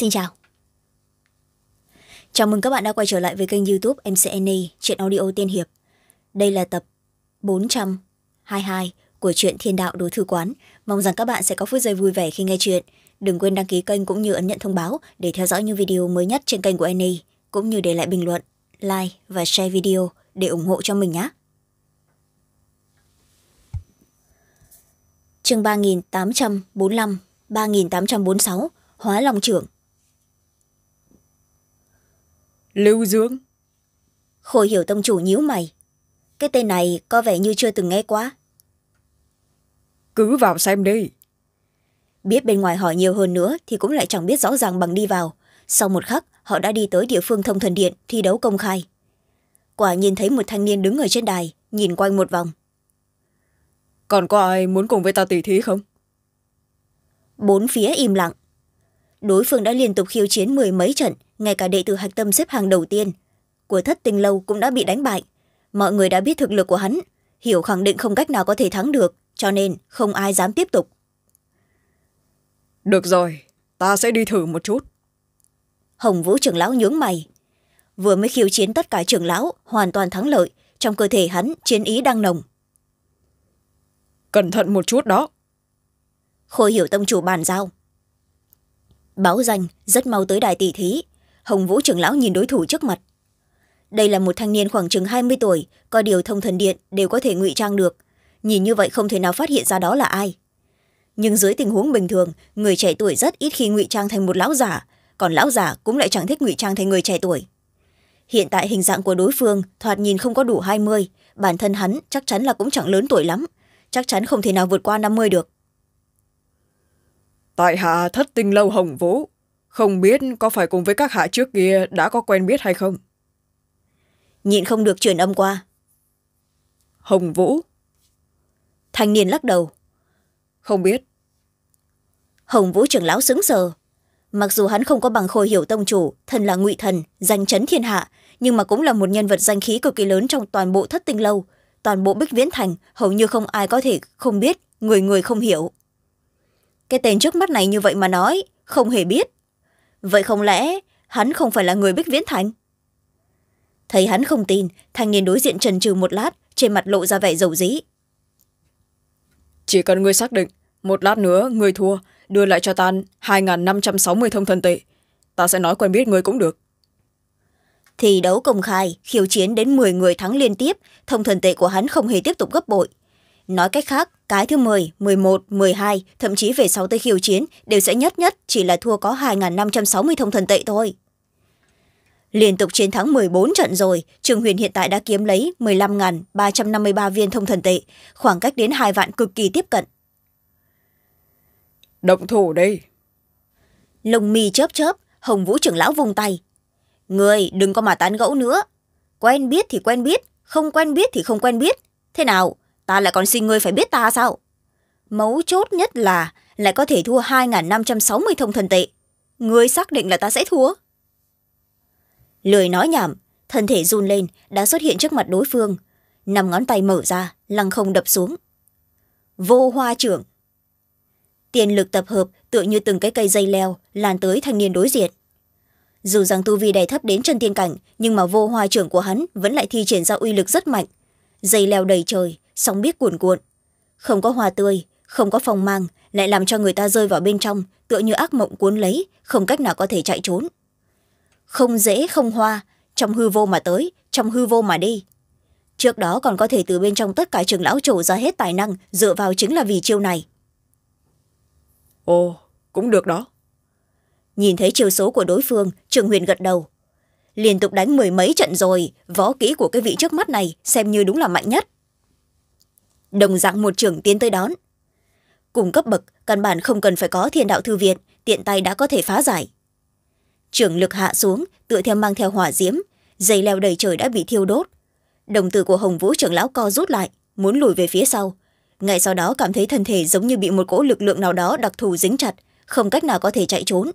xin chào chào mừng các bạn đã quay trở lại với kênh youtube mcna chuyện audio tiên hiệp đây là tập bốn trăm hai hai của truyện thiên đạo đối thư quán mong rằng các bạn sẽ có phút giây vui vẻ khi nghe chuyện đừng quên đăng ký kênh cũng như ấn nhận thông báo để theo dõi những video mới nhất trên kênh của any cũng như để lại bình luận like và share video để ủng hộ cho mình nhé chương ba nghìn tám trăm bốn mươi năm ba nghìn tám trăm bốn mươi sáu hóa long trưởng lưu dưỡng khôi hiểu tông chủ nhíu mày cái tên này có vẻ như chưa từng nghe quá cứ vào xem đi biết bên ngoài hỏi nhiều hơn nữa thì cũng lại chẳng biết rõ ràng bằng đi vào sau một khắc họ đã đi tới địa phương thông thần điện thi đấu công khai quả nhìn thấy một thanh niên đứng ở trên đài nhìn quanh một vòng còn có ai muốn cùng với ta tỉ thí không bốn phía im lặng đối phương đã liên tục khiêu chiến mười mấy trận ngay cả đệ tử hạch tâm xếp hàng đầu tiên của thất tinh lâu cũng đã bị đánh bại mọi người đã biết thực lực của hắn hiểu khẳng định không cách nào có thể thắng được cho nên không ai dám tiếp tục được rồi ta sẽ đi thử một chút hồng vũ trưởng lão nhướng mày vừa mới khiêu chiến tất cả trưởng lão hoàn toàn thắng lợi trong cơ thể hắn chiến ý đang nồng cẩn thận một chút đó khôi hiểu tông chủ bàn giao báo danh rất mau tới đài tỷ thí hồng vũ trưởng lão nhìn đối thủ trước mặt đây là một thanh niên khoảng chừng hai mươi tuổi có điều thông thần điện đều có thể ngụy trang được nhìn như vậy không thể nào phát hiện ra đó là ai nhưng dưới tình huống bình thường người trẻ tuổi rất ít khi ngụy trang thành một lão giả còn lão giả cũng lại chẳng thích ngụy trang thành người trẻ tuổi hiện tại hình dạng của đối phương thoạt nhìn không có đủ hai mươi bản thân hắn chắc chắn là cũng chẳng lớn tuổi lắm chắc chắn không thể nào vượt qua năm mươi được tại hạ thất tinh lâu hồng vũ không biết có phải cùng với các hạ trước kia đã có quen biết hay không nhịn không được truyền âm qua hồng vũ thanh niên lắc đầu không biết hồng vũ trưởng lão xứng sờ mặc dù hắn không có bằng khôi hiểu tông chủ thân là ngụy thần danh chấn thiên hạ nhưng mà cũng là một nhân vật danh khí cực kỳ lớn trong toàn bộ thất tinh lâu toàn bộ bích viễn thành hầu như không ai có thể không biết người người không hiểu cái tên trước mắt này như vậy mà nói không hề biết vậy không lẽ hắn không phải là người bích viễn thành thấy hắn không tin thanh niên đối diện trần trừ một lát trên mặt lộ ra vẻ dầu dĩ chỉ cần ngươi xác định một lát nữa ngươi thua đưa lại cho ta hai năm trăm sáu mươi thông thần tệ ta sẽ nói quen biết ngươi cũng được thì đấu công khai khiêu chiến đến m người thắng liên tiếp thông thần tệ của hắn không hề tiếp tục gấp bội nói cách khác cái thứ một mươi một mười hai thậm chí về sáu tới khiêu chiến đều sẽ nhất nhất chỉ là thua có hai năm trăm sáu mươi thông thần tệ thôi liên tục chiến thắng m bốn trận rồi trường huyền hiện tại đã kiếm lấy một mươi năm ba trăm năm mươi ba viên thông thần tệ khoảng cách đến hai vạn cực kỳ tiếp cận động thủ đi. lồng mì chớp chớp hồng vũ trưởng lão vùng tay người đừng có mà tán gẫu nữa quen biết thì quen biết không quen biết thì không quen biết thế nào ta lại còn xin ngươi phải biết ta sao mấu chốt nhất là lại có thể thua hai năm trăm sáu mươi thông thần tệ ngươi xác định là ta sẽ thua Lời nói nhảm thân thể run lên đã xuất hiện trước mặt đối phương năm ngón tay mở ra lăng không đập xuống vô hoa trưởng tiền lực tập hợp tựa như từng cái cây dây leo lan tới thanh niên đối diện dù rằng tu vi đầy thấp đến chân tiên cảnh nhưng mà vô hoa trưởng của hắn vẫn lại thi triển ra uy lực rất mạnh dây leo đầy trời sóng biết cuồn cuộn không có hoa tươi không có phong mang lại làm cho người ta rơi vào bên trong tựa như ác mộng cuốn lấy không cách nào có thể chạy trốn không dễ không hoa trong hư vô mà tới trong hư vô mà đi trước đó còn có thể từ bên trong tất cả trường lão trổ ra hết tài năng dựa vào chính là vì chiêu này ồ cũng được đó nhìn thấy chiêu số của đối phương trường huyền gật đầu liên tục đánh mười mấy trận rồi võ kỹ của cái vị trước mắt này xem như đúng là mạnh nhất đồng dạng một trưởng tiến tới đón cùng cấp bậc căn bản không cần phải có thiên đạo thư viện tiện tay đã có thể phá giải trưởng lực hạ xuống tựa theo mang theo hỏa diễm dây leo đầy trời đã bị thiêu đốt đồng tử của hồng vũ trưởng lão co rút lại muốn lùi về phía sau ngay sau đó cảm thấy thân thể giống như bị một cỗ lực lượng nào đó đặc thù dính chặt không cách nào có thể chạy trốn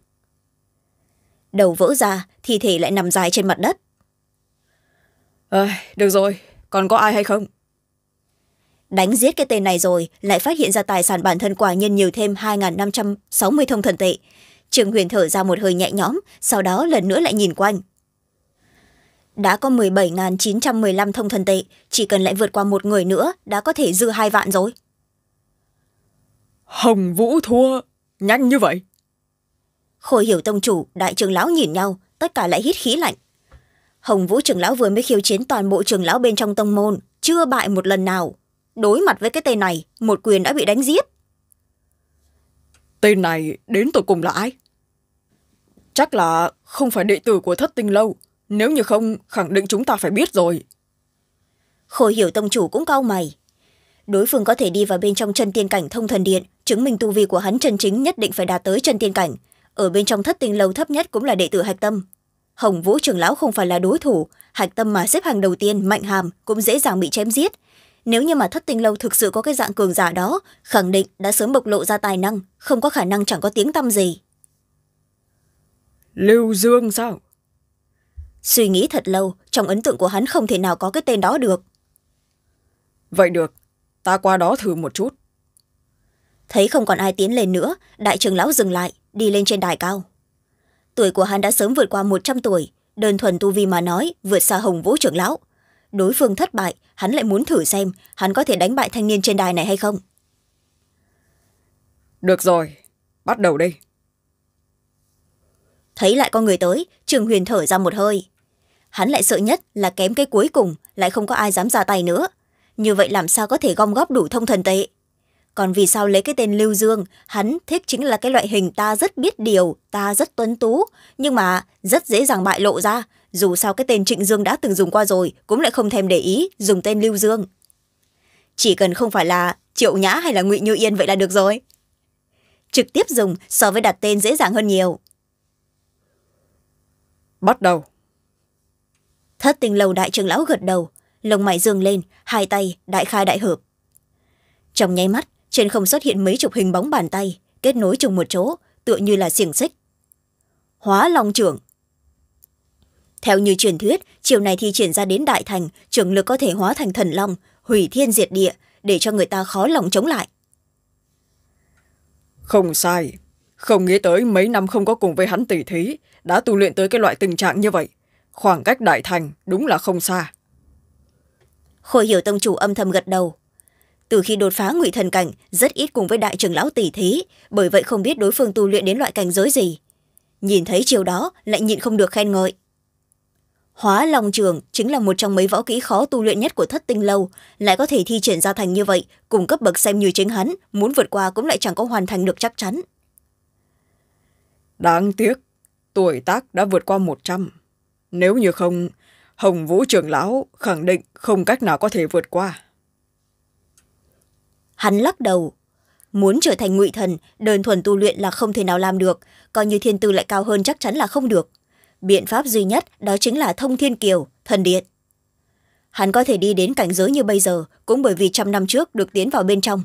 đầu vỡ ra thi thể lại nằm dài trên mặt đất à, được rồi còn có ai hay không đánh giết cái tên này rồi lại phát hiện ra tài sản bản thân quả nhiên nhiều thêm hai năm trăm sáu mươi thông thần tệ Trường huyền thở ra một hơi nhẹ nhõm sau đó lần nữa lại nhìn quanh đã có một mươi bảy chín trăm m ư ơ i năm thông thần tệ chỉ cần lại vượt qua một người nữa đã có thể dư hai vạn rồi hồng vũ thua nhanh như vậy khôi hiểu tông chủ đại trường lão nhìn nhau tất cả lại hít khí lạnh hồng vũ trưởng lão vừa mới khiêu chiến toàn bộ trường lão bên trong tông môn chưa bại một lần nào đối mặt với cái tên này một quyền đã bị đánh giết tên này đến tột cùng là ai chắc là không phải đệ tử của thất tinh lâu nếu như không khẳng định chúng ta phải biết rồi khôi hiểu tông chủ cũng cau mày đối phương có thể đi vào bên trong chân tiên cảnh thông thần điện chứng minh tu vi của hắn chân chính nhất định phải đạt tới chân tiên cảnh ở bên trong thất tinh lâu thấp nhất cũng là đệ tử hạch tâm hồng vũ trưởng lão không phải là đối thủ hạch tâm mà xếp hàng đầu tiên mạnh hàm cũng dễ dàng bị chém giết nếu như mà thất tinh lâu thực sự có cái dạng cường giả đó khẳng định đã sớm bộc lộ ra tài năng không có khả năng chẳng có tiếng tăm gì lưu dương sao suy nghĩ thật lâu trong ấn tượng của hắn không thể nào có cái tên đó được vậy được ta qua đó thử một chút thấy không còn ai tiến lên nữa đại trưởng lão dừng lại đi lên trên đài cao tuổi của hắn đã sớm vượt qua một trăm tuổi đơn thuần tu vi mà nói vượt xa hồng vũ trưởng lão đối phương thất bại hắn lại muốn thử xem hắn có thể đánh bại thanh niên trên đài này hay không được rồi bắt đầu đi thấy lại có người tới trường huyền thở ra một hơi hắn lại sợ nhất là kém cái cuối cùng lại không có ai dám ra tay nữa như vậy làm sao có thể gom góp đủ thông thần tệ còn vì sao lấy cái tên lưu dương hắn thích chính là cái loại hình ta rất biết điều ta rất tuấn tú nhưng mà rất dễ dàng bại lộ ra dù sao cái tên trịnh dương đã từng dùng qua rồi cũng lại không thèm để ý dùng tên lưu dương chỉ cần không phải là triệu nhã hay là ngụy như yên vậy là được rồi trực tiếp dùng so với đặt tên dễ dàng hơn nhiều bắt đầu thất tình lầu đại trường lão gật đầu lông mày dương lên hai tay đại khai đại hợp trong nháy mắt trên không xuất hiện mấy chục hình bóng bàn tay kết nối chung một chỗ tựa như là xiềng xích hóa long trưởng theo như truyền thuyết chiều này thì chuyển ra đến đại thành trường lực có thể hóa thành thần long hủy thiên diệt địa để cho người ta khó lòng chống lại không sai không nghĩ tới mấy năm không có cùng với hắn tỷ thí đã tu luyện tới cái loại tình trạng như vậy khoảng cách đại thành đúng là không xa khôi hiểu tông chủ âm thầm gật đầu từ khi đột phá ngụy thần cảnh rất ít cùng với đại trưởng lão tỷ thí bởi vậy không biết đối phương tu luyện đến loại cảnh giới gì nhìn thấy chiều đó lại nhịn không được khen ngợi hóa long trường chính là một trong mấy võ kỹ khó tu luyện nhất của thất tinh lâu lại có thể thi triển ra thành như vậy cùng cấp bậc xem như chính hắn muốn vượt qua cũng lại chẳng có hoàn thành được chắc chắn đáng tiếc tuổi tác đã vượt qua một trăm nếu như không hồng vũ trưởng lão khẳng định không cách nào có thể vượt qua hắn lắc đầu muốn trở thành ngụy thần đơn thuần tu luyện là không thể nào làm được coi như thiên tư lại cao hơn chắc chắn là không được biện pháp duy nhất đó chính là thông thiên kiều thần điện hắn có thể đi đến cảnh giới như bây giờ cũng bởi vì trăm năm trước được tiến vào bên trong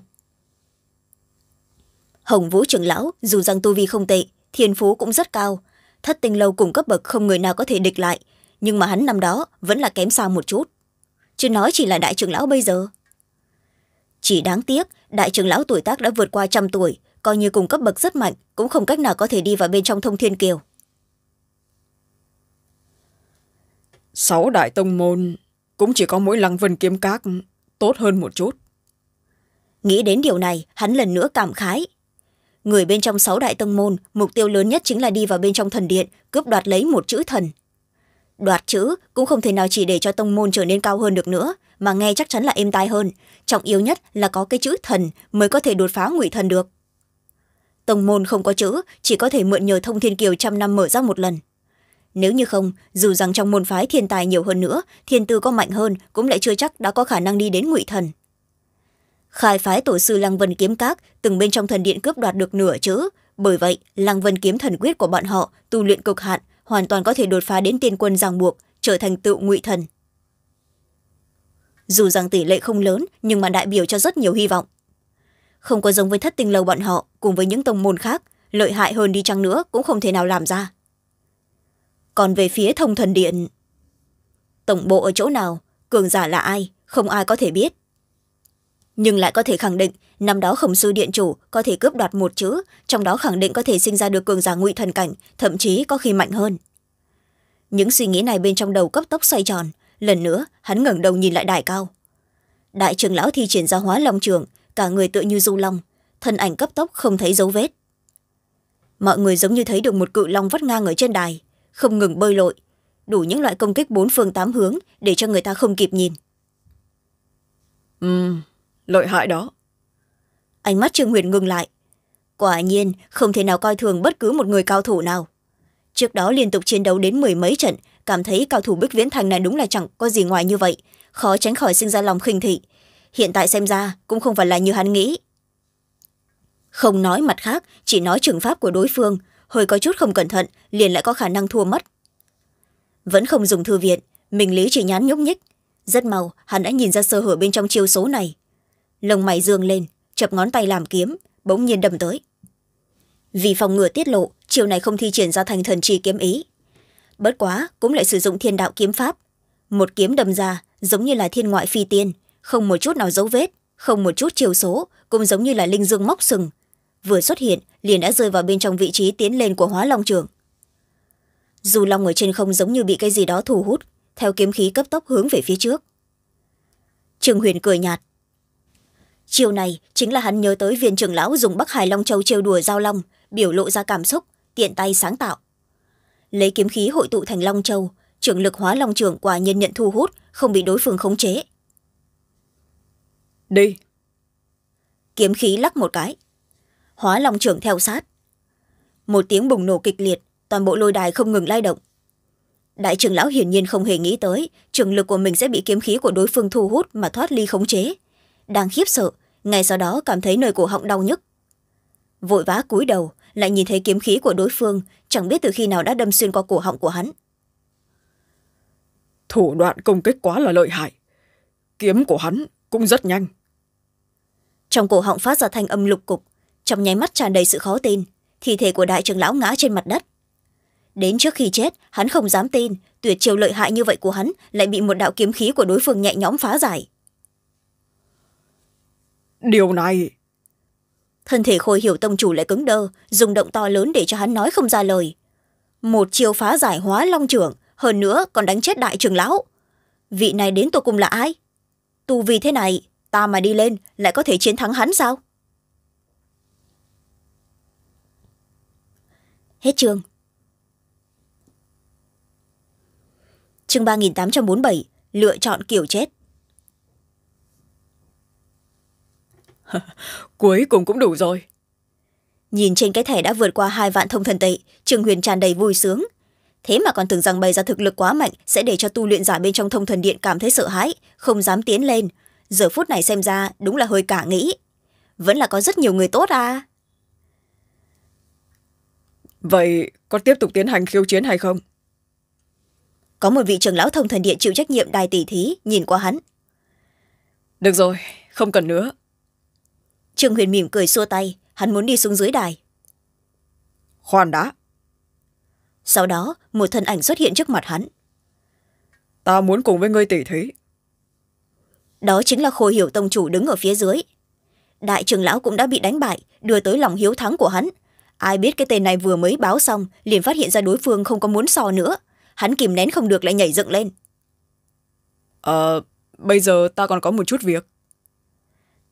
hồng vũ trưởng lão dù rằng tu vi không tệ thiên phú cũng rất cao thất tinh lâu cùng cấp bậc không người nào có thể địch lại nhưng mà hắn năm đó vẫn là kém xa một chút chứ nói chỉ là đại trưởng lão bây giờ chỉ đáng tiếc đại trưởng lão tuổi tác đã vượt qua trăm tuổi coi như cùng cấp bậc rất mạnh cũng không cách nào có thể đi vào bên trong thông thiên kiều sáu đại tông môn cũng chỉ có mỗi lăng vân kiếm các tốt hơn một chút nghĩ đến điều này hắn lần nữa cảm khái người bên trong sáu đại tông môn mục tiêu lớn nhất chính là đi vào bên trong thần điện cướp đoạt lấy một chữ thần đoạt chữ cũng không thể nào chỉ để cho tông môn trở nên cao hơn được nữa mà nghe chắc chắn là êm tai hơn trọng yếu nhất là có cái chữ thần mới có thể đột phá ngụy thần được tông môn không có chữ chỉ có thể mượn nhờ thông thiên kiều trăm năm mở ra một lần nếu như không dù rằng trong môn phái thiên tài nhiều hơn nữa thiên tư có mạnh hơn cũng lại chưa chắc đã có khả năng đi đến ngụy thần khai phái tổ sư lăng vân kiếm các từng bên trong thần điện cướp đoạt được nửa chữ bởi vậy lăng vân kiếm thần quyết của bọn họ tu luyện cực hạn hoàn toàn có thể đột phá đến tiên quân ràng buộc trở thành tựu ngụy thần dù rằng tỷ lệ không lớn nhưng mà đại biểu cho rất nhiều hy vọng không có giống với thất tinh lầu bọn họ cùng với những tông môn khác lợi hại hơn đi chăng nữa cũng không thể nào làm ra còn về phía thông thần điện tổng bộ ở chỗ nào cường giả là ai không ai có thể biết nhưng lại có thể khẳng định năm đó khổng sư điện chủ có thể cướp đoạt một chữ trong đó khẳng định có thể sinh ra được cường giả ngụy thần cảnh thậm chí có khi mạnh hơn những suy nghĩ này bên trong đầu cấp tốc xoay tròn lần nữa hắn ngẩng đầu nhìn lại đài cao đại trưởng lão thi triển ra hóa long trường cả người tựa như du long thân ảnh cấp tốc không thấy dấu vết mọi người giống như thấy được một cự long vắt ngang ở trên đài không ngừng bơi lội đủ những loại công kích bốn phương tám hướng để cho người ta không kịp nhìn ừ lợi hại đó ánh mắt trương huyền ngừng lại quả nhiên không thể nào coi thường bất cứ một người cao thủ nào trước đó liên tục chiến đấu đến mười mấy trận cảm thấy cao thủ bích viễn thành này đúng là chẳng có gì ngoài như vậy khó tránh khỏi sinh ra lòng khinh thị hiện tại xem ra cũng không phải là như hắn nghĩ không nói mặt khác chỉ nói trường pháp của đối phương hơi có chút không cẩn thận liền lại có khả năng thua mất vẫn không dùng thư viện mình lý chỉ nhán nhúc nhích rất mau hắn đã nhìn ra sơ hở bên trong chiêu số này lông mày dương lên chập ngón tay làm kiếm bỗng nhiên đâm tới vì phòng ngừa tiết lộ chiều này không thi triển ra thành thần trì kiếm ý bất quá cũng lại sử dụng thiên đạo kiếm pháp một kiếm đâm ra giống như là thiên ngoại phi tiên không một chút nào dấu vết không một chút chiều số cũng giống như là linh dương móc sừng vừa xuất hiện liền đã rơi vào bên trong vị trí tiến lên của hóa long trường dù long ở trên không giống như bị cái gì đó thu hút theo kiếm khí cấp tốc hướng về phía trước trường huyền cười nhạt chiều này chính là hắn nhớ tới viên trưởng lão dùng bắc hải long châu trêu đùa giao long biểu lộ ra cảm xúc tiện tay sáng tạo lấy kiếm khí hội tụ thành long châu trưởng lực hóa long trưởng quả nhiên nhận thu hút không bị đối phương khống chế đi kiếm khí lắc một cái hóa long trưởng theo sát một tiếng bùng nổ kịch liệt toàn bộ lôi đài không ngừng lai động đại trưởng lão hiển nhiên không hề nghĩ tới trường lực của mình sẽ bị kiếm khí của đối phương thu hút mà thoát ly khống chế đang khiếp sợ ngay sau đó cảm thấy nơi cổ họng đau nhức vội vã cúi đầu lại nhìn thấy kiếm khí của đối phương chẳng biết từ khi nào đã đâm xuyên qua cổ họng của hắn thủ đoạn công kích quá là lợi hại kiếm của hắn cũng rất nhanh trong cổ họng phát ra thanh âm lục cục trong nháy mắt tràn đầy sự khó tin thi thể của đại trưởng lão ngã trên mặt đất đến trước khi chết hắn không dám tin tuyệt chiều lợi hại như vậy của hắn lại bị một đạo kiếm khí của đối phương nhẹ nhõm phá giải điều này thân thể khôi hiểu tông chủ lại cứng đơ dùng động to lớn để cho hắn nói không ra lời một chiều phá giải hóa long trưởng hơn nữa còn đánh chết đại trưởng lão vị này đến tổ cùng là ai tu vì thế này ta mà đi lên lại có thể chiến thắng hắn sao Hết chương. Chương bảy lựa chọn kiểu chết. Cuối cùng cũng đủ rồi. Nhìn trên cái thẻ đã vượt qua hai vạn thông thần tệ, trường Huyền tràn đầy vui sướng. Thế mà còn tưởng rằng bày ra thực lực quá mạnh sẽ để cho tu luyện giả bên trong thông thần điện cảm thấy sợ hãi, không dám tiến lên. Giờ phút này xem ra đúng là hơi cả nghĩ. Vẫn là có rất nhiều người tốt à vậy có tiếp tục tiến hành khiêu chiến hay không có một vị trưởng lão thông thần điện chịu trách nhiệm đài tỷ thí nhìn qua hắn được rồi không cần nữa trương huyền mỉm cười xua tay hắn muốn đi xuống dưới đài khoan đã sau đó một thân ảnh xuất hiện trước mặt hắn ta muốn cùng với ngươi tỷ thí đó chính là khô hiểu tông chủ đứng ở phía dưới đại trưởng lão cũng đã bị đánh bại đưa tới lòng hiếu thắng của hắn ai biết cái tên này vừa mới báo xong liền phát hiện ra đối phương không có muốn so nữa hắn kìm nén không được lại nhảy dựng lên ờ bây giờ ta còn có một chút việc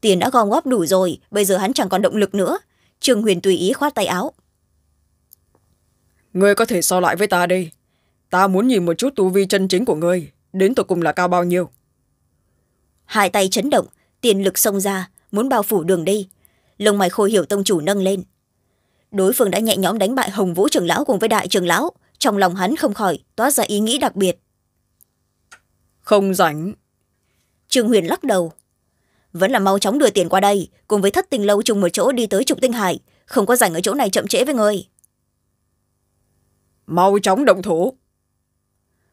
tiền đã gom góp đủ rồi bây giờ hắn chẳng còn động lực nữa trương huyền tùy ý khoát tay áo ngươi có thể so lại với ta đi ta muốn nhìn một chút tu vi chân chính của ngươi đến tột cùng là cao bao nhiêu hai tay chấn động tiền lực xông ra muốn bao phủ đường đi lông mày khôi hiểu tông chủ nâng lên đối phương đã nhẹ nhõm đánh bại hồng vũ trưởng lão cùng với đại trưởng lão trong lòng hắn không khỏi toát ra ý nghĩ đặc biệt không rảnh trương huyền lắc đầu vẫn là mau chóng đưa tiền qua đây cùng với thất tình lâu chung một chỗ đi tới trục tinh hải không có rảnh ở chỗ này chậm trễ với người mau chóng động thủ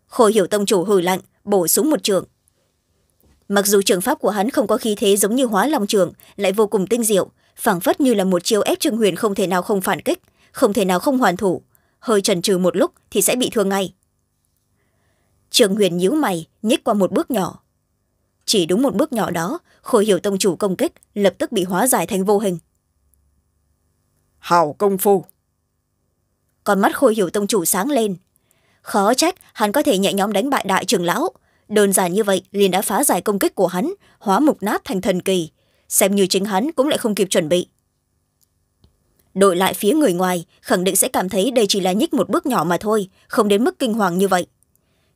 khôi hiểu tông chủ hừ lạnh bổ súng một trường mặc dù trường pháp của hắn không có khí thế giống như hóa long trường lại vô cùng tinh diệu phảng phất như là một chiêu ép trương huyền không thể nào không phản kích không thể nào không hoàn thủ hơi trần trừ một lúc thì sẽ bị thương ngay trương huyền nhíu mày nhích qua một bước nhỏ chỉ đúng một bước nhỏ đó khôi hiểu tông chủ công kích lập tức bị hóa giải thành vô hình hào công phu con mắt khôi hiểu tông chủ sáng lên khó trách hắn có thể nhẹ nhõm đánh bại đại trưởng lão đơn giản như vậy liền đã phá giải công kích của hắn hóa mục nát thành thần kỳ xem như chính hắn cũng lại không kịp chuẩn bị đội lại phía người ngoài khẳng định sẽ cảm thấy đây chỉ là nhích một bước nhỏ mà thôi không đến mức kinh hoàng như vậy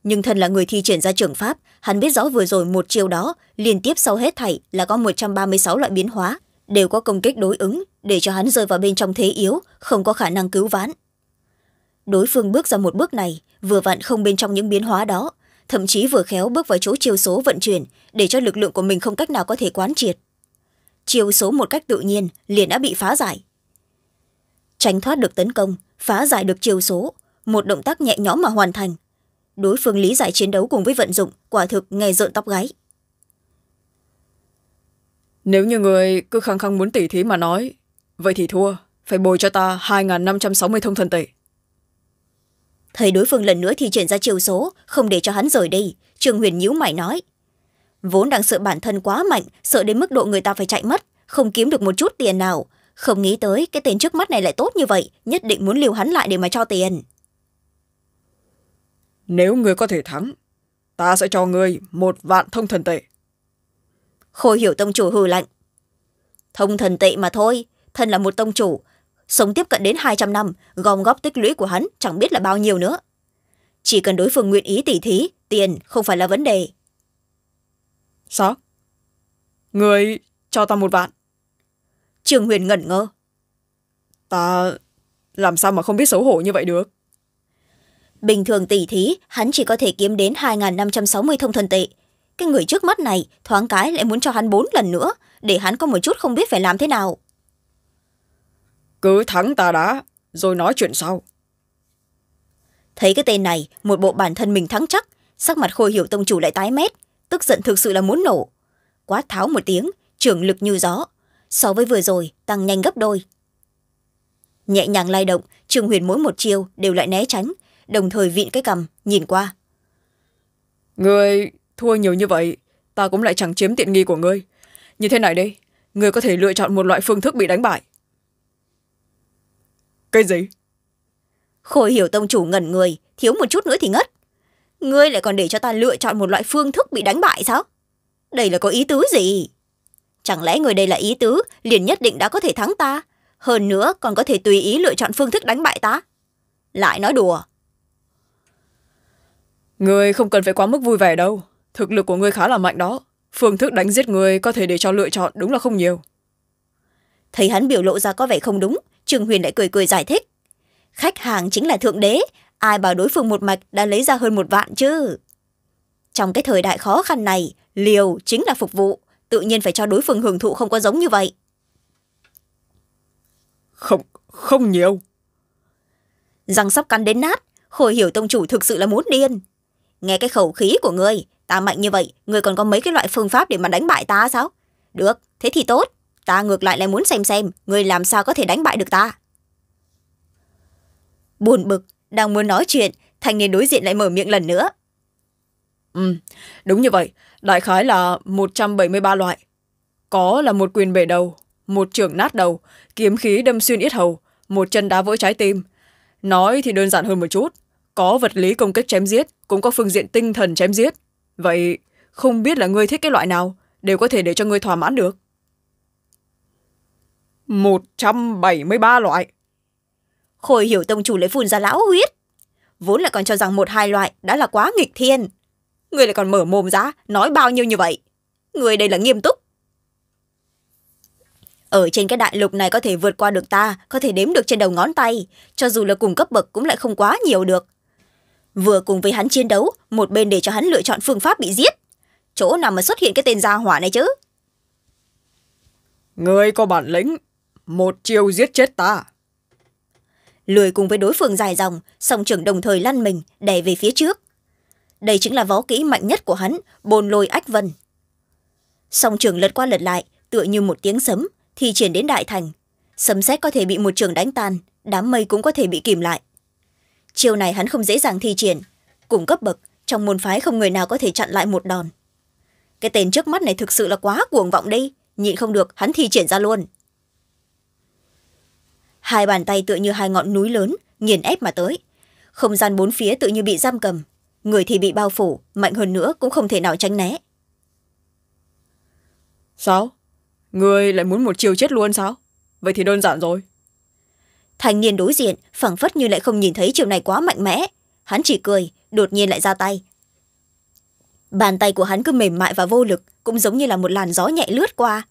nhưng thân là người thi triển ra trường pháp hắn biết rõ vừa rồi một chiêu đó liên tiếp sau hết thảy là có một trăm ba mươi sáu loại biến hóa đều có công kích đối ứng để cho hắn rơi vào bên trong thế yếu không có khả năng cứu vãn đối phương bước ra một bước này vừa vặn không bên trong những biến hóa đó thậm chí vừa khéo bước vào chỗ chiêu số vận chuyển để cho lực lượng của mình không cách nào có thể quán triệt chiều số một cách tự nhiên liền đã bị phá giải tránh thoát được tấn công phá giải được chiều số một động tác nhẹ nhõm mà hoàn thành đối phương lý giải chiến đấu cùng với vận dụng quả thực nghe rợn tóc gáy nếu như người cứ khăng khăng muốn tỉ thí mà nói vậy thì thua phải bồi cho ta hai năm trăm sáu mươi thông thần tệ thấy đối phương lần nữa thì triển ra chiều số không để cho hắn rời đi trường huyền nhíu mày nói vốn đang sợ bản thân quá mạnh sợ đến mức độ người ta phải chạy mất không kiếm được một chút tiền nào không nghĩ tới cái tên trước mắt này lại tốt như vậy nhất định muốn liều hắn lại để mà cho tiền nếu người có thể thắng ta sẽ cho người một vạn thông thần tệ khôi hiểu tông chủ hừ lạnh thông thần tệ mà thôi thân là một tông chủ sống tiếp cận đến hai trăm năm gom góp tích lũy của hắn chẳng biết là bao nhiêu nữa chỉ cần đối phương nguyện ý tỉ thí tiền không phải là vấn đề Sao? Người cho ta một vạn. Trường Huyền ngẩn ngơ. Ta làm sao mà không biết xấu hổ như vậy được? Bình thường tỷ thí, hắn chỉ có thể kiếm đến 2.560 thông thần tệ. Cái người trước mắt này thoáng cái lại muốn cho hắn bốn lần nữa để hắn có một chút không biết phải làm thế nào. Cứ thắng ta đã, rồi nói chuyện sau. Thấy cái tên này, một bộ bản thân mình thắng chắc, sắc mặt khôi hiểu tông chủ lại tái mét, tức giận thực sự là muốn nổ quá tháo một tiếng trưởng lực như gió so với vừa rồi tăng nhanh gấp đôi nhẹ nhàng lai động trường huyền mỗi một chiêu đều lại né tránh đồng thời vịn cái cằm nhìn qua người thua nhiều như vậy ta cũng lại chẳng chiếm tiện nghi của ngươi như thế này đây ngươi có thể lựa chọn một loại phương thức bị đánh bại cái gì khôi hiểu tông chủ ngẩn người thiếu một chút nữa thì ngất ngươi lại còn để cho ta lựa chọn một loại phương thức bị đánh bại sao đây là có ý tứ gì chẳng lẽ người đây là ý tứ liền nhất định đã có thể thắng ta hơn nữa còn có thể tùy ý lựa chọn phương thức đánh bại ta lại nói đùa Ngươi không cần phải quá mức vui vẻ đâu thực lực của ngươi khá là mạnh đó phương thức đánh giết người có thể để cho lựa chọn đúng là không nhiều thấy hắn biểu lộ ra có vẻ không đúng trường huyền lại cười cười giải thích khách hàng chính là thượng đế ai bảo đối phương một mạch đã lấy ra hơn một vạn chứ trong cái thời đại khó khăn này liều chính là phục vụ tự nhiên phải cho đối phương hưởng thụ không có giống như vậy không không nhiều răng sóc cắn đến nát khôi hiểu tông chủ thực sự là muốn điên nghe cái khẩu khí của người, ta mạnh như vậy người còn có mấy cái loại phương pháp để mà đánh bại ta sao được thế thì tốt ta ngược lại lại muốn xem xem người làm sao có thể đánh bại được ta buồn bực đang muốn nói chuyện thanh niên đối diện lại mở miệng lần nữa ừ đúng như vậy đại khái là một trăm bảy mươi ba loại có là một quyền bể đầu một trường nát đầu kiếm khí đâm xuyên yết hầu một chân đá vỡ trái tim nói thì đơn giản hơn một chút có vật lý công kích chém giết cũng có phương diện tinh thần chém giết vậy không biết là ngươi thích cái loại nào đều có thể để cho ngươi thỏa mãn được một trăm bảy mươi ba loại khôi hiểu tông chủ lại phun ra lão huyết vốn là còn cho rằng một hai loại đã là quá nghịch thiên người lại còn mở mồm ra nói bao nhiêu như vậy người đây là nghiêm túc ở trên cái đại lục này có thể vượt qua được ta có thể đếm được trên đầu ngón tay cho dù là cùng cấp bậc cũng lại không quá nhiều được vừa cùng với hắn chiến đấu một bên để cho hắn lựa chọn phương pháp bị giết chỗ nào mà xuất hiện cái tên gia hỏa này chứ người có bản lĩnh một chiêu giết chết ta lười cùng với đối phương dài dòng song trưởng đồng thời lăn mình đè về phía trước đây chính là võ kỹ mạnh nhất của hắn bồn lôi ách vân song trưởng lật qua lật lại tựa như một tiếng sấm thì triển đến đại thành sấm xét có thể bị một trường đánh tan đám mây cũng có thể bị kìm lại chiều này hắn không dễ dàng thi triển cùng cấp bậc trong môn phái không người nào có thể chặn lại một đòn cái tên trước mắt này thực sự là quá cuồng vọng đi nhịn không được hắn thi triển ra luôn hai bàn tay tựa như hai ngọn núi lớn nghiền ép mà tới không gian bốn phía tự như bị giam cầm người thì bị bao phủ mạnh hơn nữa cũng không thể nào tránh né sao người lại muốn một chiều chết luôn sao vậy thì đơn giản rồi thành niên đối diện phẳng phất như lại không nhìn thấy chiều này quá mạnh mẽ hắn chỉ cười đột nhiên lại ra tay bàn tay của hắn cứ mềm mại và vô lực cũng giống như là một làn gió nhẹ lướt qua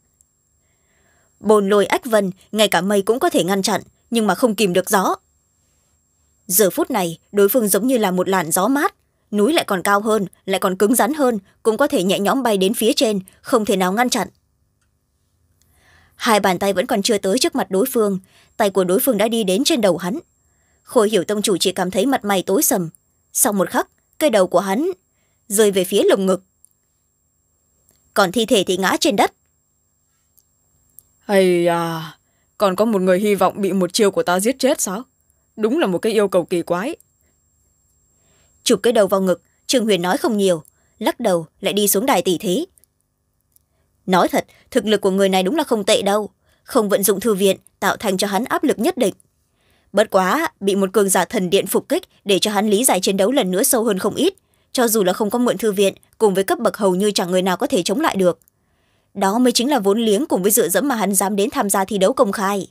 bồn lôi ách vân ngay cả mây cũng có thể ngăn chặn nhưng mà không kìm được gió giờ phút này đối phương giống như là một làn gió mát núi lại còn cao hơn lại còn cứng rắn hơn cũng có thể nhẹ nhõm bay đến phía trên không thể nào ngăn chặn hai bàn tay vẫn còn chưa tới trước mặt đối phương tay của đối phương đã đi đến trên đầu hắn khôi hiểu tông chủ chỉ cảm thấy mặt mày tối sầm sau một khắc cây đầu của hắn rơi về phía lồng ngực còn thi thể thì ngã trên đất hay à còn có một người hy vọng bị một chiêu của ta giết chết sao đúng là một cái yêu cầu kỳ quái chụp cái đầu vào ngực trương huyền nói không nhiều lắc đầu lại đi xuống đài tỷ thí nói thật thực lực của người này đúng là không tệ đâu không vận dụng thư viện tạo thành cho hắn áp lực nhất định bất quá bị một cường giả thần điện phục kích để cho hắn lý giải chiến đấu lần nữa sâu hơn không ít cho dù là không có mượn thư viện cùng với cấp bậc hầu như chẳng người nào có thể chống lại được đó mới chính là vốn liếng cùng với dựa dẫm mà hắn dám đến tham gia thi đấu công khai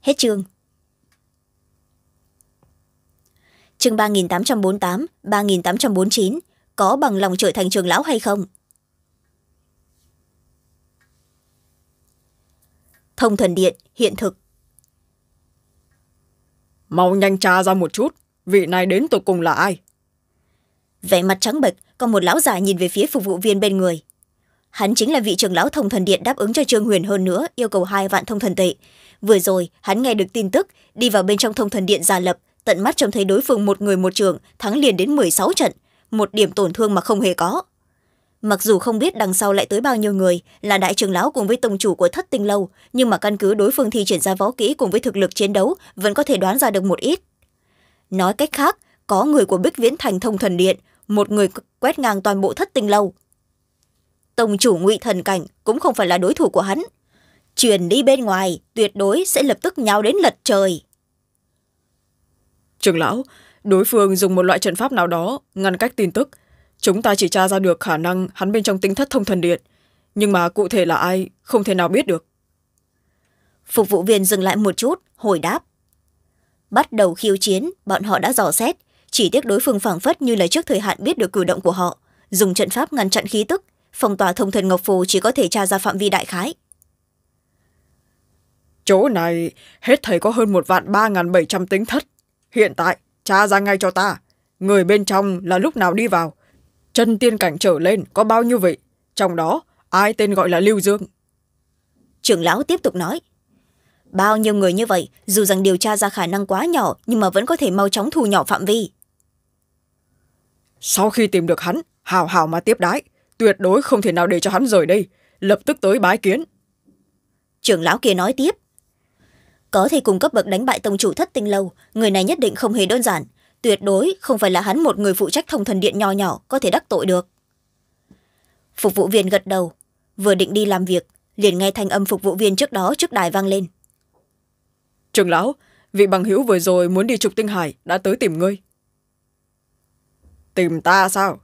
hết trường. trường ba nghìn tám trăm bốn mươi tám ba nghìn tám trăm bốn mươi chín có bằng lòng trở thành trường lão hay không thông thần điện hiện thực mau nhanh tra ra một chút vị này đến tục cùng là ai vẻ mặt trắng bệch còn một lão già nhìn về phía phục vụ viên bên người hắn chính là vị trưởng lão thông thần điện đáp ứng cho trương huyền hơn nữa yêu cầu hai vạn thông thần tệ vừa rồi hắn nghe được tin tức đi vào bên trong thông thần điện giả lập tận mắt trông thấy đối phương một người một trường thắng liền đến m sáu trận một điểm tổn thương mà không hề có mặc dù không biết đằng sau lại tới bao nhiêu người là đại trưởng lão cùng với tông chủ của thất tinh lâu nhưng mà căn cứ đối phương thi triển ra võ kỹ cùng với thực lực chiến đấu vẫn có thể đoán ra được một ít nói cách khác có người của bích viễn thành thông thần điện một người quét ngang toàn bộ thất tình lâu tông chủ ngụy thần cảnh cũng không phải là đối thủ của hắn truyền đi bên ngoài tuyệt đối sẽ lập tức nhào đến lật trời trường lão đối phương dùng một loại trận pháp nào đó ngăn cách tin tức chúng ta chỉ tra ra được khả năng hắn bên trong tính thất thông thần điện nhưng mà cụ thể là ai không thể nào biết được phục vụ viên dừng lại một chút hồi đáp bắt đầu khiêu chiến bọn họ đã dò xét chỉ tiếc đối phương phảng phất như là trước thời hạn biết được cử động của họ dùng trận pháp ngăn chặn khí tức phong tỏa thông thần ngọc phù chỉ có thể tra ra phạm vi đại khái chỗ này hết thầy có hơn một vạn ba nghìn bảy trăm tính thất hiện tại tra ra ngay cho ta người bên trong là lúc nào đi vào chân tiên cảnh trở lên có bao nhiêu vị trong đó ai tên gọi là lưu dương trưởng lão tiếp tục nói bao nhiêu người như vậy dù rằng điều tra ra khả năng quá nhỏ nhưng mà vẫn có thể mau chóng thu nhỏ phạm vi sau khi tìm được hắn hào hào mà tiếp đái tuyệt đối không thể nào để cho hắn rời đây lập tức tới bái kiến trưởng lão kia nói tiếp có thể cùng cấp bậc đánh bại tông chủ thất tinh lâu người này nhất định không hề đơn giản tuyệt đối không phải là hắn một người phụ trách thông thần điện nho nhỏ có thể đắc tội được phục vụ viên gật đầu vừa định đi làm việc liền nghe thanh âm phục vụ viên trước đó trước đài vang lên trưởng lão vị bằng hữu vừa rồi muốn đi trục tinh hải đã tới tìm ngươi tìm ta sao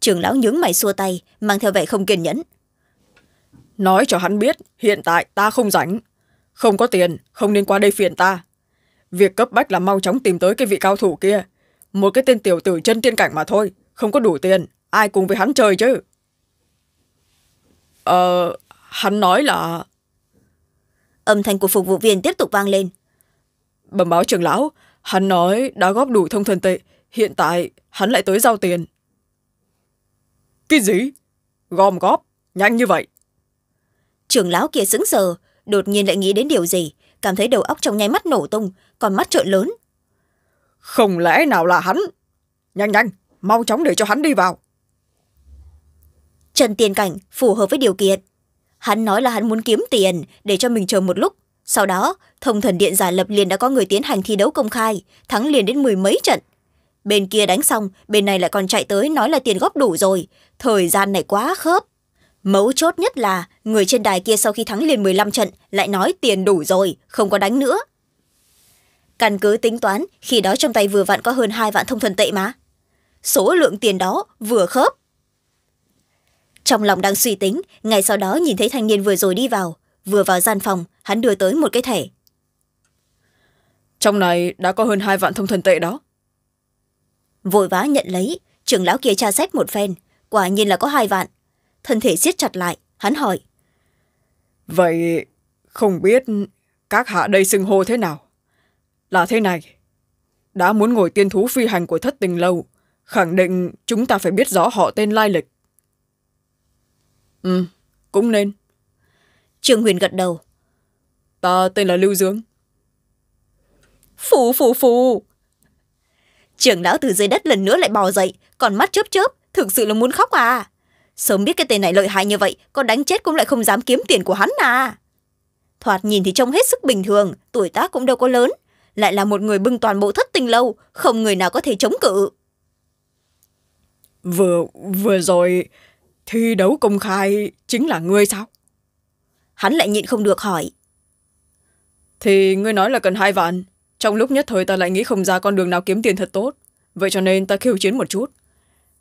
trường lão nhướng mày xua tay mang theo vẻ không kiên nhẫn nói cho hắn biết hiện tại ta không rảnh không có tiền không nên qua đây phiền ta việc cấp bách là mau chóng tìm tới cái vị cao thủ kia một cái tên tiểu tử chân tiên cảnh mà thôi không có đủ tiền ai cùng với hắn chơi chứ ờ hắn nói là âm thanh của phục vụ viên tiếp tục vang lên bẩm báo trường lão hắn nói đã góp đủ thông thần tệ hiện tại hắn lại tới giao tiền cái gì gom góp nhanh như vậy trưởng lão kia sững sờ đột nhiên lại nghĩ đến điều gì cảm thấy đầu óc trong nháy mắt nổ tung còn mắt trợn lớn không lẽ nào là hắn nhanh nhanh mau chóng để cho hắn đi vào trần tiền cảnh phù hợp với điều kiện hắn nói là hắn muốn kiếm tiền để cho mình chờ một lúc sau đó thông thần điện giả lập liền đã có người tiến hành thi đấu công khai thắng liền đến mười mấy trận bên kia đánh xong bên này lại còn chạy tới nói là tiền góp đủ rồi thời gian này quá khớp mấu chốt nhất là người trên đài kia sau khi thắng liền m ộ ư ơ i năm trận lại nói tiền đủ rồi không có đánh nữa căn cứ tính toán khi đó trong tay vừa vặn có hơn hai vạn thông thần tệ mà số lượng tiền đó vừa khớp trong lòng đang suy tính ngay sau đó nhìn thấy thanh niên vừa rồi đi vào vừa vào gian phòng hắn đưa tới một cái thẻ trong này đã có hơn hai vạn thông thần tệ đó vội vã nhận lấy trưởng lão kia tra xét một phen quả nhiên là có hai vạn thân thể siết chặt lại hắn hỏi vậy không biết các hạ đây xưng hô thế nào là thế này đã muốn ngồi tiên thú phi hành của thất tình lâu khẳng định chúng ta phải biết rõ họ tên lai lịch ừ cũng nên trương huyền gật đầu ta tên là lưu dương phù phù phù trưởng lão từ dưới đất lần nữa lại bò dậy còn mắt chớp chớp thực sự là muốn khóc à sớm biết cái tên này lợi hại như vậy con đánh chết cũng lại không dám kiếm tiền của hắn à thoạt nhìn thì trông hết sức bình thường tuổi tác cũng đâu có lớn lại là một người bưng toàn bộ thất tình lâu không người nào có thể chống cự vừa vừa rồi thi đấu công khai chính là ngươi sao hắn lại nhịn không được hỏi thì ngươi nói là cần hai vạn trong lúc nhất thời ta lại nghĩ không ra con đường nào kiếm tiền thật tốt vậy cho nên ta khiêu chiến một chút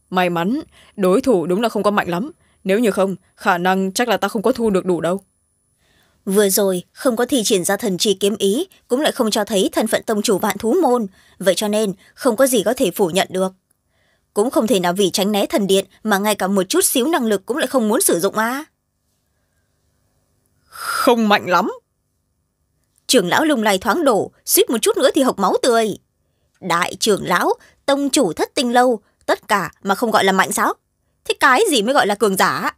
may mắn đối thủ đúng là không có mạnh lắm nếu như không khả năng chắc là ta không có thu được đủ đâu vừa rồi không có thi triển ra thần trì kiếm ý cũng lại không cho thấy thân phận tông chủ vạn thú môn vậy cho nên không có gì có thể phủ nhận được cũng không thể nào vì tránh né thần điện mà ngay cả một chút xíu năng lực cũng lại không muốn sử dụng a à. không mạnh lắm trưởng lão lùng lầy thoáng đổ suýt một chút nữa thì hộc máu tươi đại trưởng lão tông chủ thất tinh lâu tất cả mà không gọi là mạnh sao thế cái gì mới gọi là cường giả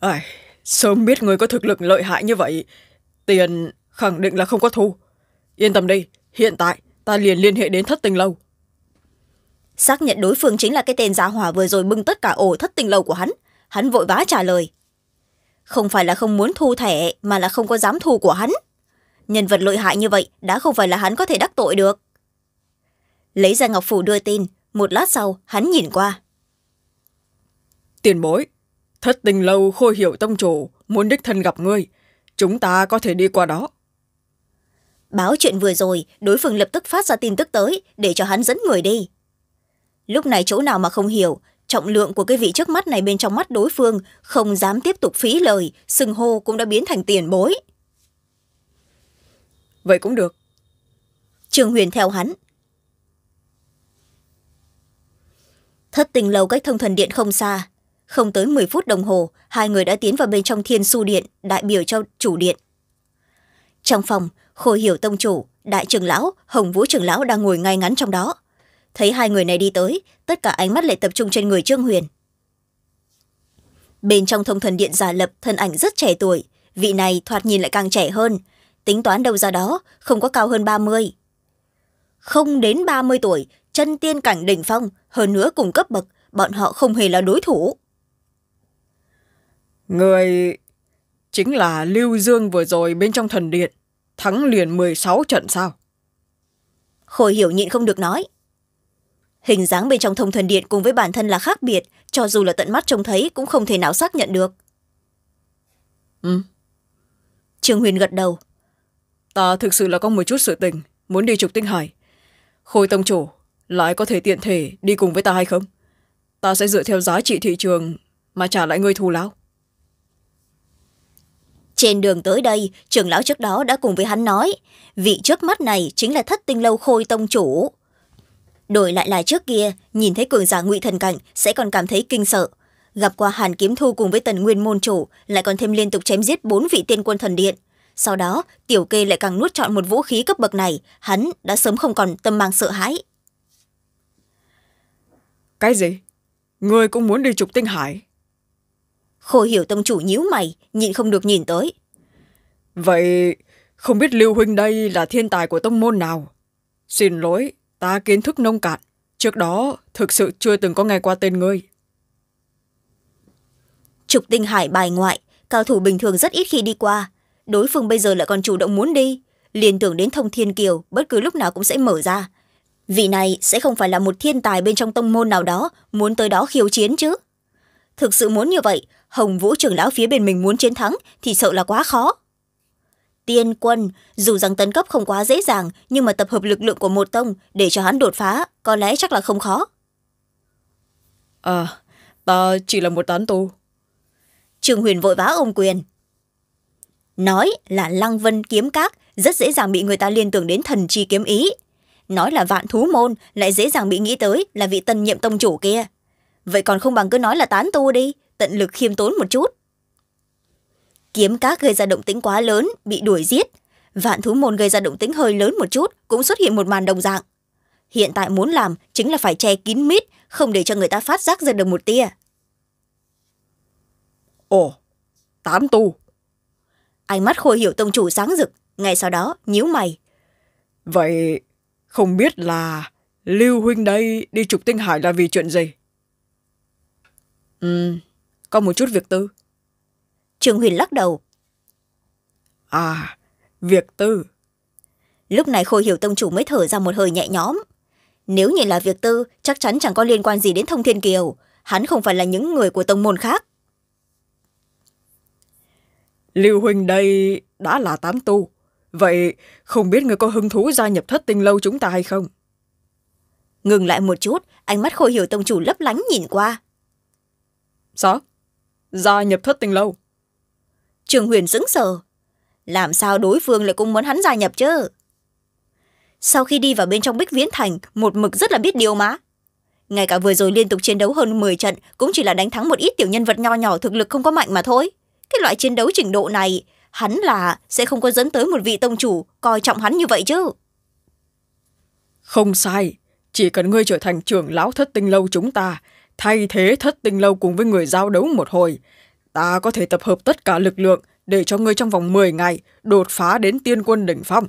ai à, sớm biết người có thực lực lợi hại như vậy tiền khẳng định là không có thu yên tâm đi hiện tại ta liền liên hệ đến thất tinh lâu xác nhận đối phương chính là cái tên giả hỏa vừa rồi bưng tất cả ổ thất tinh lâu của hắn hắn vội vã trả lời không phải là không muốn thu thẻ mà là không có dám thu của hắn nhân vật lợi hại như vậy đã không phải là hắn có thể đắc tội được lấy ra ngọc phủ đưa tin một lát sau hắn nhìn qua tiền bối thất tình lâu khôi hiểu tông chủ muốn đích thân gặp ngươi chúng ta có thể đi qua đó báo chuyện vừa rồi đối phương lập tức phát ra tin tức tới để cho hắn dẫn người đi lúc này chỗ nào mà không hiểu trọng lượng của cái vị trước mắt này bên trong mắt đối phương không dám tiếp tục phí lời sừng hô cũng đã biến thành tiền bối vậy cũng được trường huyền theo hắn thất tình lâu cách thông thần điện không xa không tới m phút đồng hồ hai người đã tiến vào bên trong thiên su điện đại biểu cho chủ điện trong phòng khôi hiểu tông chủ đại trưởng lão hồng vũ trưởng lão đang ngồi ngay ngắn trong đó thấy hai người này đi tới tất cả ánh mắt lại tập trung trên người trương huyền bên trong thông thần điện giả lập thân ảnh rất trẻ tuổi vị này thoạt nhìn lại càng trẻ hơn tính toán đâu ra đó không có cao hơn ba mươi không đến ba mươi tuổi chân tiên cảnh đỉnh phong hơn nữa cùng cấp bậc bọn họ không hề là đối thủ người chính là lưu dương vừa rồi bên trong thần điện thắng liền m ộ ư ơ i sáu trận sao khôi hiểu nhịn không được nói hình dáng bên trong thông thần điện cùng với bản thân là khác biệt cho dù là tận mắt trông thấy cũng không thể nào xác nhận được ừ trương huyền gật đầu ta thực sự là có một chút sự tình muốn đi trục tinh hải khôi tông chủ lại có thể tiện thể đi cùng với ta hay không ta sẽ dựa theo giá trị thị trường mà trả lại ngươi thù lão trên đường tới đây trường lão trước đó đã cùng với hắn nói vị trước mắt này chính là thất tinh lâu khôi tông chủ đổi lại là trước kia nhìn thấy cường giả ngụy thần cảnh sẽ còn cảm thấy kinh sợ gặp qua hàn kiếm thu cùng với tần nguyên môn chủ lại còn thêm liên tục chém giết bốn vị tiên quân thần điện sau đó tiểu kê lại càng nuốt chọn một vũ khí cấp bậc này hắn đã sớm không còn tâm mang sợ hãi cái gì người cũng muốn đi trục tinh hải khổ hiểu tông chủ nhíu mày nhịn không được nhìn tới vậy không biết lưu huynh đây là thiên tài của tông môn nào xin lỗi ta kiến thức nông cạn trước đó thực sự chưa từng có nghe qua tên ngươi trục tinh hải bài ngoại cao thủ bình thường rất ít khi đi qua đối phương bây giờ lại còn chủ động muốn đi liền tưởng đến thông thiên kiều bất cứ lúc nào cũng sẽ mở ra vị này sẽ không phải là một thiên tài bên trong tông môn nào đó muốn tới đó khiêu chiến chứ thực sự muốn như vậy hồng vũ trưởng lão phía bên mình muốn chiến thắng thì sợ là quá khó tiên quân dù rằng tấn cấp không quá dễ dàng nhưng mà tập hợp lực lượng của một tông để cho hắn đột phá có lẽ chắc là không khó à ta chỉ là một tán tu trường huyền vội vã ôm quyền nói là lăng vân kiếm các rất dễ dàng bị người ta liên tưởng đến thần chi kiếm ý nói là vạn thú môn lại dễ dàng bị nghĩ tới là vị tân nhiệm tông chủ kia vậy còn không bằng cứ nói là tán tu đi tận lực khiêm tốn một chút kiếm cát gây ra động tĩnh quá lớn bị đuổi giết vạn thú môn gây ra động tĩnh hơi lớn một chút cũng xuất hiện một màn đồng dạng hiện tại muốn làm chính là phải che kín mít không để cho người ta phát giác ra được một tia ồ tám tu ánh mắt khôi hiểu tông chủ sáng rực ngay sau đó nhíu mày vậy không biết là lưu huynh đây đi trục tinh hải là vì chuyện gì ừ có một chút việc tư Trương Huyền lắc đầu. À, việc tư. Lúc này Khôi Hiểu Tông Chủ mới thở ra một hơi nhẹ nhõm. Nếu như là việc tư, chắc chắn chẳng có liên quan gì đến Thông Thiên Kiều. Hắn không phải là những người của tông môn khác. Lưu Huynh đây đã là tám tu. Vậy không biết người có hứng thú gia nhập thất tinh lâu chúng ta hay không? Ngừng lại một chút, ánh mắt Khôi Hiểu Tông Chủ lấp lánh nhìn qua. Sao? Gia nhập thất tinh lâu? trường huyền sững sờ làm sao đối phương lại cũng muốn hắn gia nhập chứ sau khi đi vào bên trong bích viễn thành một mực rất là biết điều mà ngay cả vừa rồi liên tục chiến đấu hơn m trận cũng chỉ là đánh thắng một ít tiểu nhân vật nho nhỏ thực lực không có mạnh mà thôi cái loại chiến đấu trình độ này hắn là sẽ không có dẫn tới một vị tông chủ coi trọng hắn như vậy chứ không sai chỉ cần ngươi trở thành trưởng lão thất tinh lâu chúng ta thay thế thất tinh lâu cùng với người giao đấu một hồi ta có thể tập hợp tất cả lực lượng để cho ngươi trong vòng m ngày đột phá đến tiên quân đỉnh phong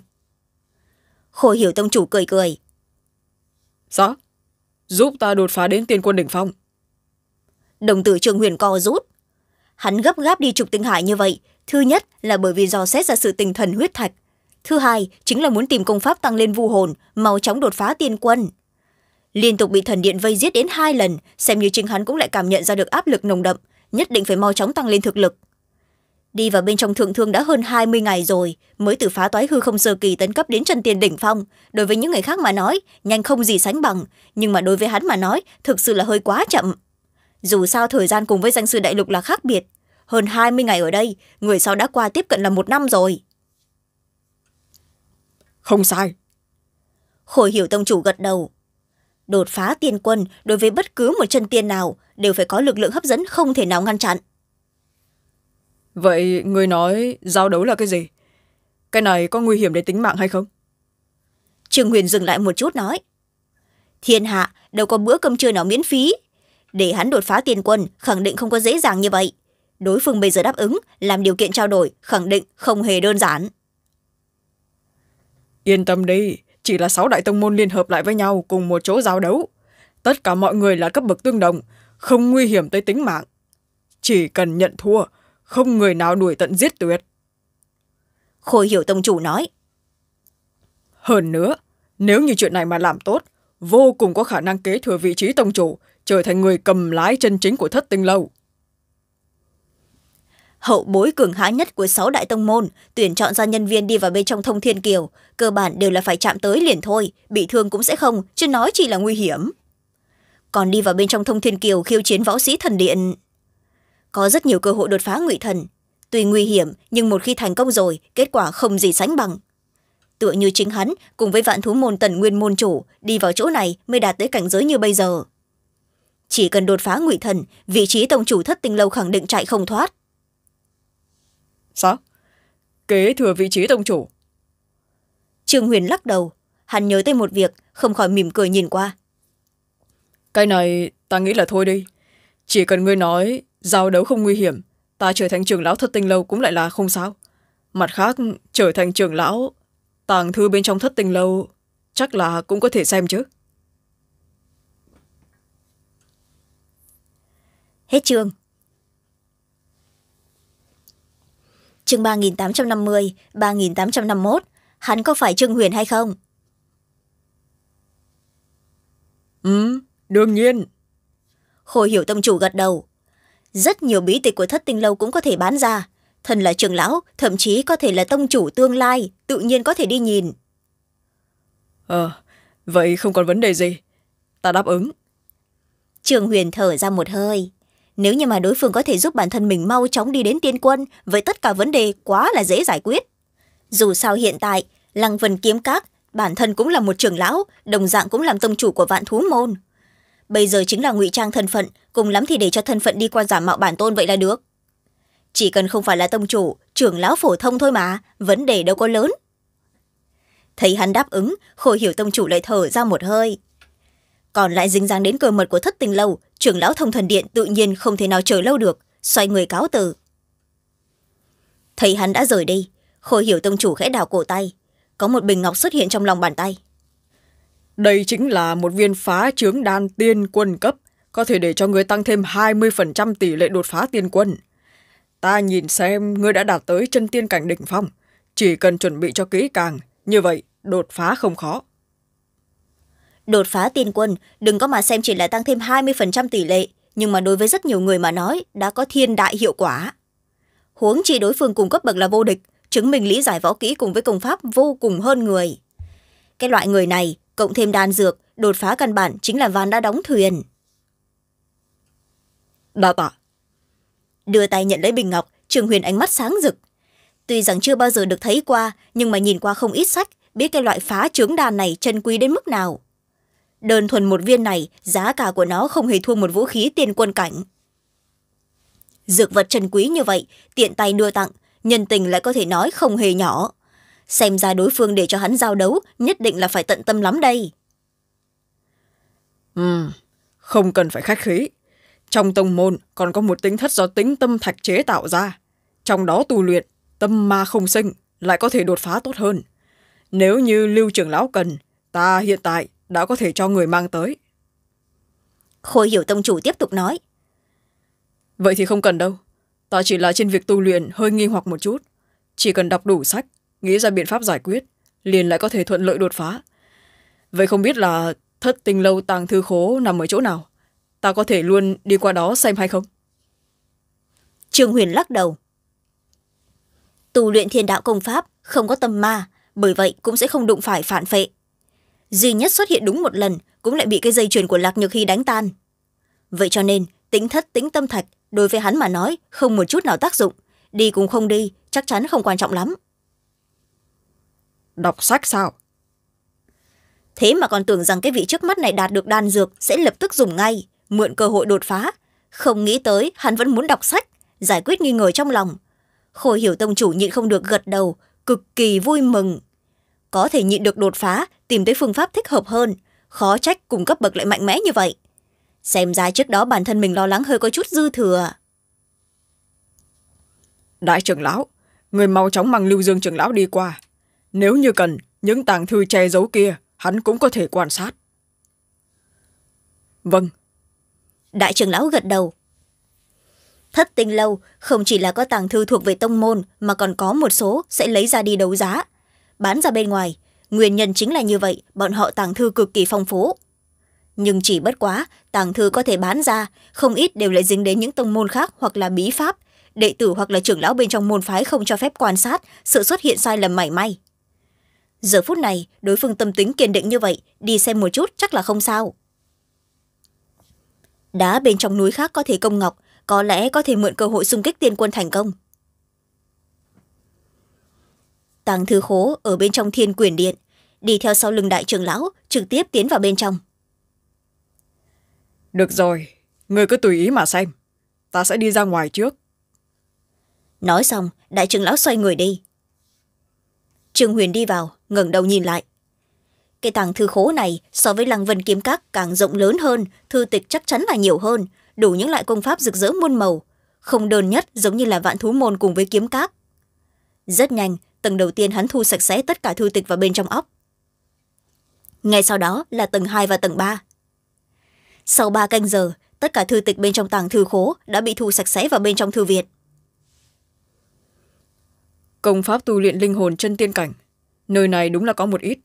Khôi hiểu tông chủ cười cười sao dạ, giúp ta đột phá đến tiên quân đỉnh phong đồng tử trường huyền co rút hắn gấp gáp đi trục tinh hải như vậy thứ nhất là bởi vì dò xét ra sự tinh thần huyết thạch thứ hai chính là muốn tìm công pháp tăng lên vu hồn mau chóng đột phá tiên quân liên tục bị thần điện vây giết đến hai lần xem như chính hắn cũng lại cảm nhận ra được áp lực nồng đậm nhất định phải mau chóng tăng lên thực lực đi vào bên trong thượng thương đã hơn hai mươi ngày rồi mới từ phá toái hư không sơ kỳ tấn cấp đến chân tiền đỉnh phong đối với những người khác mà nói nhanh không gì sánh bằng nhưng mà đối với hắn mà nói thực sự là hơi quá chậm dù sao thời gian cùng với danh sư đại lục là khác biệt hơn hai mươi ngày ở đây người sau đã qua tiếp cận là một năm rồi không sai khổ hiểu tông chủ gật đầu đột phá tiên quân đối với bất cứ một chân tiên nào đều phải có lực lượng hấp dẫn không thể nào ngăn chặn vậy người nói giao đấu là cái gì cái này có nguy hiểm đến tính mạng hay không trương huyền dừng lại một chút nói thiên hạ đâu có bữa cơm trưa nào miễn phí để hắn đột phá tiền quân khẳng định không có dễ dàng như vậy đối phương bây giờ đáp ứng làm điều kiện trao đổi khẳng định không hề đơn giản yên tâm đi chỉ là sáu đại tông môn liên hợp lại với nhau cùng một chỗ giao đấu tất cả mọi người là cấp bậc tương đồng không nguy hiểm tới tính mạng chỉ cần nhận thua không người nào đuổi tận giết tuyệt khôi hiểu tông chủ nói hơn nữa nếu như chuyện này mà làm tốt vô cùng có khả năng kế thừa vị trí tông chủ trở thành người cầm lái chân chính của thất tinh lâu hậu bối cường hãn nhất của sáu đại tông môn tuyển chọn ra nhân viên đi vào bên trong thông thiên kiều cơ bản đều là phải chạm tới liền thôi bị thương cũng sẽ không chứ nói chỉ là nguy hiểm còn đi vào bên trong thông thiên kiều khiêu chiến võ sĩ thần điện có rất nhiều cơ hội đột phá ngụy thần tuy nguy hiểm nhưng một khi thành công rồi kết quả không gì sánh bằng tựa như chính hắn cùng với vạn thú môn tần nguyên môn chủ đi vào chỗ này mới đạt tới cảnh giới như bây giờ chỉ cần đột phá ngụy thần vị trí tông chủ thất tinh lâu khẳng định chạy không thoát sao kế thừa vị trí tông chủ trương huyền lắc đầu hắn nhớ tới một việc không khỏi mỉm cười nhìn qua cái này ta nghĩ là thôi đi chỉ cần ngươi nói giao đấu không nguy hiểm ta trở thành trưởng lão thất tinh lâu cũng lại là không sao mặt khác trở thành trưởng lão tàng thư bên trong thất tinh lâu chắc là cũng có thể xem chứ hết chương chương ba nghìn tám trăm năm mươi ba nghìn tám trăm năm mươi một hắn có phải trương huyền hay không ừ đương nhiên hồ hiểu tông chủ gật đầu rất nhiều bí tịch của thất tinh lâu cũng có thể bán ra thần là trường lão thậm chí có thể là tông chủ tương lai tự nhiên có thể đi nhìn ờ vậy không còn vấn đề gì ta đáp ứng trường huyền thở ra một hơi nếu như mà đối phương có thể giúp bản thân mình mau chóng đi đến tiên quân vậy tất cả vấn đề quá là dễ giải quyết dù sao hiện tại lăng vân kiếm các bản thân cũng là một trưởng lão đồng dạng cũng làm tông chủ của vạn thú môn bây giờ chính là ngụy trang thân phận cùng lắm thì để cho thân phận đi qua giả mạo bản tôn vậy là được chỉ cần không phải là tông chủ trưởng lão phổ thông thôi mà vấn đề đâu có lớn thấy hắn đáp ứng khôi hiểu tông chủ lại thở ra một hơi còn lại dính dáng đến cơ mật của thất tình lâu trưởng lão thông thần điện tự nhiên không thể nào chờ lâu được xoay người cáo từ thấy hắn đã rời đi khôi hiểu tông chủ khẽ đào cổ tay có một bình ngọc xuất hiện trong lòng bàn tay đây chính là một viên phá chướng đan tiên quân cấp, có thể để cho người tăng thêm hai 20% tỷ lệ đột phá tiên quân. Ta nhìn xem ngươi đã đạt tới chân tiên cảnh đỉnh phong, chỉ cần chuẩn bị cho kỹ càng, như vậy đột phá không khó. Đột phá tiên quân, đừng có mà xem chỉ là tăng thêm hai 20% tỷ lệ, nhưng mà đối với rất nhiều người mà nói đã có thiên đại hiệu quả. Huống chi đối phương cùng cấp bậc là vô địch, chứng minh lý giải võ kỹ cùng với công pháp vô cùng hơn người. Cái loại người này cộng thêm đan dược đột phá căn bản chính là ván đã đóng thuyền bà bà đưa tay nhận lấy bình ngọc trường huyền ánh mắt sáng rực tuy rằng chưa bao giờ được thấy qua nhưng mà nhìn qua không ít sách biết cái loại phá trướng đàn này chân quý đến mức nào đơn thuần một viên này giá cả của nó không hề thua một vũ khí tiền quân cảnh dược vật chân quý như vậy tiện tay đưa tặng nhân tình lại có thể nói không hề nhỏ xem ra đối phương để cho hắn giao đấu nhất định là phải tận tâm lắm đây ừ không cần phải khách khí trong tông môn còn có một tính thất do tính tâm thạch chế tạo ra trong đó tu luyện tâm ma không sinh lại có thể đột phá tốt hơn nếu như lưu trưởng lão cần ta hiện tại đã có thể cho người mang tới khôi hiểu tông chủ tiếp tục nói vậy thì không cần đâu ta chỉ là trên việc tu luyện hơi nghi hoặc một chút chỉ cần đọc đủ sách nghĩ ra biện pháp giải quyết liền lại có thể thuận lợi đột phá vậy không biết là thất tình lâu tàng thư khố nằm ở chỗ nào ta có thể luôn đi qua đó xem hay không trương huyền lắc đầu tu luyện thiên đạo công pháp không có tâm ma bởi vậy cũng sẽ không đụng phải phản phệ duy nhất xuất hiện đúng một lần cũng lại bị cái dây chuyển của lạc nhược hy đánh tan vậy cho nên tính thất tính tâm thạch đối với hắn mà nói không một chút nào tác dụng đi cũng không đi chắc chắn không quan trọng lắm đọc sách sao thế mà còn tưởng rằng cái vị trước mắt này đạt được đan dược sẽ lập tức dùng ngay mượn cơ hội đột phá không nghĩ tới hắn vẫn muốn đọc sách giải quyết nghi ngờ trong lòng khôi hiểu tông chủ nhịn không được gật đầu cực kỳ vui mừng có thể nhịn được đột phá tìm tới phương pháp thích hợp hơn khó trách cung cấp bậc lại mạnh mẽ như vậy xem ra trước đó bản thân mình lo lắng hơi có chút dư thừa đại trưởng lão người mau chóng mang lưu dương trưởng lão đi qua nếu như cần những tàng thư che giấu kia hắn cũng có thể quan sát vâng đại trưởng lão gật đầu thất tinh lâu không chỉ là có tàng thư thuộc về tông môn mà còn có một số sẽ lấy ra đi đấu giá bán ra bên ngoài nguyên nhân chính là như vậy bọn họ tàng thư cực kỳ phong phú nhưng chỉ bất quá tàng thư có thể bán ra không ít đều lại dính đến những tông môn khác hoặc là bí pháp đệ tử hoặc là trưởng lão bên trong môn phái không cho phép quan sát sự xuất hiện sai lầm mảy may giờ phút này đối phương tâm tính kiên định như vậy đi xem một chút chắc là không sao đá bên trong núi khác có thể công ngọc có lẽ có thể mượn cơ hội xung kích tiên quân thành công tàng thư khố ở bên trong thiên quyền điện đi theo sau lưng đại trưởng lão trực tiếp tiến vào bên trong được rồi người cứ tùy ý mà xem ta sẽ đi ra ngoài trước nói xong đại trưởng lão xoay người đi trương huyền đi vào ngẩng đầu nhìn lại cái tàng thư khố này so với lăng vân kiếm các càng rộng lớn hơn thư tịch chắc chắn là nhiều hơn đủ những loại công pháp rực rỡ muôn màu không đơn nhất giống như là vạn thú môn cùng với kiếm các rất nhanh tầng đầu tiên hắn thu sạch sẽ tất cả thư tịch vào bên trong óc ngay sau đó là tầng hai và tầng ba sau ba canh giờ tất cả thư tịch bên trong tàng thư khố đã bị thu sạch sẽ vào bên trong thư viện công pháp tu luyện linh hồn chân tiên cảnh nơi này đúng là có một ít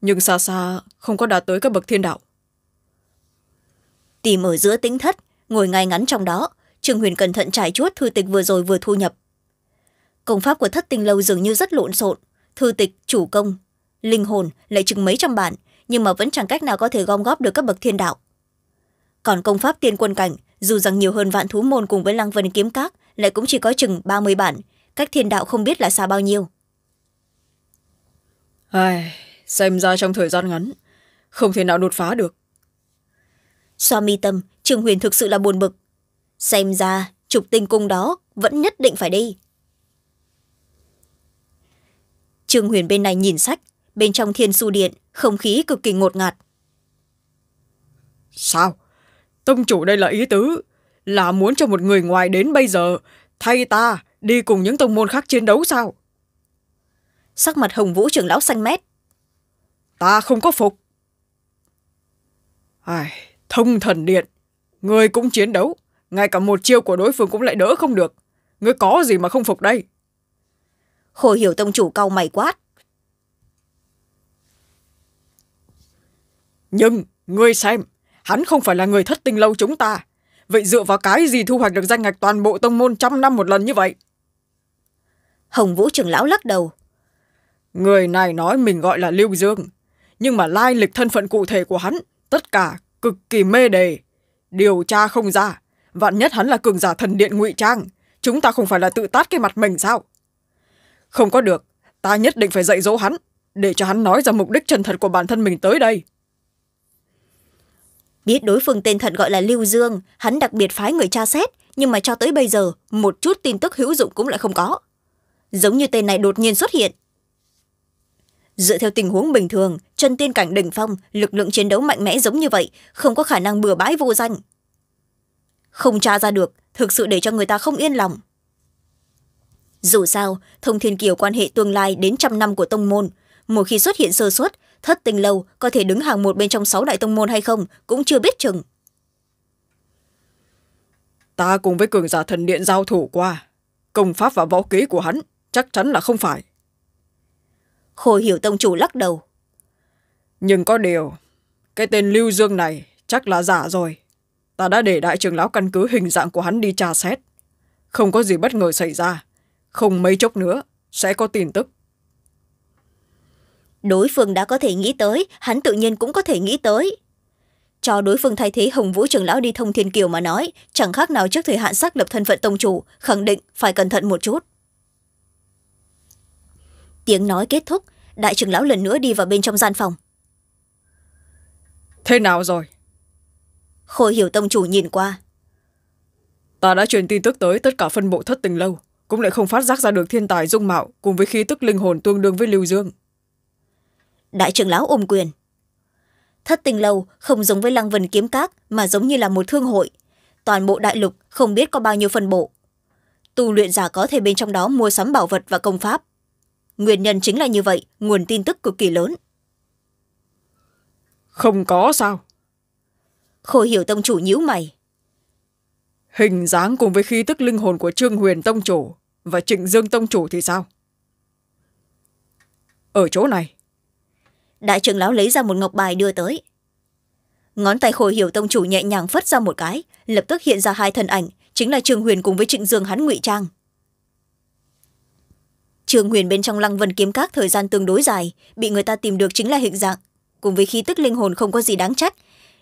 nhưng xa xa không có đạt tới các bậc thiên đạo tìm ở giữa tính thất ngồi ngay ngắn trong đó trương huyền cẩn thận trải chuốt thư tịch vừa rồi vừa thu nhập công pháp của thất tinh lâu dường như rất lộn xộn thư tịch chủ công linh hồn lại chừng mấy trăm bản nhưng mà vẫn chẳng cách nào có thể gom góp được các bậc thiên đạo còn công pháp tiên quân cảnh dù rằng nhiều hơn vạn thú môn cùng với lăng vân kiếm các lại cũng chỉ có chừng ba mươi bản cách thiên đạo không biết là xa bao nhiêu Ai, xem ra trong thời gian ngắn không thể nào đột phá được xoa mi tâm trương huyền thực sự là buồn bực xem ra trục tinh cung đó vẫn nhất định phải đi trương huyền bên này nhìn sách bên trong thiên su điện không khí cực kỳ ngột ngạt sao tông chủ đây là ý tứ là muốn cho một người ngoài đến bây giờ thay ta đi cùng những tông môn khác chiến đấu sao sắc mặt hồng vũ trưởng lão xanh mét ta không có phục ai thông thần điện người cũng chiến đấu ngay cả một chiêu của đối phương cũng lại đỡ không được người có gì mà không phục đây khổ hiểu tông chủ cau mày quát nhưng ngươi xem hắn không phải là người thất tinh lâu chúng ta vậy dựa vào cái gì thu hoạch được danh ngạch toàn bộ tông môn trăm năm một lần như vậy hồng vũ trưởng lão lắc đầu người này nói mình gọi là lưu dương nhưng mà lai lịch thân phận cụ thể của hắn tất cả cực kỳ mê đề điều tra không ra vạn nhất hắn là cường giả thần điện ngụy trang chúng ta không phải là tự tát cái mặt mình sao không có được ta nhất định phải dạy dỗ hắn để cho hắn nói ra mục đích chân thật của bản thân mình tới đây biết đối phương tên thật gọi là lưu dương hắn đặc biệt phái người tra xét nhưng mà cho tới bây giờ một chút tin tức hữu dụng cũng lại không có giống như tên này đột nhiên xuất hiện dựa theo tình huống bình thường chân tiên cảnh đỉnh phong lực lượng chiến đấu mạnh mẽ giống như vậy không có khả năng bừa bãi vô danh không tra ra được thực sự để cho người ta không yên lòng dù sao thông thiên kiều quan hệ tương lai đến trăm năm của tông môn một khi xuất hiện sơ suất thất tình lâu có thể đứng hàng một bên trong sáu đại tông môn hay không cũng chưa biết chừng ta cùng với cường giả thần điện giao thủ qua công pháp và võ ký của hắn chắc chắn là không phải khôi hiểu tông chủ lắc đầu nhưng có điều cái tên lưu dương này chắc là giả rồi ta đã để đại trưởng lão căn cứ hình dạng của hắn đi tra xét không có gì bất ngờ xảy ra không mấy chốc nữa sẽ có tin tức đối phương đã có thể nghĩ tới hắn tự nhiên cũng có thể nghĩ tới cho đối phương thay thế hồng vũ trưởng lão đi thông thiên kiều mà nói chẳng khác nào trước thời hạn xác lập thân phận tông chủ khẳng định phải cẩn thận một chút tiếng nói kết thúc đại trưởng lão lần nữa đi vào bên trong gian phòng thế nào rồi khôi hiểu tông chủ nhìn qua ta đã truyền tin tức tới tất cả phân bộ thất tình lâu cũng lại không phát giác ra được thiên tài dung mạo cùng với khí tức linh hồn tương đương với lưu dương đại trưởng lão ôm quyền thất tình lâu không giống với lăng vân kiếm các mà giống như là một thương hội toàn bộ đại lục không biết có bao nhiêu phân bộ tu luyện giả có thể bên trong đó mua sắm bảo vật và công pháp nguyên nhân chính là như vậy nguồn tin tức cực kỳ lớn không có sao Khôi hiểu tông chủ nhíu mày hình dáng cùng với khí tức linh hồn của trương huyền tông chủ và trịnh dương tông chủ thì sao ở chỗ này đại trưởng lão lấy ra một ngọc bài đưa tới ngón tay khôi hiểu tông chủ nhẹ nhàng phất ra một cái lập tức hiện ra hai thân ảnh chính là trương huyền cùng với trịnh dương hắn ngụy trang trương huyền bên trong lăng vân kiếm các thời gian tương đối dài bị người ta tìm được chính là hình dạng cùng với khí tức linh hồn không có gì đáng trách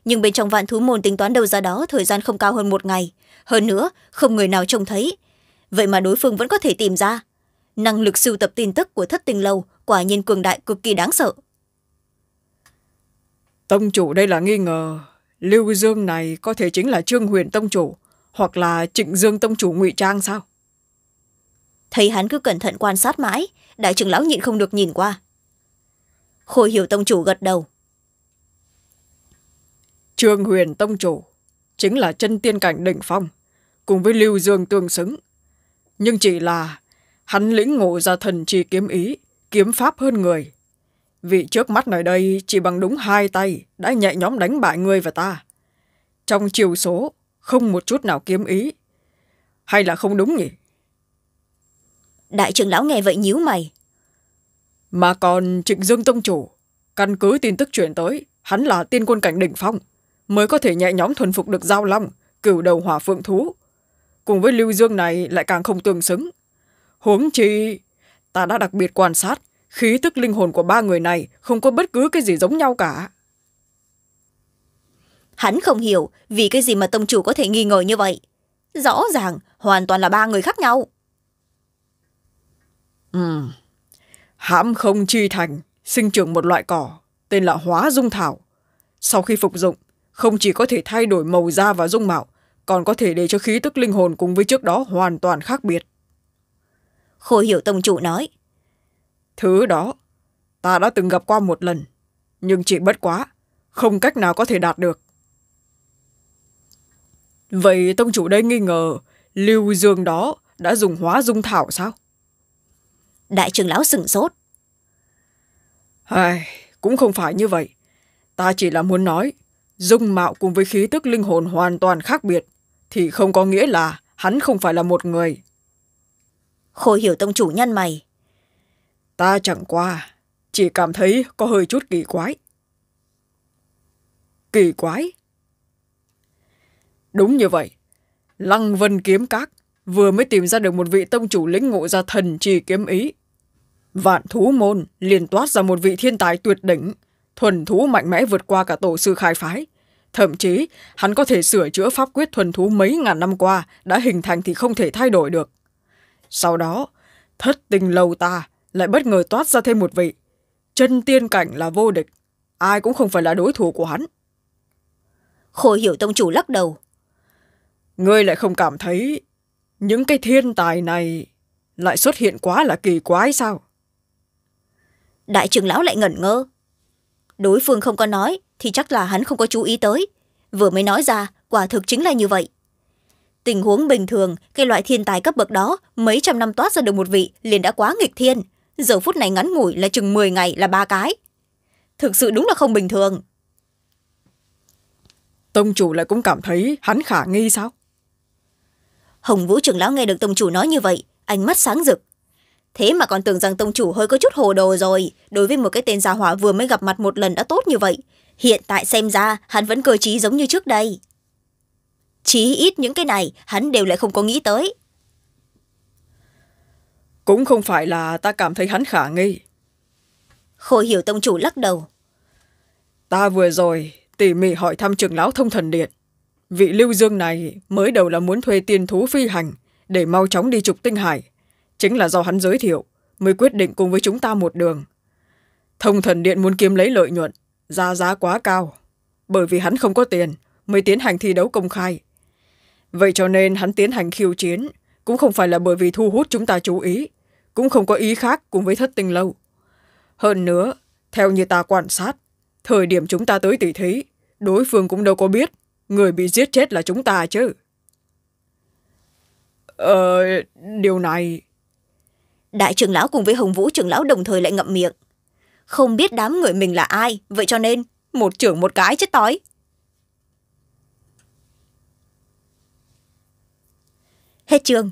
nhưng bên trong vạn thú môn tính toán đâu ra đó thời gian không cao hơn một ngày hơn nữa không người nào trông thấy vậy mà đối phương vẫn có thể tìm ra năng lực sưu tập tin tức của thất tinh lâu quả nhiên cường đại cực kỳ đáng sợ tông chủ đây là nghi ngờ lưu dương này có thể chính là trương huyền tông chủ hoặc là trịnh dương tông chủ ngụy trang sao thấy hắn cứ cẩn thận quan sát mãi đại trưởng lão nhịn không được nhìn qua khôi hiểu tông chủ gật đầu trương huyền tông chủ chính là chân tiên cảnh đỉnh phong cùng với lưu dương tương xứng nhưng chỉ là hắn lĩnh ngộ ra thần trì kiếm ý kiếm pháp hơn người vị trước mắt nơi đây chỉ bằng đúng hai tay đã nhẹ nhóm đánh bại ngươi và ta trong chiều số không một chút nào kiếm ý hay là không đúng nhỉ đại trưởng lão nghe vậy nhíu mày mà còn trịnh dương tông chủ căn cứ tin tức chuyển tới hắn là tiên quân cảnh đỉnh phong mới có thể nhẹ nhóm thuần phục được giao long cửu đầu hỏa phượng thú cùng với lưu dương này lại càng không tương xứng huống chi ta đã đặc biệt quan sát khí tức linh hồn của ba người này không có bất cứ cái gì giống nhau cả hắn không hiểu vì cái gì mà tông chủ có thể nghi ngờ như vậy rõ ràng hoàn toàn là ba người khác nhau Ừ. Hãm không chi thành, sinh trưởng một loại cỏ, tên là hóa dung thảo. Sau khi phục dụng, không chỉ có thể thay đổi màu da và dung mạo, còn có thể để cho khí tức linh hồn cùng với trước đó hoàn toàn khác biệt. Khổ hiểu tông chủ nói. Thứ đó, ta đã từng gặp qua một lần, nhưng chỉ bất quá, không cách nào có thể đạt được. Vậy tông chủ đây nghi ngờ, lưu dương đó đã dùng hóa dung thảo sao? đại trưởng lão sửng sốt Ai, cũng không phải như vậy ta chỉ là muốn nói dung mạo cùng với khí tức linh hồn hoàn toàn khác biệt thì không có nghĩa là hắn không phải là một người Khôi hiểu tông chủ nhân mày ta chẳng qua chỉ cảm thấy có hơi chút kỳ quái kỳ quái đúng như vậy lăng vân kiếm các vừa mới tìm ra được một vị tông chủ lĩnh ngộ ra thần trì kiếm ý vạn thú môn liền toát ra một vị thiên tài tuyệt đỉnh thuần thú mạnh mẽ vượt qua cả tổ sư khai phái thậm chí hắn có thể sửa chữa pháp quyết thuần thú mấy ngàn năm qua đã hình thành thì không thể thay đổi được sau đó thất tình lâu ta lại bất ngờ toát ra thêm một vị chân tiên cảnh là vô địch ai cũng không phải là đối thủ của hắn khôi hiểu tông chủ lắc đầu ngươi lại không cảm thấy những cái thiên tài này lại xuất hiện quá là kỳ quái sao đại trưởng lão lại ngẩn ngơ đối phương không có nói thì chắc là hắn không có chú ý tới vừa mới nói ra quả thực chính là như vậy tình huống bình thường cái loại thiên tài cấp bậc đó mấy trăm năm toát ra được một vị liền đã quá nghịch thiên giờ phút này ngắn ngủi là chừng m ngày là ba cái thực sự đúng là không bình thường tông chủ lại cũng cảm thấy hắn khả nghi sao hồng vũ trưởng lão nghe được tông chủ nói như vậy ánh mắt sáng rực thế mà còn tưởng rằng tông chủ hơi có chút hồ đồ rồi đối với một cái tên gia hỏa vừa mới gặp mặt một lần đã tốt như vậy hiện tại xem ra hắn vẫn cơ trí giống như trước đây chí ít những cái này hắn đều lại không có nghĩ tới cũng không phải là ta cảm thấy hắn khả nghi khôi hiểu tông chủ lắc đầu ta vừa rồi tỉ mỉ hỏi thăm trường lão thông thần điện vị lưu dương này mới đầu là muốn thuê tiền thú phi hành để mau chóng đi trục tinh hải chính là do hắn giới thiệu mới quyết định cùng với chúng ta một đường thông thần điện muốn kiếm lấy lợi nhuận ra giá quá cao bởi vì hắn không có tiền mới tiến hành thi đấu công khai vậy cho nên hắn tiến hành khiêu chiến cũng không phải là bởi vì thu hút chúng ta chú ý cũng không có ý khác cùng với thất tinh lâu hơn nữa theo như ta quan sát thời điểm chúng ta tới tỷ thí đối phương cũng đâu có biết người bị giết chết là chúng ta chứ ờ điều này đại trưởng lão cùng với hồng vũ trưởng lão đồng thời lại ngậm miệng không biết đám người mình là ai vậy cho nên một trưởng một cái chết tói hết chương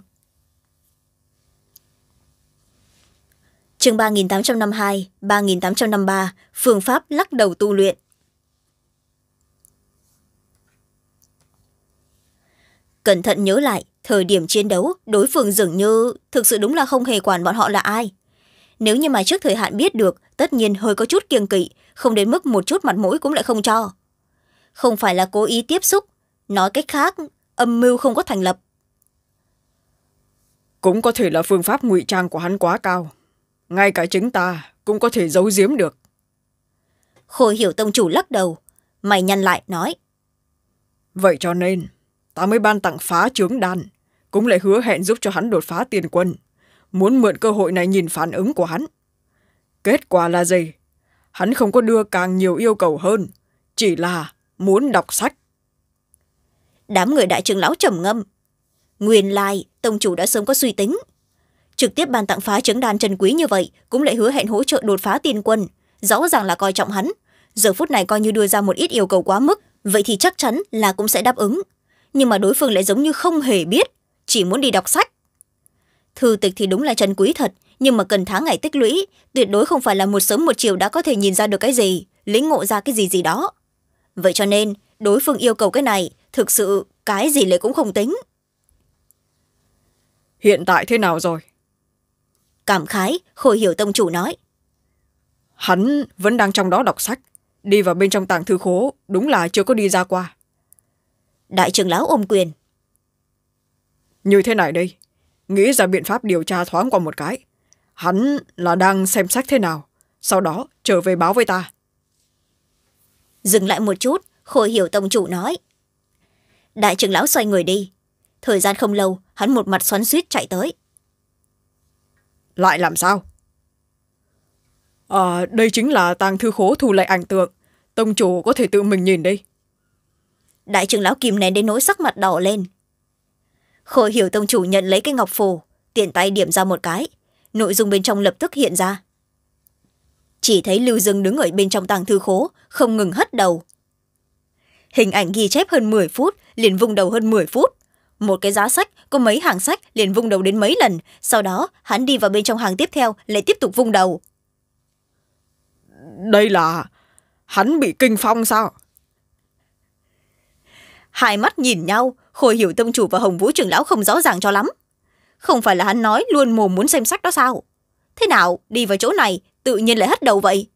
chương ba nghìn tám trăm năm hai ba nghìn tám trăm năm ba phương pháp lắc đầu tu luyện cẩn thận nhớ lại thời điểm chiến đấu đối phương dường như thực sự đúng là không hề quản bọn họ là ai nếu như mà trước thời hạn biết được tất nhiên hơi có chút kiêng kỵ không đến mức một chút mặt mũi cũng lại không cho không phải là cố ý tiếp xúc nói cách khác âm mưu không có thành lập cũng có thể là phương pháp ngụy trang của hắn quá cao ngay cả chính ta cũng có thể giấu giếm được khôi hiểu tông chủ lắc đầu mày nhăn lại nói vậy cho nên ta mới ban tặng phá trướng đan cũng lại hứa hẹn giúp cho hắn đột phá tiền quân muốn mượn cơ hội này nhìn phản ứng của hắn kết quả là gì hắn không có đưa càng nhiều yêu cầu hơn chỉ là muốn đọc sách đám người đại trưởng lão trầm ngâm nguyên lai tông chủ đã sớm có suy tính trực tiếp bàn tặng phá trứng đàn trần quý như vậy cũng lại hứa hẹn hỗ trợ đột phá tiền quân rõ ràng là coi trọng hắn giờ phút này coi như đưa ra một ít yêu cầu quá mức vậy thì chắc chắn là cũng sẽ đáp ứng nhưng mà đối phương lại giống như không hề biết chỉ muốn đi đọc sách thư tịch thì đúng là trần quý thật nhưng mà cần tháng ngày tích lũy tuyệt đối không phải là một sớm một chiều đã có thể nhìn ra được cái gì lĩnh ngộ ra cái gì gì đó vậy cho nên đối phương yêu cầu cái này thực sự cái gì lệ cũng không tính hiện tại thế nào rồi cảm khái khôi hiểu tông chủ nói hắn vẫn đang trong đó đọc sách đi vào bên trong tàng thư khố đúng là chưa có đi ra qua đại trưởng lão ôm quyền như thế này đây nghĩ ra biện pháp điều tra thoáng qua một cái hắn là đang xem xét thế nào sau đó trở về báo với ta dừng lại một chút khôi hiểu tông chủ nói đại trưởng lão xoay người đi thời gian không lâu hắn một mặt xoắn suýt chạy tới lại làm sao à, đây chính là tàng thư khố thu lại ảnh tượng tông chủ có thể tự mình nhìn đi đại trưởng lão kìm nén đến nỗi sắc mặt đỏ lên khổ hiểu tông chủ nhận lấy cái ngọc phù tiện tay điểm ra một cái nội dung bên trong lập tức hiện ra chỉ thấy lưu dương đứng ở bên trong tàng thư khố không ngừng hất đầu hình ảnh ghi chép hơn m phút liền vung đầu hơn m phút một cái giá sách có mấy hàng sách liền vung đầu đến mấy lần sau đó hắn đi vào bên trong hàng tiếp theo lại tiếp tục vung đầu đây là hắn bị kinh phong sao hai mắt nhìn nhau khôi hiểu tông chủ và hồng vũ trưởng lão không rõ ràng cho lắm không phải là hắn nói luôn mồm muốn xem sách đó sao thế nào đi vào chỗ này tự nhiên lại hất đầu vậy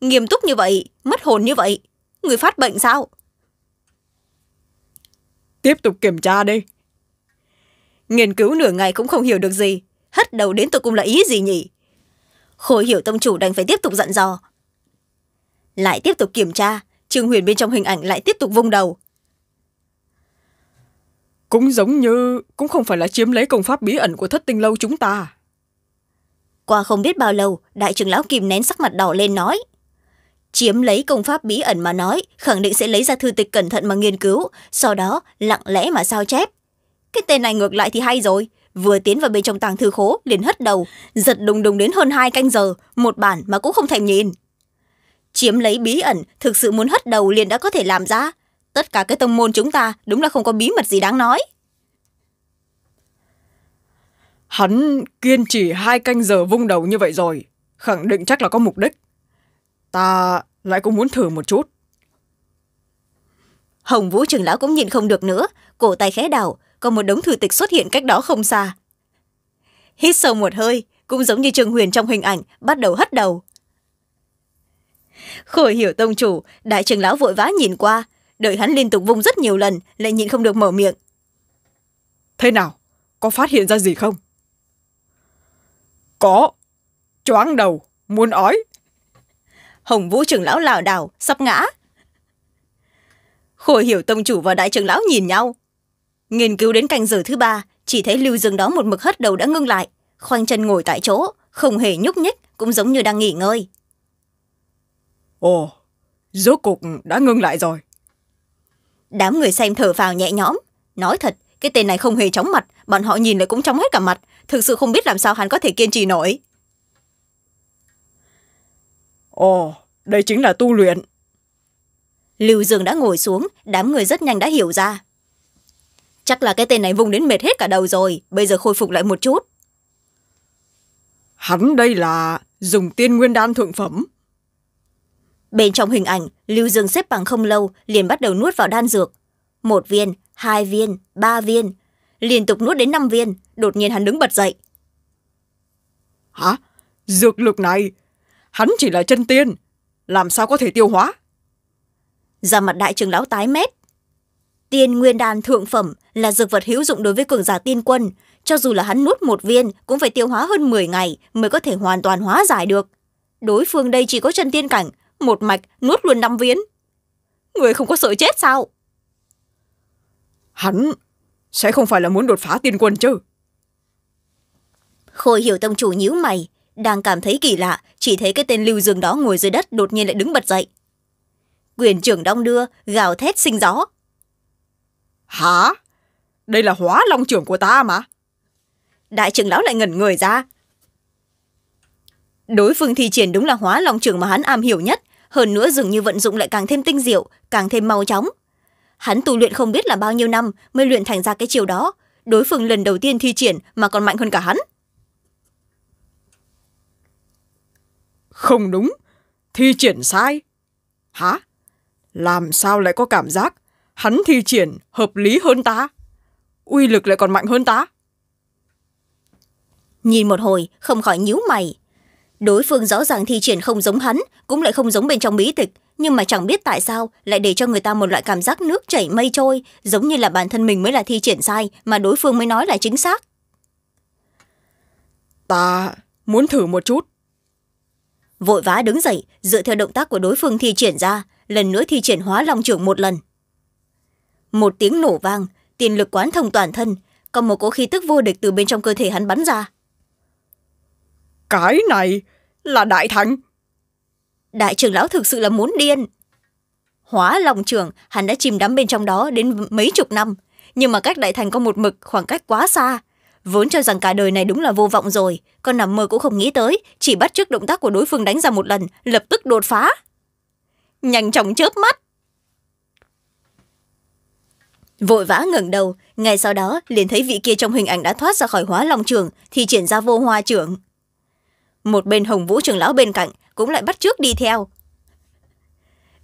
nghiêm túc như vậy mất hồn như vậy người phát bệnh sao tiếp tục kiểm tra đi nghiên cứu nửa ngày cũng không hiểu được gì hất đầu đến tôi cũng là ý gì nhỉ khôi hiểu tông chủ đành phải tiếp tục dặn dò lại tiếp tục kiểm tra trương huyền bên trong hình ảnh lại tiếp tục vung đầu cũng giống như cũng không phải là chiếm lấy công pháp bí ẩn của thất tinh lâu chúng ta qua không biết bao lâu đại trưởng lão kìm nén sắc mặt đỏ lên nói chiếm lấy công pháp bí ẩn mà nói khẳng định sẽ lấy ra thư tịch cẩn thận mà nghiên cứu sau đó lặng lẽ mà sao chép cái tên này ngược lại thì hay rồi vừa tiến vào bên trong tàng thư khố liền hất đầu giật đùng đùng đến hơn hai canh giờ một bản mà cũng không thèm nhìn chiếm lấy bí ẩn thực sự muốn hất đầu liền đã có thể làm ra tất cả cái tông môn chúng ta đúng là không có bí mật gì đáng nói hắn kiên trì hai canh giờ vung đầu như vậy rồi khẳng định chắc là có mục đích ta lại cũng muốn thử một chút hồng vũ trường lão cũng nhìn không được nữa cổ tay khẽ đảo còn một đống thư tịch xuất hiện cách đó không xa hít sâu một hơi cũng giống như trường huyền trong hình ảnh bắt đầu hất đầu khổ hiểu tông chủ đại trường lão vội vã nhìn qua đợi hắn liên tục vung rất nhiều lần lại nhịn không được mở miệng thế nào có phát hiện ra gì không có choáng đầu muốn ói hồng vũ trưởng lão lảo đảo sắp ngã khôi hiểu tông chủ và đại trưởng lão nhìn nhau nghiên cứu đến canh giờ thứ ba chỉ thấy lưu dương đó một mực hất đầu đã ngưng lại khoanh chân ngồi tại chỗ không hề nhúc nhích cũng giống như đang nghỉ ngơi ồ rốt cục đã ngưng lại rồi đám người xem thở vào nhẹ nhõm nói thật cái tên này không hề chóng mặt bọn họ nhìn lại cũng chóng hết cả mặt thực sự không biết làm sao hắn có thể kiên trì nổi ồ đây chính là tu luyện lưu dương đã ngồi xuống đám người rất nhanh đã hiểu ra chắc là cái tên này vùng đến mệt hết cả đầu rồi bây giờ khôi phục lại một chút hắn đây là dùng tiên nguyên đan thượng phẩm bên trong hình ảnh lưu dương xếp bằng không lâu liền bắt đầu nuốt vào đan dược một viên hai viên ba viên liên tục nuốt đến năm viên đột nhiên hắn đứng bật dậy hả dược lực này hắn chỉ là chân tiên làm sao có thể tiêu hóa ra mặt đại trưởng lão tái mét tiên nguyên đan thượng phẩm là dược vật hữu dụng đối với cường giả tiên quân cho dù là hắn nuốt một viên cũng phải tiêu hóa hơn m ngày mới có thể hoàn toàn hóa giải được đối phương đây chỉ có chân tiên cảnh một mạch nuốt luôn năm viên người không có sợ chết sao hắn sẽ không phải là muốn đột phá tiên quân chứ khôi hiểu tông chủ nhíu mày đang cảm thấy kỳ lạ chỉ thấy cái tên lưu dương đó ngồi dưới đất đột nhiên lại đứng bật dậy quyền trưởng đong đưa gào thét sinh gió hả đây là hóa long trưởng của ta mà đại trưởng lão lại ngẩn người ra đối phương thi triển đúng là hóa long trưởng mà hắn am hiểu nhất hơn nữa dường như vận dụng lại càng thêm tinh diệu càng thêm mau chóng hắn tu luyện không biết là bao nhiêu năm mới luyện thành ra cái chiều đó đối phương lần đầu tiên thi triển mà còn mạnh hơn cả hắn không đúng thi triển sai hả làm sao lại có cảm giác hắn thi triển hợp lý hơn ta uy lực lại còn mạnh hơn ta nhìn một hồi không khỏi nhíu mày đối phương rõ ràng thi triển không giống hắn cũng lại không giống bên trong bí tịch nhưng mà chẳng biết tại sao lại để cho người ta một loại cảm giác nước chảy mây trôi giống như là bản thân mình mới là thi triển sai mà đối phương mới nói là chính xác ta muốn thử một chút vội vã đứng dậy dựa theo động tác của đối phương thi triển ra lần nữa thi triển hóa long trưởng một lần một tiếng nổ vang tiền lực quán thông toàn thân còn một cỗ khí tức vô địch từ bên trong cơ thể hắn bắn ra cái này là đại thành đại trưởng lão thực sự là muốn điên hóa lòng trường hắn đã chìm đắm bên trong đó đến mấy chục năm nhưng mà cách đại thành có một mực khoảng cách quá xa vốn cho rằng cả đời này đúng là vô vọng rồi con nằm mơ cũng không nghĩ tới chỉ bắt chước động tác của đối phương đánh ra một lần lập tức đột phá nhanh chóng chớp mắt vội vã ngẩng đầu ngay sau đó liền thấy vị kia trong hình ảnh đã thoát ra khỏi hóa lòng trường thì triển ra vô hoa trưởng một bên hồng vũ trường lão bên cạnh cũng lại bắt trước đi theo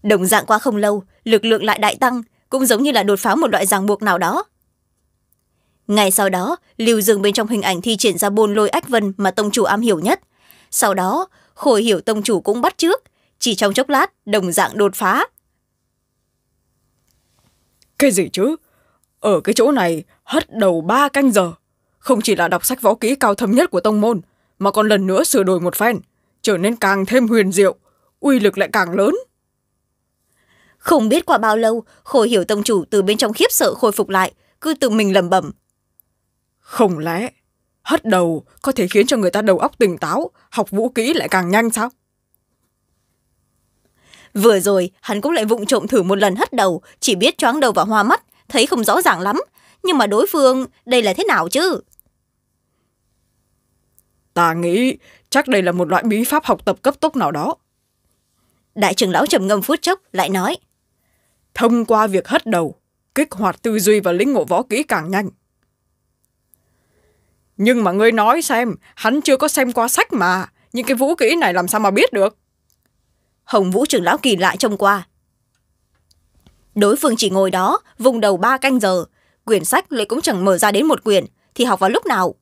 đồng dạng qua không lâu lực lượng lại đại tăng cũng giống như là đột phá một loại ràng buộc nào đó ngay sau đó lưu dương bên trong hình ảnh thi triển ra bôn lôi ách vân mà tông chủ am hiểu nhất sau đó khôi hiểu tông chủ cũng bắt trước chỉ trong chốc lát đồng dạng đột phá cái gì chứ ở cái chỗ này hất đầu ba canh giờ không chỉ là đọc sách võ kỹ cao thâm nhất của tông môn mà còn lần nữa sửa đổi một phen trở nên càng thêm huyền diệu uy lực lại càng lớn không biết qua bao lâu khôi hiểu tông chủ từ bên trong khiếp sợ khôi phục lại cứ tự mình lẩm bẩm không lẽ hất đầu có thể khiến cho người ta đầu óc tỉnh táo học vũ kỹ lại càng nhanh sao vừa rồi hắn cũng lại vụng trộm thử một lần hất đầu chỉ biết choáng đầu và hoa mắt thấy không rõ ràng lắm nhưng mà đối phương đây là thế nào chứ Ta nghĩ chắc đây là một loại bí pháp học tập cấp tốc nào đó. Đại trưởng lão trầm ngâm phút chốc lại nói. Thông qua việc hất đầu, kích hoạt tư duy và lĩnh ngộ võ kỹ càng nhanh. Nhưng mà ngươi nói xem, hắn chưa có xem qua sách mà. Những cái vũ kỹ này làm sao mà biết được? Hồng Vũ trưởng lão kỳ lại trông qua. Đối phương chỉ ngồi đó, vùng đầu ba canh giờ. Quyển sách lại cũng chẳng mở ra đến một quyển, thì học vào lúc nào?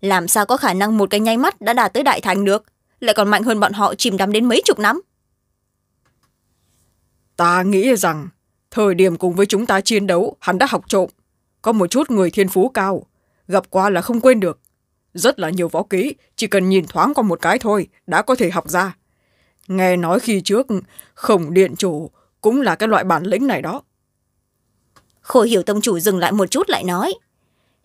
làm sao có khả năng một cái nháy mắt đã đạt tới đại thành được lại còn mạnh hơn bọn họ chìm đắm đến mấy chục năm ta nghĩ rằng thời điểm cùng với chúng ta chiến đấu hắn đã học trộm có một chút người thiên phú cao gặp qua là không quên được rất là nhiều võ kỹ chỉ cần nhìn thoáng qua một cái thôi đã có thể học ra nghe nói khi trước khổng điện chủ cũng là cái loại bản lĩnh này đó khổ hiểu tông chủ dừng lại một chút lại nói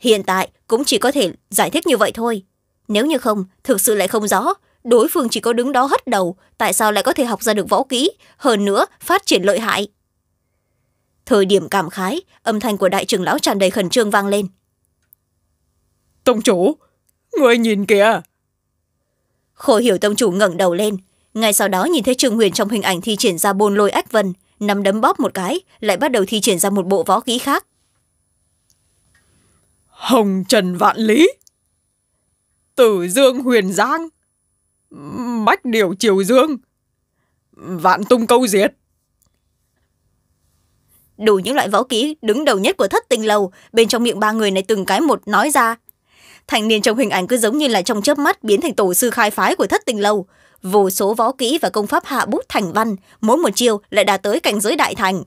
hiện tại cũng chỉ có thể giải thích như vậy thôi nếu như không thực sự lại không rõ đối phương chỉ có đứng đó hất đầu tại sao lại có thể học ra được võ ký hơn nữa phát triển lợi hại thời điểm cảm khái âm thanh của đại trưởng lão tràn đầy khẩn trương vang lên tông chủ người nhìn kìa khổ hiểu tông chủ ngẩng đầu lên ngay sau đó nhìn thấy trương huyền trong hình ảnh thi triển ra bôn lôi ách vân nắm đấm bóp một cái lại bắt đầu thi triển ra một bộ võ ký khác Hồng Trần Vạn Lý, Tử Dương Huyền Giang, Bách Điều Triều Dương, Vạn Tung Câu Diệt. Đủ những loại võ kỹ đứng đầu nhất của thất tình lầu, bên trong miệng ba người này từng cái một nói ra. Thành niên trong hình ảnh cứ giống như là trong chớp mắt biến thành tổ sư khai phái của thất tình lầu. Vô số võ kỹ và công pháp hạ bút thành văn, mỗi một chiều lại đạt tới cảnh giới đại thành.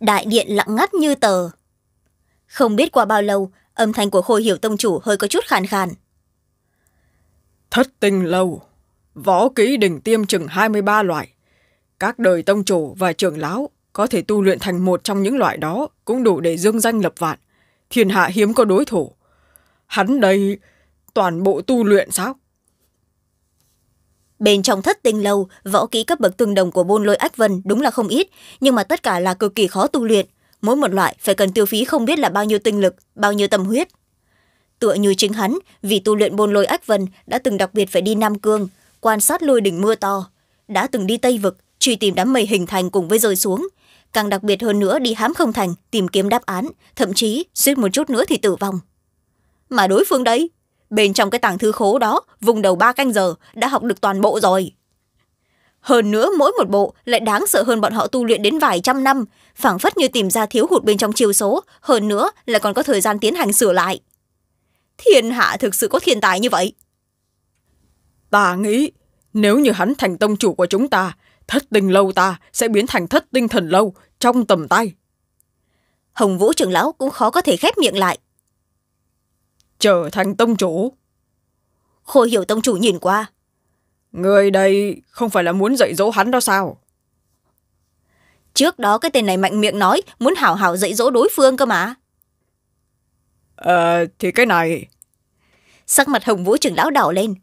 Đại điện lặng ngắt như tờ, không biết qua bao lâu âm thanh của khôi hiểu tông chủ hơi có chút khàn khàn thất tinh lâu võ ký đỉnh tiêm chừng hai mươi ba loại các đời tông chủ và trưởng lão có thể tu luyện thành một trong những loại đó cũng đủ để dương danh lập vạn thiên hạ hiếm có đối thủ hắn đây toàn bộ tu luyện sao bên trong thất tinh lâu võ kỹ cấp bậc tương đồng của bôn lôi ách vân đúng là không ít nhưng mà tất cả là cực kỳ khó tu luyện mỗi một loại phải cần tiêu phí không biết là bao nhiêu tinh lực bao nhiêu tâm huyết tựa như chính hắn vì tu luyện bôn lôi ách vân đã từng đặc biệt phải đi nam cương quan sát lôi đỉnh mưa to đã từng đi tây vực truy tìm đám mây hình thành cùng với rơi xuống càng đặc biệt hơn nữa đi hám không thành tìm kiếm đáp án thậm chí suýt một chút nữa thì tử vong mà đối phương đấy bên trong cái tàng thư khố đó vùng đầu ba canh giờ đã học được toàn bộ rồi hơn nữa mỗi một bộ lại đáng sợ hơn bọn họ tu luyện đến vài trăm năm phảng phất như tìm ra thiếu hụt bên trong chiều số hơn nữa là còn có thời gian tiến hành sửa lại thiên hạ thực sự có thiên tài như vậy ta nghĩ nếu như hắn thành tông chủ của chúng ta thất tinh lâu ta sẽ biến thành thất tinh thần lâu trong tầm tay hồng vũ trưởng lão cũng khó có thể khép miệng lại trở thành tông chủ khôi hiểu tông chủ nhìn qua người đây không phải là muốn dạy dỗ hắn đó sao trước đó cái tên này mạnh miệng nói muốn hảo hảo dạy dỗ đối phương cơ mà ờ thì cái này sắc mặt hồng vũ trưởng lão đảo lên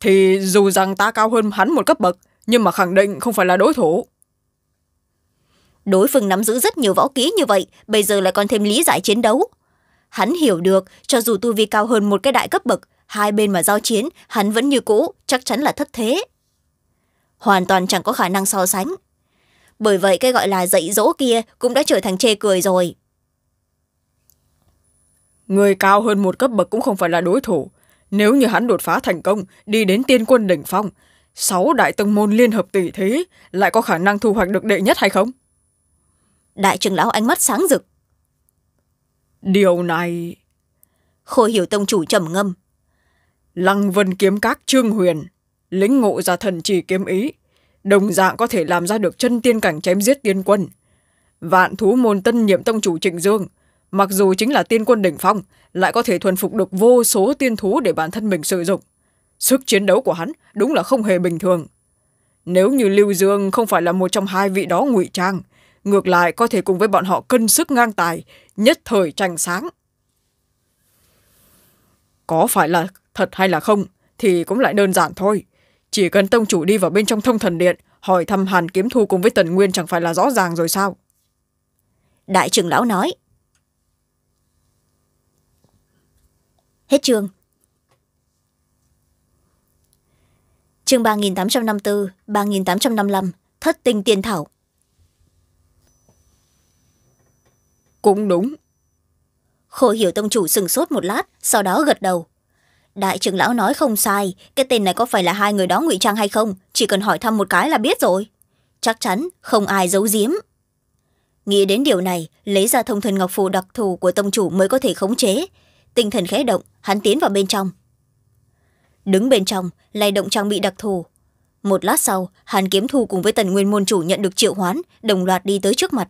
thì dù rằng ta cao hơn hắn một cấp bậc nhưng mà khẳng định không phải là đối thủ đối phương nắm giữ rất nhiều võ kỹ như vậy bây giờ lại còn thêm lý giải chiến đấu hắn hiểu được cho dù tu vi cao hơn một cái đại cấp bậc hai bên mà giao chiến hắn vẫn như cũ chắc chắn là thất thế hoàn toàn chẳng có khả năng so sánh bởi vậy cái gọi là dạy dỗ kia cũng đã trở thành chê cười rồi người cao hơn một cấp bậc cũng không phải là đối thủ nếu như hắn đột phá thành công đi đến tiên quân đỉnh phong sáu đại tông môn liên hợp tỷ thế lại có khả năng thu hoạch được đệ nhất hay không đại trưởng lão ánh mắt sáng rực điều này khôi hiểu tông chủ trầm ngâm lăng vân kiếm các trương huyền lĩnh ngộ ra thần chỉ kiếm ý đồng dạng có thể làm ra được chân tiên cảnh chém giết tiên quân vạn thú môn tân nhiệm tông chủ trịnh dương mặc dù chính là tiên quân đỉnh phong lại có thể thuần phục được vô số tiên thú để bản thân mình sử dụng sức chiến đấu của hắn đúng là không hề bình thường nếu như lưu dương không phải là một trong hai vị đó ngụy trang ngược lại có thể cùng với bọn họ cân sức ngang tài nhất thời tranh sáng có phải là thật hay là không thì cũng lại đơn giản thôi chỉ cần tông chủ đi vào bên trong thông thần điện hỏi thăm hàn kiếm thu cùng với tần nguyên chẳng phải là rõ ràng rồi sao đại trưởng lão nói hết chương chương ba nghìn tám trăm năm mươi bốn ba nghìn tám trăm năm mươi năm thất tinh tiên thảo cũng đúng khổ hiểu tông chủ sừng sốt một lát sau đó gật đầu đại trưởng lão nói không sai cái tên này có phải là hai người đó ngụy trang hay không chỉ cần hỏi thăm một cái là biết rồi chắc chắn không ai giấu giếm nghĩ đến điều này lấy ra thông thần ngọc phù đặc thù của tông chủ mới có thể khống chế tinh thần khẽ động hắn tiến vào bên trong đứng bên trong lay động trang bị đặc thù một lát sau hàn kiếm thu cùng với tần nguyên môn chủ nhận được triệu hoán đồng loạt đi tới trước mặt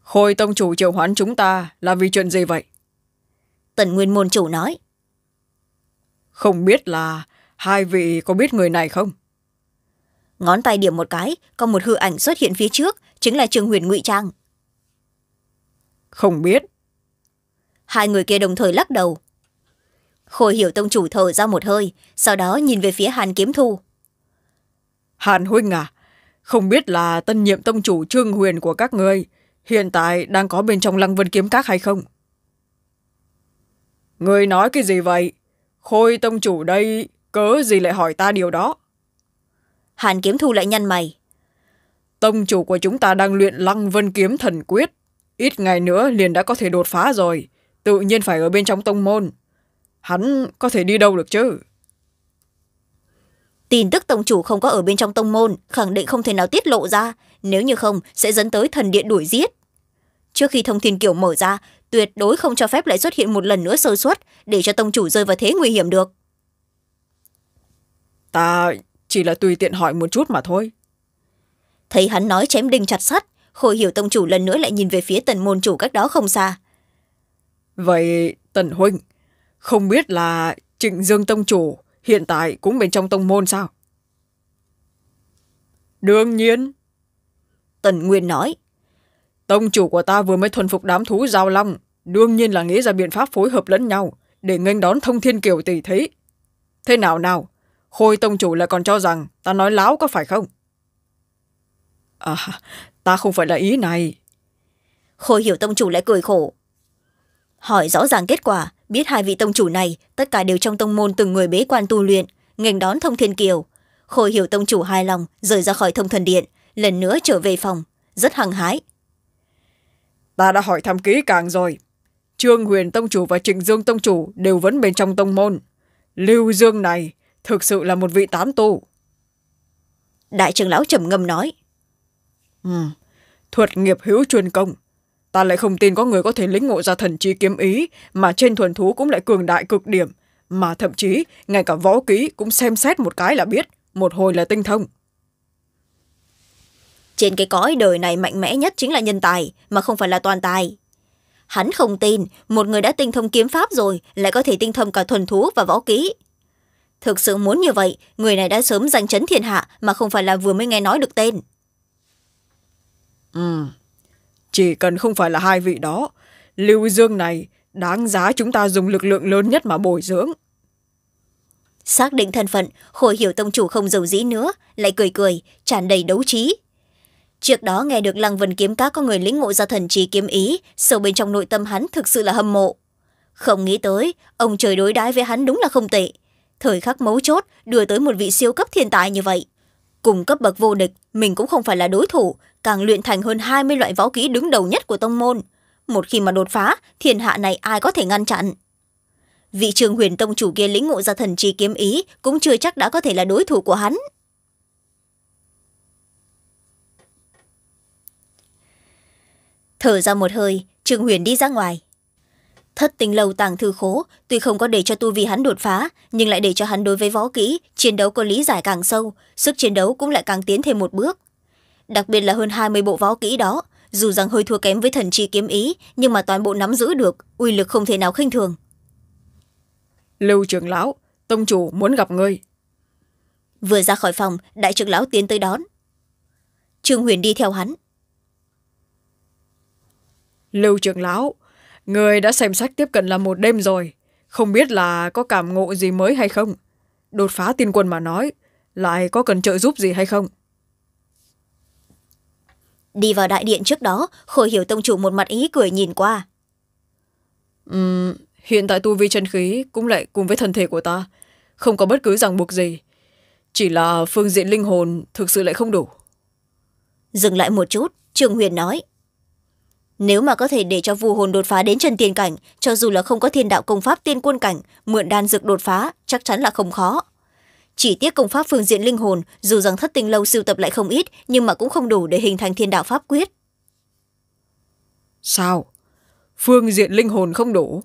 khôi tông chủ triệu hoán chúng ta là vì chuyện gì vậy tần nguyên môn chủ nói không biết là hai vị có biết người này không ngón tay điểm một cái có một hư ảnh xuất hiện phía trước chính là trường huyền ngụy trang không biết hai người kia đồng thời lắc đầu khôi hiểu tông chủ thở ra một hơi sau đó nhìn về phía hàn kiếm thu hàn huynh à không biết là tân nhiệm tông chủ trương huyền của các người hiện tại đang có bên trong lăng vân kiếm các hay không Người nói cái gì vậy? Khôi tông chủ đây, cớ gì lại hỏi ta điều đó? Hàn kiếm thu lại nhăn mày. Tông chủ của chúng ta đang luyện lăng vân kiếm thần quyết. Ít ngày nữa liền đã có thể đột phá rồi. Tự nhiên phải ở bên trong tông môn. Hắn có thể đi đâu được chứ? Tin tức tông chủ không có ở bên trong tông môn, khẳng định không thể nào tiết lộ ra. Nếu như không, sẽ dẫn tới thần điện đuổi giết. Trước khi thông thiên kiểu mở ra, tuyệt đối không cho phép lại xuất hiện một lần nữa sơ suất để cho tông chủ rơi vào thế nguy hiểm được ta chỉ là tùy tiện hỏi một chút mà thôi thấy hắn nói chém đinh chặt sắt khôi hiểu tông chủ lần nữa lại nhìn về phía tần môn chủ cách đó không xa vậy tần huynh không biết là trịnh dương tông chủ hiện tại cũng bên trong tông môn sao đương nhiên tần nguyên nói tông chủ của ta vừa mới thuần phục đám thú giao long đương nhiên là nghĩ ra biện pháp phối hợp lẫn nhau để nghênh đón thông thiên kiều tỷ thế thế nào nào khôi tông chủ lại còn cho rằng ta nói láo có phải không à ta không phải là ý này khôi hiểu tông chủ lại cười khổ hỏi rõ ràng kết quả biết hai vị tông chủ này tất cả đều trong tông môn từng người bế quan tu luyện nghênh đón thông thiên kiều khôi hiểu tông chủ hài lòng rời ra khỏi thông thần điện lần nữa trở về phòng rất hăng hái ta đã hỏi thăm kỹ càng rồi trương huyền tông chủ và trịnh dương tông chủ đều vẫn bên trong tông môn lưu dương này thực sự là một vị tán tu đại trưởng lão trầm ngâm nói ừ, thuật nghiệp hữu chuyên công ta lại không tin có người có thể lĩnh ngộ ra thần trí kiếm ý mà trên thuần thú cũng lại cường đại cực điểm mà thậm chí ngay cả võ ký cũng xem xét một cái là biết một hồi là tinh thông trên cái cõi đời này mạnh mẽ nhất chính là nhân tài mà không phải là toàn tài hắn không tin một người đã tinh thông kiếm pháp rồi lại có thể tinh thông cả thuần thú và võ kỹ thực sự muốn như vậy người này đã sớm danh chấn thiên hạ mà không phải là vừa mới nghe nói được tên ừ chỉ cần không phải là hai vị đó lưu dương này đáng giá chúng ta dùng lực lượng lớn nhất mà bồi dưỡng xác định thân phận khôi hiểu tông chủ không giàu dĩ nữa lại cười cười tràn đầy đấu trí trước đó nghe được lăng vân kiếm các có người lính ngộ ra thần trí kiếm ý sâu bên trong nội tâm hắn thực sự là hâm mộ không nghĩ tới ông trời đối đãi với hắn đúng là không tệ thời khắc mấu chốt đưa tới một vị siêu cấp thiên tài như vậy cùng cấp bậc vô địch mình cũng không phải là đối thủ càng luyện thành hơn hai mươi loại võ kỹ đứng đầu nhất của tông môn một khi mà đột phá thiên hạ này ai có thể ngăn chặn vị trường huyền tông chủ kia lĩnh ngộ ra thần trì kiếm ý cũng chưa chắc đã có thể là đối thủ của hắn thở ra một hơi trương huyền đi ra ngoài thất tình lâu tàng thư khố tuy không có để cho tu vi hắn đột phá nhưng lại để cho hắn đối với võ kỹ chiến đấu có lý giải càng sâu sức chiến đấu cũng lại càng tiến thêm một bước đặc biệt là hơn hai mươi bộ võ kỹ đó dù rằng hơi thua kém với thần chi kiếm ý nhưng mà toàn bộ nắm giữ được uy lực không thể nào khinh thường lưu trưởng lão tông chủ muốn gặp ngươi vừa ra khỏi phòng đại trưởng lão tiến tới đón trương huyền đi theo hắn lưu trưởng lão người đã xem sách tiếp cận là một đêm rồi không biết là có cảm ngộ gì mới hay không đột phá tiên quân mà nói lại có cần trợ giúp gì hay không đi vào đại điện trước đó khôi hiểu tông chủ một mặt ý cười nhìn qua uhm, hiện tại tu vi chân khí cũng lại cùng với thân thể của ta không có bất cứ ràng buộc gì chỉ là phương diện linh hồn thực sự lại không đủ dừng lại một chút trương huyền nói nếu mà có thể để cho vu hồn đột phá đến trần tiền cảnh cho dù là không có thiên đạo công pháp tiên quân cảnh mượn đan dược đột phá chắc chắn là không khó chỉ tiếc công pháp phương diện linh hồn dù rằng thất tinh lâu sưu tập lại không ít nhưng mà cũng không đủ để hình thành thiên đạo pháp quyết sao phương diện linh hồn không đủ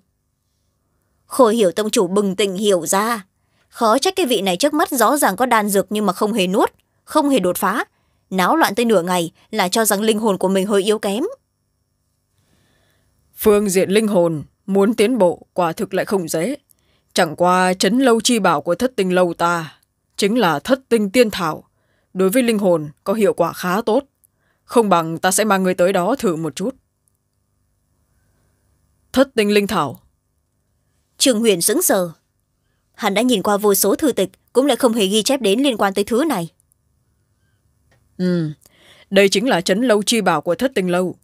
khôi hiểu tông chủ bừng tỉnh hiểu ra khó trách cái vị này trước mắt rõ ràng có đan dược nhưng mà không hề nuốt không hề đột phá náo loạn tới nửa ngày là cho rằng linh hồn của mình hơi yếu kém phương diện linh hồn muốn tiến bộ quả thực lại không dễ chẳng qua chấn lâu chi bảo của thất tinh lâu ta chính là thất tinh tiên thảo đối với linh hồn có hiệu quả khá tốt không bằng ta sẽ mang người tới đó thử một chút thất tinh linh thảo trường huyền sững sờ hắn đã nhìn qua vô số thư tịch cũng lại không hề ghi chép đến liên quan tới thứ này ừ đây chính là chấn lâu chi bảo của thất tinh lâu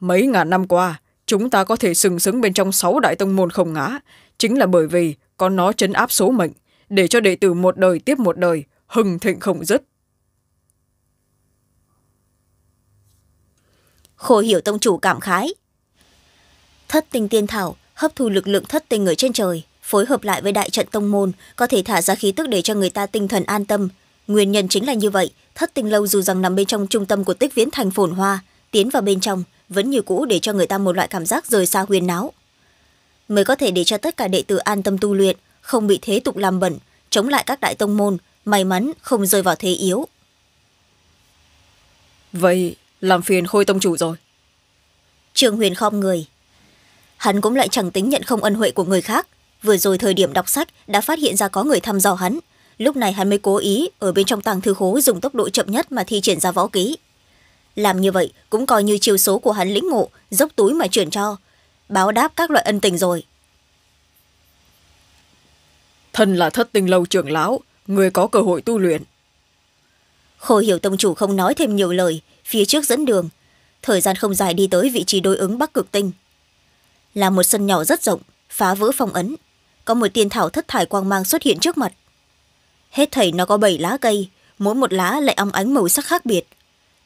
mấy ngàn năm qua chúng ta có thể sừng sững bên trong sáu đại tông môn không ngã chính là bởi vì có nó chấn áp số mệnh để cho đệ tử một đời tiếp một đời hừng thịnh không dứt khổ hiểu tông chủ cảm khái thất tinh tiên thảo hấp thu lực lượng thất tinh ở trên trời phối hợp lại với đại trận tông môn có thể thả ra khí tức để cho người ta tinh thần an tâm nguyên nhân chính là như vậy thất tinh lâu dù rằng nằm bên trong trung tâm của tích viễn thành phồn hoa tiến vào bên trong vẫn như cũ để cho người ta một loại cảm giác rời xa huyền náo mới có thể để cho tất cả đệ tử an tâm tu luyện không bị thế tục làm bẩn chống lại các đại tông môn may mắn không rơi vào thế yếu vậy làm phiền khôi tông chủ rồi trường huyền khom người hắn cũng lại chẳng tính nhận không ân huệ của người khác vừa rồi thời điểm đọc sách đã phát hiện ra có người thăm dò hắn lúc này hắn mới cố ý ở bên trong tàng thư khố dùng tốc độ chậm nhất mà thi triển ra võ ký làm như vậy cũng coi như chiều số của hắn lĩnh ngộ dốc túi mà chuyển cho báo đáp các loại ân tình rồi thân là thất tình lâu trưởng lão người có cơ hội tu luyện Khôi hiểu tông chủ không nói thêm nhiều lời phía trước dẫn đường thời gian không dài đi tới vị trí đối ứng bắc cực tinh là một sân nhỏ rất rộng phá vỡ phong ấn có một tiên thảo thất thải quang mang xuất hiện trước mặt hết thảy nó có bảy lá cây mỗi một lá lại óng ánh màu sắc khác biệt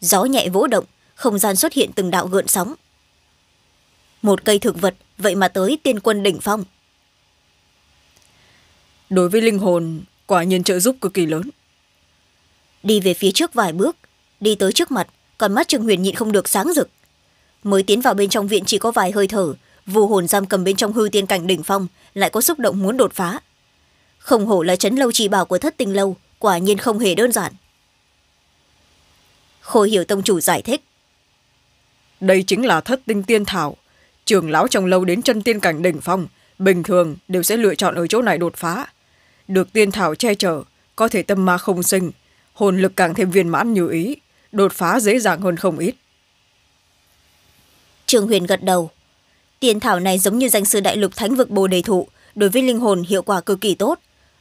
gió nhẹ vỗ động không gian xuất hiện từng đạo gợn sóng một cây thực vật vậy mà tới tiên quân đỉnh phong đối với linh hồn quả nhiên trợ giúp cực kỳ lớn đi về phía trước vài bước đi tới trước mặt còn mắt trương huyền nhịn không được sáng rực mới tiến vào bên trong viện chỉ có vài hơi thở vù hồn giam cầm bên trong hư tiên cảnh đỉnh phong lại có xúc động muốn đột phá không hổ là chấn lâu trì bảo của thất tình lâu quả nhiên không hề đơn giản khổ hiểu tông chủ giải thích đây chính là thất tinh tiên thảo trường lão trong lâu đến chân tiên cảnh đỉnh phong bình thường đều sẽ lựa chọn ở chỗ này đột phá được tiên thảo che chở có thể tâm ma không sinh hồn lực càng thêm viên mãn như ý đột phá dễ dàng hơn không ít trường huyền gật đầu tiên thảo này giống như danh sư đại lục thánh vực bồ đề thụ đối với linh hồn hiệu quả cực kỳ tốt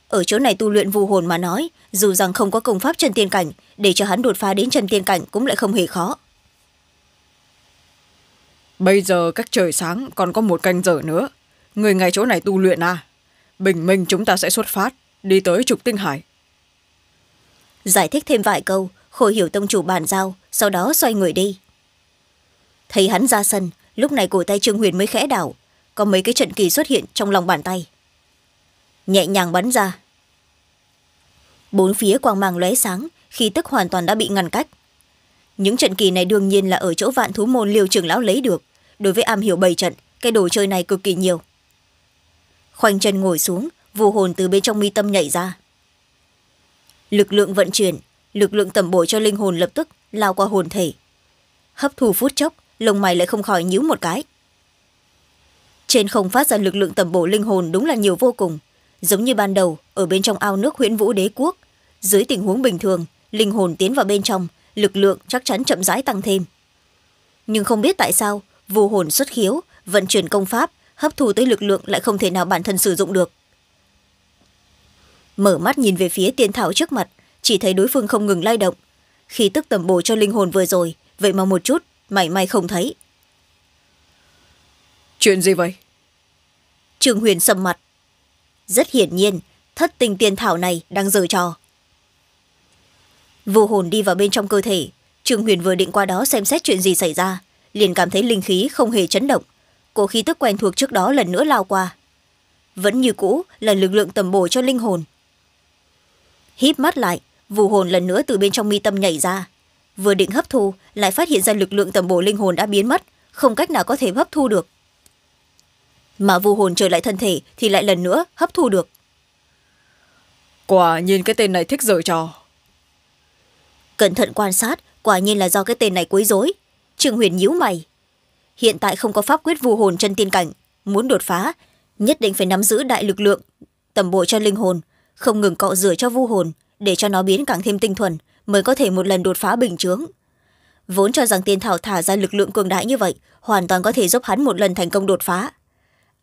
ở chỗ này tu luyện vù hồn mà nói dù rằng không có công pháp chân tiên cảnh để cho hắn đột phá đến chân tiên cảnh cũng lại không hề khó bây giờ cách trời sáng còn có một canh giờ nữa người ngay chỗ này tu luyện à bình minh chúng ta sẽ xuất phát đi tới trục tinh hải giải thích thêm vài câu khôi hiểu tông chủ bàn giao sau đó xoay người đi thấy hắn ra sân lúc này cổ tay trương huyền mới khẽ đảo có mấy cái trận kỳ xuất hiện trong lòng bàn tay nhẹ nhàng bắn ra bốn phía quang mang lóe sáng khi tức hoàn toàn đã bị ngăn cách những trận kỳ này đương nhiên là ở chỗ vạn thú môn liều trưởng lão lấy được đối với am hiểu bảy trận cái đồ chơi này cực kỳ nhiều khoanh chân ngồi xuống vù hồn từ bên trong mi tâm nhảy ra lực lượng vận chuyển lực lượng tẩm bổ cho linh hồn lập tức lao qua hồn thể hấp thu phút chốc lông mày lại không khỏi nhíu một cái trên không phát ra lực lượng tẩm bổ linh hồn đúng là nhiều vô cùng giống như ban đầu ở bên trong ao nước huyễn vũ đế quốc dưới tình huống bình thường linh hồn tiến vào bên trong lực lượng chắc chắn chậm rãi tăng thêm nhưng không biết tại sao vô hồn xuất khiếu vận chuyển công pháp hấp thu tới lực lượng lại không thể nào bản thân sử dụng được mở mắt nhìn về phía tiên thảo trước mặt chỉ thấy đối phương không ngừng lay động khi tức tầm bổ cho linh hồn vừa rồi vậy mà một chút mảy may không thấy chuyện gì vậy trường huyền sầm mặt rất hiển nhiên thất tình tiền thảo này đang giở trò vô hồn đi vào bên trong cơ thể trương huyền vừa định qua đó xem xét chuyện gì xảy ra liền cảm thấy linh khí không hề chấn động cổ khí tức quen thuộc trước đó lần nữa lao qua vẫn như cũ là lực lượng tầm bổ cho linh hồn híp mắt lại vù hồn lần nữa từ bên trong mi tâm nhảy ra vừa định hấp thu lại phát hiện ra lực lượng tầm bổ linh hồn đã biến mất không cách nào có thể hấp thu được mà vu hồn trở lại thân thể thì lại lần nữa hấp thu được quả nhiên cái tên này thích giở trò cẩn thận quan sát quả nhiên là do cái tên này quấy rối trương huyền nhíu mày hiện tại không có pháp quyết vu hồn chân tiên cảnh muốn đột phá nhất định phải nắm giữ đại lực lượng tầm bội cho linh hồn không ngừng cọ rửa cho vu hồn để cho nó biến càng thêm tinh thuần mới có thể một lần đột phá bình chướng vốn cho rằng tiên thảo thả ra lực lượng cường đại như vậy hoàn toàn có thể giúp hắn một lần thành công đột phá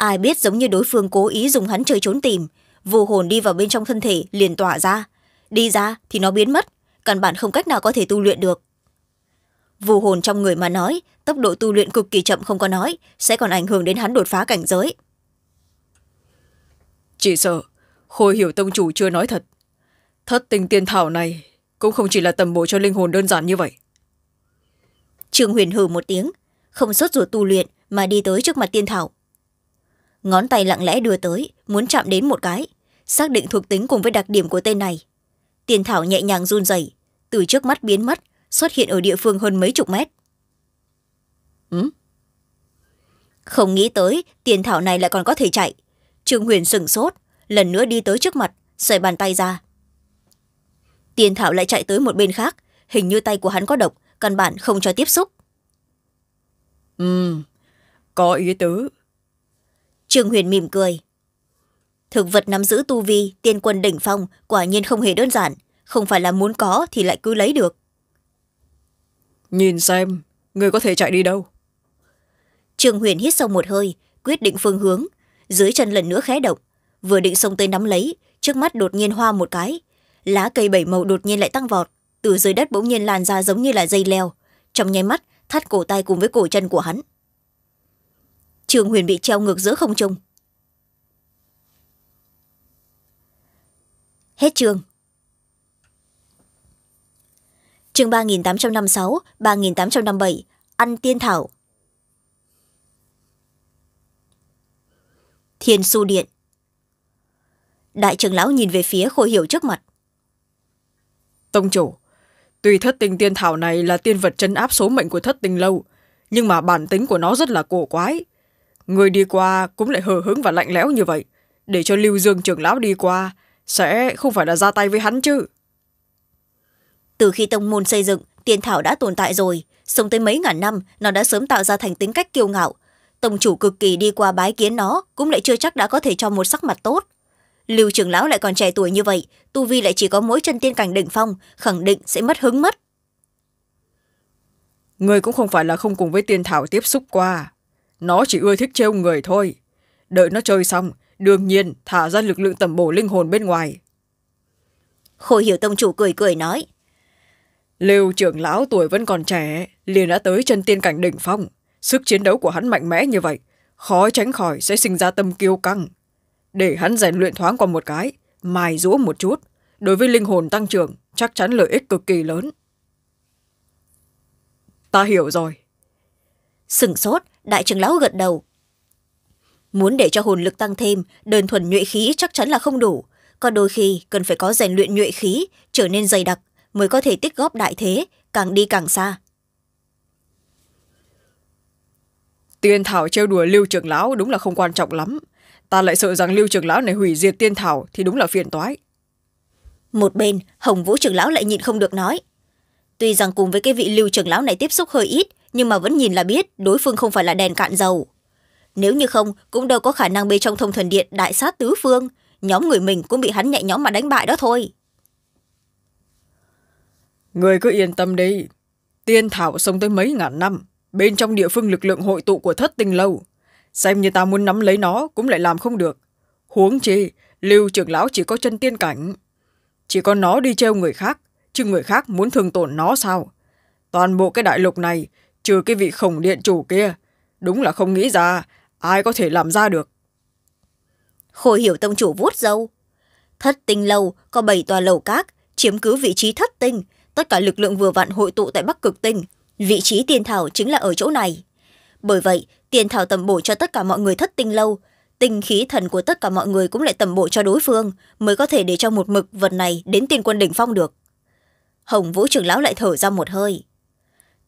ai biết giống như đối phương cố ý dùng hắn chơi trốn tìm vù hồn đi vào bên trong thân thể liền tỏa ra đi ra thì nó biến mất căn bản không cách nào có thể tu luyện được vù hồn trong người mà nói tốc độ tu luyện cực kỳ chậm không có nói sẽ còn ảnh hưởng đến hắn đột phá cảnh giới chỉ sợ khôi hiểu tông chủ chưa nói thật thất tình tiên thảo này cũng không chỉ là tầm bổ cho linh hồn đơn giản như vậy Trường huyền hừ một tiếng không sốt ruột tu luyện mà đi tới trước mặt tiên thảo ngón tay lặng lẽ đưa tới muốn chạm đến một cái xác định thuộc tính cùng với đặc điểm của tên này tiền thảo nhẹ nhàng run rẩy từ trước mắt biến mất xuất hiện ở địa phương hơn mấy chục mét không nghĩ tới tiền thảo này lại còn có thể chạy trương huyền sửng sốt lần nữa đi tới trước mặt xoay bàn tay ra tiền thảo lại chạy tới một bên khác hình như tay của hắn có độc căn bản không cho tiếp xúc có ý tứ trương huyền mỉm cười thực vật nắm giữ tu vi tiên quân đỉnh phong quả nhiên không hề đơn giản không phải là muốn có thì lại cứ lấy được nhìn xem người có thể chạy đi đâu Trường huyền hít sâu một hơi quyết định phương hướng dưới chân lần nữa khé động vừa định xông tới nắm lấy trước mắt đột nhiên hoa một cái lá cây bảy màu đột nhiên lại tăng vọt từ dưới đất bỗng nhiên làn ra giống như là dây leo trong nháy mắt thắt cổ tay cùng với cổ chân của hắn trường huyền bị treo ngược giữa không trung hết trường. chương ba nghìn tám trăm năm mươi sáu ba nghìn tám trăm năm mươi bảy ăn tiên thảo thiên su điện đại trưởng lão nhìn về phía khôi hiểu trước mặt tông chủ tuy thất tinh tiên thảo này là tiên vật chân áp số mệnh của thất tinh lâu nhưng mà bản tính của nó rất là cổ quái người đi qua cũng lại hờ hững và lạnh lẽo như vậy để cho lưu dương trưởng lão đi qua sẽ không phải là ra tay với hắn chứ từ khi tông môn xây dựng tiền thảo đã tồn tại rồi sống tới mấy ngàn năm nó đã sớm tạo ra thành tính cách kiêu ngạo tông chủ cực kỳ đi qua bái kiến nó cũng lại chưa chắc đã có thể cho một sắc mặt tốt lưu trưởng lão lại còn trẻ tuổi như vậy tu vi lại chỉ có mỗi chân tiên cảnh đỉnh phong khẳng định sẽ mất hứng mất người cũng không phải là không cùng với tiên thảo tiếp xúc qua nó chỉ ưa thích trêu người thôi đợi nó chơi xong đương nhiên thả ra lực lượng tẩm bổ linh hồn bên ngoài Khôi hiểu tông chủ cười cười nói liêu trưởng lão tuổi vẫn còn trẻ liền đã tới chân tiên cảnh đỉnh phong sức chiến đấu của hắn mạnh mẽ như vậy khó tránh khỏi sẽ sinh ra tâm kiêu căng để hắn rèn luyện thoáng qua một cái mài rũa một chút đối với linh hồn tăng trưởng chắc chắn lợi ích cực kỳ lớn ta hiểu rồi sừng sốt đại trưởng lão gật đầu muốn để cho hồn lực tăng thêm đơn thuần nhuệ khí chắc chắn là không đủ có đôi khi cần phải có rèn luyện nhuệ khí trở nên dày đặc mới có thể tích góp đại thế càng đi càng xa tiên thảo trêu đùa lưu trưởng lão đúng là không quan trọng lắm ta lại sợ rằng lưu trưởng lão này hủy diệt tiên thảo thì đúng là phiền toái một bên hồng vũ trưởng lão lại nhịn không được nói tuy rằng cùng với cái vị lưu trưởng lão này tiếp xúc hơi ít nhưng mà vẫn nhìn là biết đối phương không phải là đèn cạn dầu nếu như không cũng đâu có khả năng bên trong thông thần điện đại sát tứ phương nhóm người mình cũng bị hắn nhẹ nhõm mà đánh bại đó thôi người cứ yên tâm đi tiên thảo sống tới mấy ngàn năm bên trong địa phương lực lượng hội tụ của thất tinh lâu xem như ta muốn nắm lấy nó cũng lại làm không được huống chi lưu trưởng lão chỉ có chân tiên cảnh chỉ có nó đi trêu người khác chứ người khác muốn thường tổn nó sao toàn bộ cái đại lục này trừ cái vị khổng điện chủ kia đúng là không nghĩ ra ai có thể làm ra được khôi hiểu tông chủ vuốt dâu thất tinh lâu có bảy tòa lầu cát chiếm cứ vị trí thất tinh tất cả lực lượng vừa vặn hội tụ tại bắc cực tinh vị trí tiền thảo chính là ở chỗ này bởi vậy tiền thảo tầm bổ cho tất cả mọi người thất tinh lâu tinh khí thần của tất cả mọi người cũng lại tầm bổ cho đối phương mới có thể để cho một mực vật này đến tiên quân đỉnh phong được hồng vũ trưởng lão lại thở ra một hơi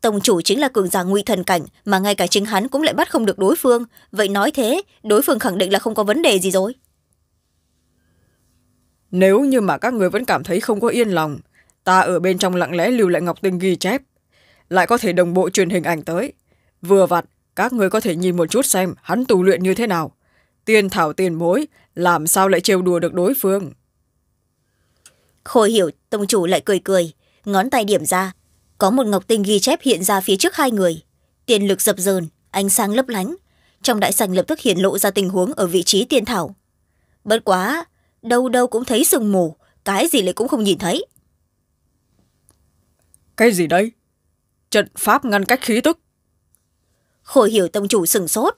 tông chủ chính là cường giả ngụy thần cảnh mà ngay cả chính hắn cũng lại bắt không được đối phương vậy nói thế đối phương khẳng định là không có vấn đề gì rồi nếu như mà các người vẫn cảm thấy không có yên lòng ta ở bên trong lặng lẽ lưu lại ngọc tinh ghi chép lại có thể đồng bộ truyền hình ảnh tới vừa vặn các người có thể nhìn một chút xem hắn tù luyện như thế nào Tiền thảo tiền mối làm sao lại trêu đùa được đối phương khôi hiểu tông chủ lại cười cười ngón tay điểm ra có một ngọc tinh ghi chép hiện ra phía trước hai người tiền lực dập dờn ánh sáng lấp lánh trong đại sành lập tức hiện lộ ra tình huống ở vị trí tiên thảo bất quá đâu đâu cũng thấy sương mù cái gì lại cũng không nhìn thấy cái gì đây trận pháp ngăn cách khí tức khổ hiểu tông chủ sừng sốt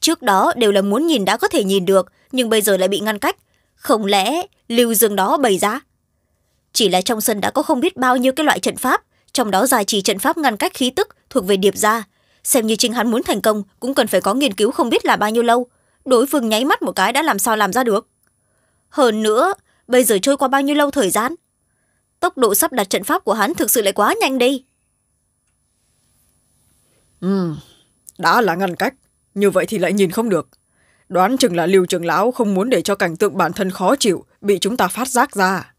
trước đó đều là muốn nhìn đã có thể nhìn được nhưng bây giờ lại bị ngăn cách không lẽ lưu dương đó bày ra chỉ là trong sân đã có không biết bao nhiêu cái loại trận pháp trong đó giải trì trận pháp ngăn cách khí tức thuộc về điệp gia xem như chính hắn muốn thành công cũng cần phải có nghiên cứu không biết là bao nhiêu lâu đối phương nháy mắt một cái đã làm sao làm ra được hơn nữa bây giờ trôi qua bao nhiêu lâu thời gian tốc độ sắp đặt trận pháp của hắn thực sự lại quá nhanh đi ừ đã là ngăn cách như vậy thì lại nhìn không được đoán chừng là liều trưởng lão không muốn để cho cảnh tượng bản thân khó chịu bị chúng ta phát giác ra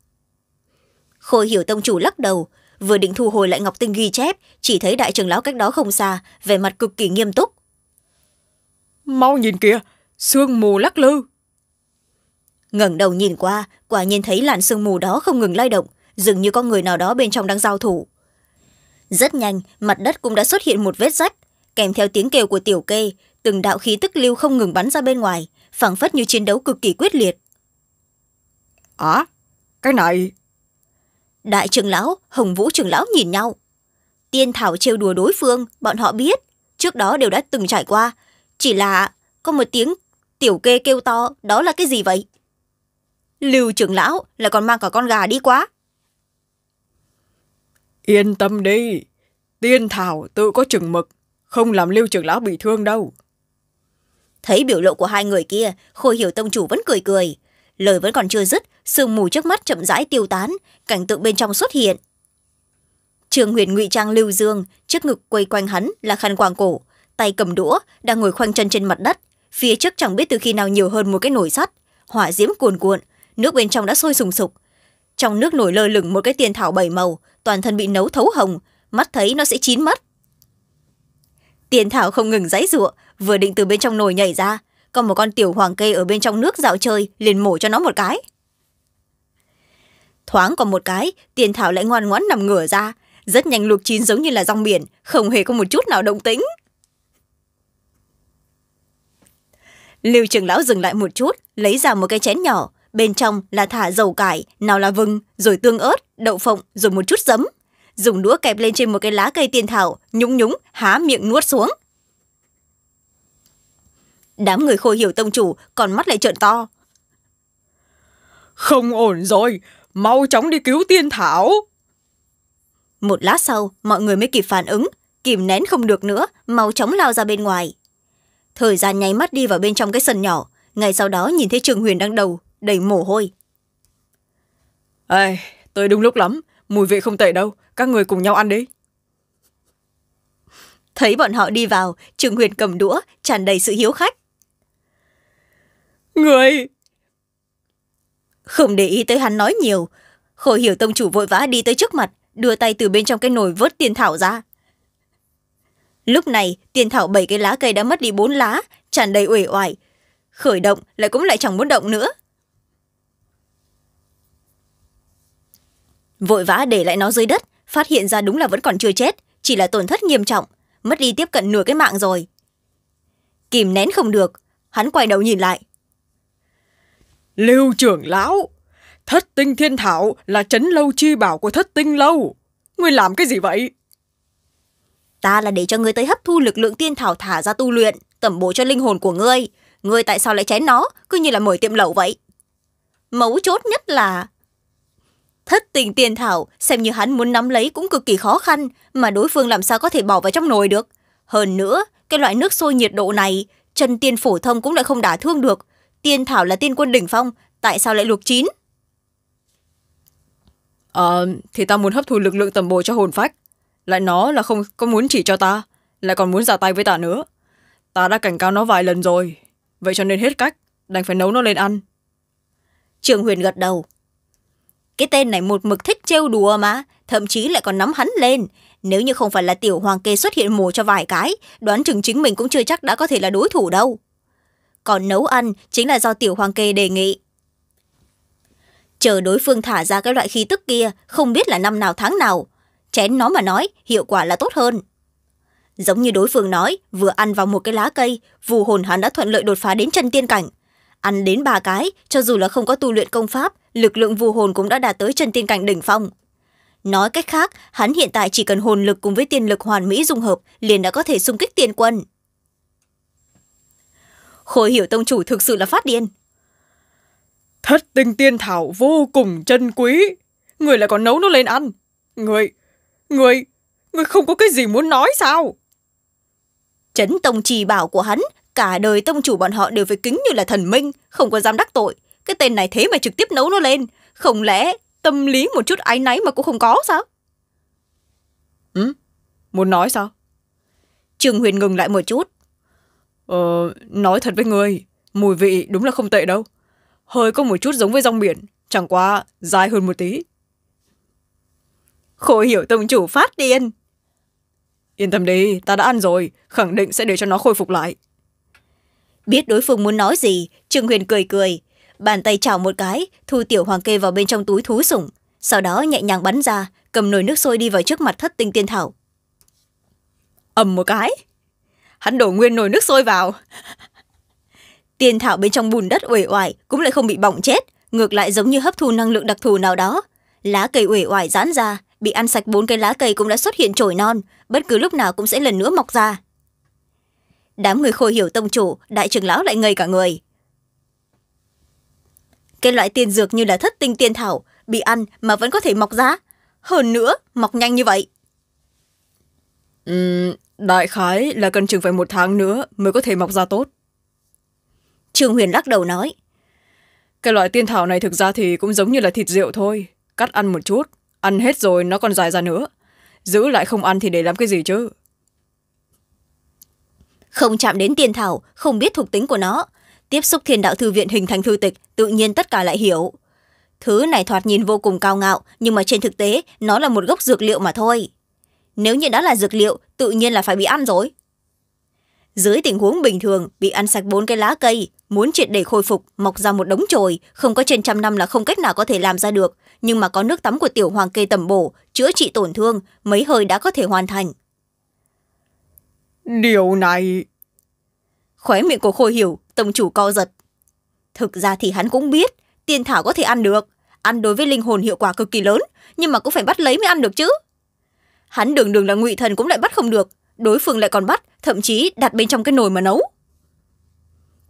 khôi hiểu tông chủ lắc đầu vừa định thu hồi lại ngọc tinh ghi chép chỉ thấy đại trưởng lão cách đó không xa vẻ mặt cực kỳ nghiêm túc mau nhìn kìa sương mù lắc lư ngẩng đầu nhìn qua quả nhiên thấy làn sương mù đó không ngừng lay động dường như có người nào đó bên trong đang giao thủ rất nhanh mặt đất cũng đã xuất hiện một vết rách kèm theo tiếng kêu của tiểu kê từng đạo khí tức lưu không ngừng bắn ra bên ngoài phảng phất như chiến đấu cực kỳ quyết liệt à cái này đại trưởng lão hồng vũ trưởng lão nhìn nhau tiên thảo trêu đùa đối phương bọn họ biết trước đó đều đã từng trải qua chỉ là có một tiếng tiểu kê kêu to đó là cái gì vậy lưu trưởng lão lại còn mang cả con gà đi quá yên tâm đi tiên thảo tự có chừng mực không làm lưu trưởng lão bị thương đâu thấy biểu lộ của hai người kia khôi hiểu tông chủ vẫn cười cười lời vẫn còn chưa dứt sương mù trước mắt chậm rãi tiêu tán cảnh tượng bên trong xuất hiện trường huyền ngụy trang lưu dương trước ngực quay quanh hắn là khăn quàng cổ tay cầm đũa đang ngồi khoanh chân trên mặt đất phía trước chẳng biết từ khi nào nhiều hơn một cái nồi sắt hỏa diễm cuồn cuộn nước bên trong đã sôi sùng sục trong nước nổi lơ lửng một cái tiền thảo bảy màu toàn thân bị nấu thấu hồng mắt thấy nó sẽ chín mất tiền thảo không ngừng dãy giụa vừa định từ bên trong nồi nhảy ra còn một con tiểu hoàng cây ở bên trong nước dạo chơi liền mổ cho nó một cái thoáng còn một cái tiền thảo lại ngoan ngoãn nằm ngửa ra rất nhanh luộc chín giống như là rong biển không hề có một chút nào động tĩnh lưu trưởng lão dừng lại một chút lấy ra một cái chén nhỏ bên trong là thả dầu cải nào là vừng rồi tương ớt đậu phộng rồi một chút giấm dùng đũa kẹp lên trên một cái lá cây tiền thảo nhúng nhúng há miệng nuốt xuống đám người khôi hiểu tông chủ còn mắt lại trợn to không ổn rồi mau chóng đi cứu tiên thảo một lát sau mọi người mới kịp phản ứng kìm nén không được nữa mau chóng lao ra bên ngoài thời gian nháy mắt đi vào bên trong cái sân nhỏ ngay sau đó nhìn thấy trường huyền đang đầu đầy mồ hôi ê tôi đúng lúc lắm mùi vị không tệ đâu các người cùng nhau ăn đi thấy bọn họ đi vào trường huyền cầm đũa tràn đầy sự hiếu khách người không để ý tới hắn nói nhiều khôi hiểu tông chủ vội vã đi tới trước mặt đưa tay từ bên trong cái nồi vớt tiền thảo ra lúc này tiền thảo bảy cái lá cây đã mất đi bốn lá tràn đầy uể oải khởi động lại cũng lại chẳng muốn động nữa vội vã để lại nó dưới đất phát hiện ra đúng là vẫn còn chưa chết chỉ là tổn thất nghiêm trọng mất đi tiếp cận nửa cái mạng rồi kìm nén không được hắn quay đầu nhìn lại Lưu trưởng lão, thất tinh thiên thảo là trấn lâu chi bảo của thất tinh lâu. Ngươi làm cái gì vậy? Ta là để cho ngươi tới hấp thu lực lượng tiên thảo thả ra tu luyện, tẩm bổ cho linh hồn của ngươi. Ngươi tại sao lại chén nó, cứ như là mời tiệm lẩu vậy? Mấu chốt nhất là... Thất tình tiền thảo, xem như hắn muốn nắm lấy cũng cực kỳ khó khăn, mà đối phương làm sao có thể bỏ vào trong nồi được. Hơn nữa, cái loại nước sôi nhiệt độ này, chân tiên phổ thông cũng lại không đả thương được, tiên thảo là tiên quân đỉnh phong tại sao lại luộc chín à, thì ta muốn hấp thu lực lượng tầm bồ cho hồn phách lại nó là không có muốn chỉ cho ta lại còn muốn ra tay với ta nữa ta đã cảnh cáo nó vài lần rồi vậy cho nên hết cách đành phải nấu nó lên ăn trường huyền gật đầu cái tên này một mực thích trêu đùa mà thậm chí lại còn nắm hắn lên nếu như không phải là tiểu hoàng kê xuất hiện mồ cho vài cái đoán chừng chính mình cũng chưa chắc đã có thể là đối thủ đâu còn nấu ăn chính là do tiểu hoàng kê đề nghị chờ đối phương thả ra cái loại khí tức kia không biết là năm nào tháng nào chén nó mà nói hiệu quả là tốt hơn giống như đối phương nói vừa ăn vào một cái lá cây vù hồn hắn đã thuận lợi đột phá đến chân tiên cảnh ăn đến ba cái cho dù là không có tu luyện công pháp lực lượng vù hồn cũng đã đạt tới chân tiên cảnh đỉnh phong nói cách khác hắn hiện tại chỉ cần hồn lực cùng với tiên lực hoàn mỹ dung hợp liền đã có thể xung kích tiên quân khôi hiểu tông chủ thực sự là phát điên thất tinh tiên thảo vô cùng chân quý người lại còn nấu nó lên ăn người người người không có cái gì muốn nói sao trấn tông trì bảo của hắn cả đời tông chủ bọn họ đều phải kính như là thần minh không có dám đắc tội cái tên này thế mà trực tiếp nấu nó lên không lẽ tâm lý một chút áy náy mà cũng không có sao ừ? muốn nói sao trương huyền ngừng lại một chút Ờ, nói thật với người, mùi vị đúng là không tệ đâu. Hơi có một chút giống với rong biển, chẳng qua dài hơn một tí. Khổ hiểu tông chủ phát điên. Yên tâm đi, ta đã ăn rồi, khẳng định sẽ để cho nó khôi phục lại. Biết đối phương muốn nói gì, Trương Huyền cười cười. Bàn tay chảo một cái, thu tiểu hoàng kê vào bên trong túi thú sủng. Sau đó nhẹ nhàng bắn ra, cầm nồi nước sôi đi vào trước mặt thất tinh tiên thảo. ầm một cái hắn đổ nguyên nồi nước sôi vào tiền thảo bên trong bùn đất uể oải cũng lại không bị bỏng chết ngược lại giống như hấp thu năng lượng đặc thù nào đó lá cây uể oải giãn ra bị ăn sạch bốn cây lá cây cũng đã xuất hiện chồi non bất cứ lúc nào cũng sẽ lần nữa mọc ra đám người khôi hiểu tông chủ đại trưởng lão lại ngây cả người cái loại tiền dược như là thất tinh tiên thảo bị ăn mà vẫn có thể mọc ra hơn nữa mọc nhanh như vậy đại khái là cần chừng phải một tháng nữa mới có thể mọc ra tốt trương huyền lắc đầu nói cái loại tiên thảo này thực ra thì cũng giống như là thịt rượu thôi cắt ăn một chút ăn hết rồi nó còn dài ra nữa giữ lại không ăn thì để làm cái gì chứ không chạm đến tiên thảo không biết thuộc tính của nó tiếp xúc thiên đạo thư viện hình thành thư tịch tự nhiên tất cả lại hiểu thứ này thoạt nhìn vô cùng cao ngạo nhưng mà trên thực tế nó là một gốc dược liệu mà thôi nếu như đó là dược liệu tự nhiên là phải bị ăn rồi dưới tình huống bình thường bị ăn sạch bốn cái lá cây muốn triệt để khôi phục mọc ra một đống trồi, không có trên trăm năm là không cách nào có thể làm ra được nhưng mà có nước tắm của tiểu hoàng cây tẩm bổ chữa trị tổn thương mấy hơi đã có thể hoàn thành điều này khóe miệng của khôi hiểu tổng chủ co giật thực ra thì hắn cũng biết tiên thảo có thể ăn được ăn đối với linh hồn hiệu quả cực kỳ lớn nhưng mà cũng phải bắt lấy mới ăn được chứ hắn đường đường là ngụy thần cũng lại bắt không được đối phương lại còn bắt thậm chí đặt bên trong cái nồi mà nấu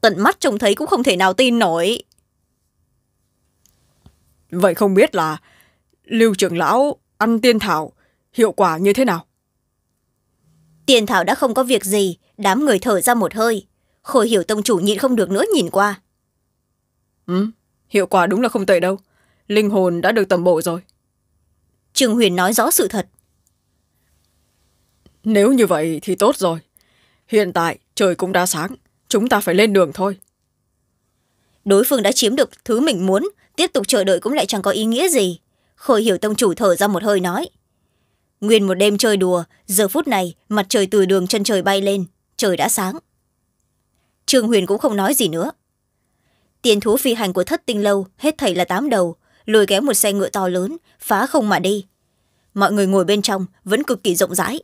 tận mắt trông thấy cũng không thể nào tin nổi vậy không biết là lưu trưởng lão ăn tiên thảo hiệu quả như thế nào tiên thảo đã không có việc gì đám người thở ra một hơi khôi hiểu tông chủ nhịn không được nữa nhìn qua ừ hiệu quả đúng là không tệ đâu linh hồn đã được tầm bổ rồi trương huyền nói rõ sự thật nếu như vậy thì tốt rồi hiện tại trời cũng đã sáng chúng ta phải lên đường thôi đối phương đã chiếm được thứ mình muốn tiếp tục chờ đợi cũng lại chẳng có ý nghĩa gì khôi hiểu tông chủ thở ra một hơi nói nguyên một đêm chơi đùa giờ phút này mặt trời từ đường chân trời bay lên trời đã sáng trương huyền cũng không nói gì nữa tiền thú phi hành của thất tinh lâu hết thầy là tám đầu lùi kéo một xe ngựa to lớn phá không mà đi mọi người ngồi bên trong vẫn cực kỳ rộng rãi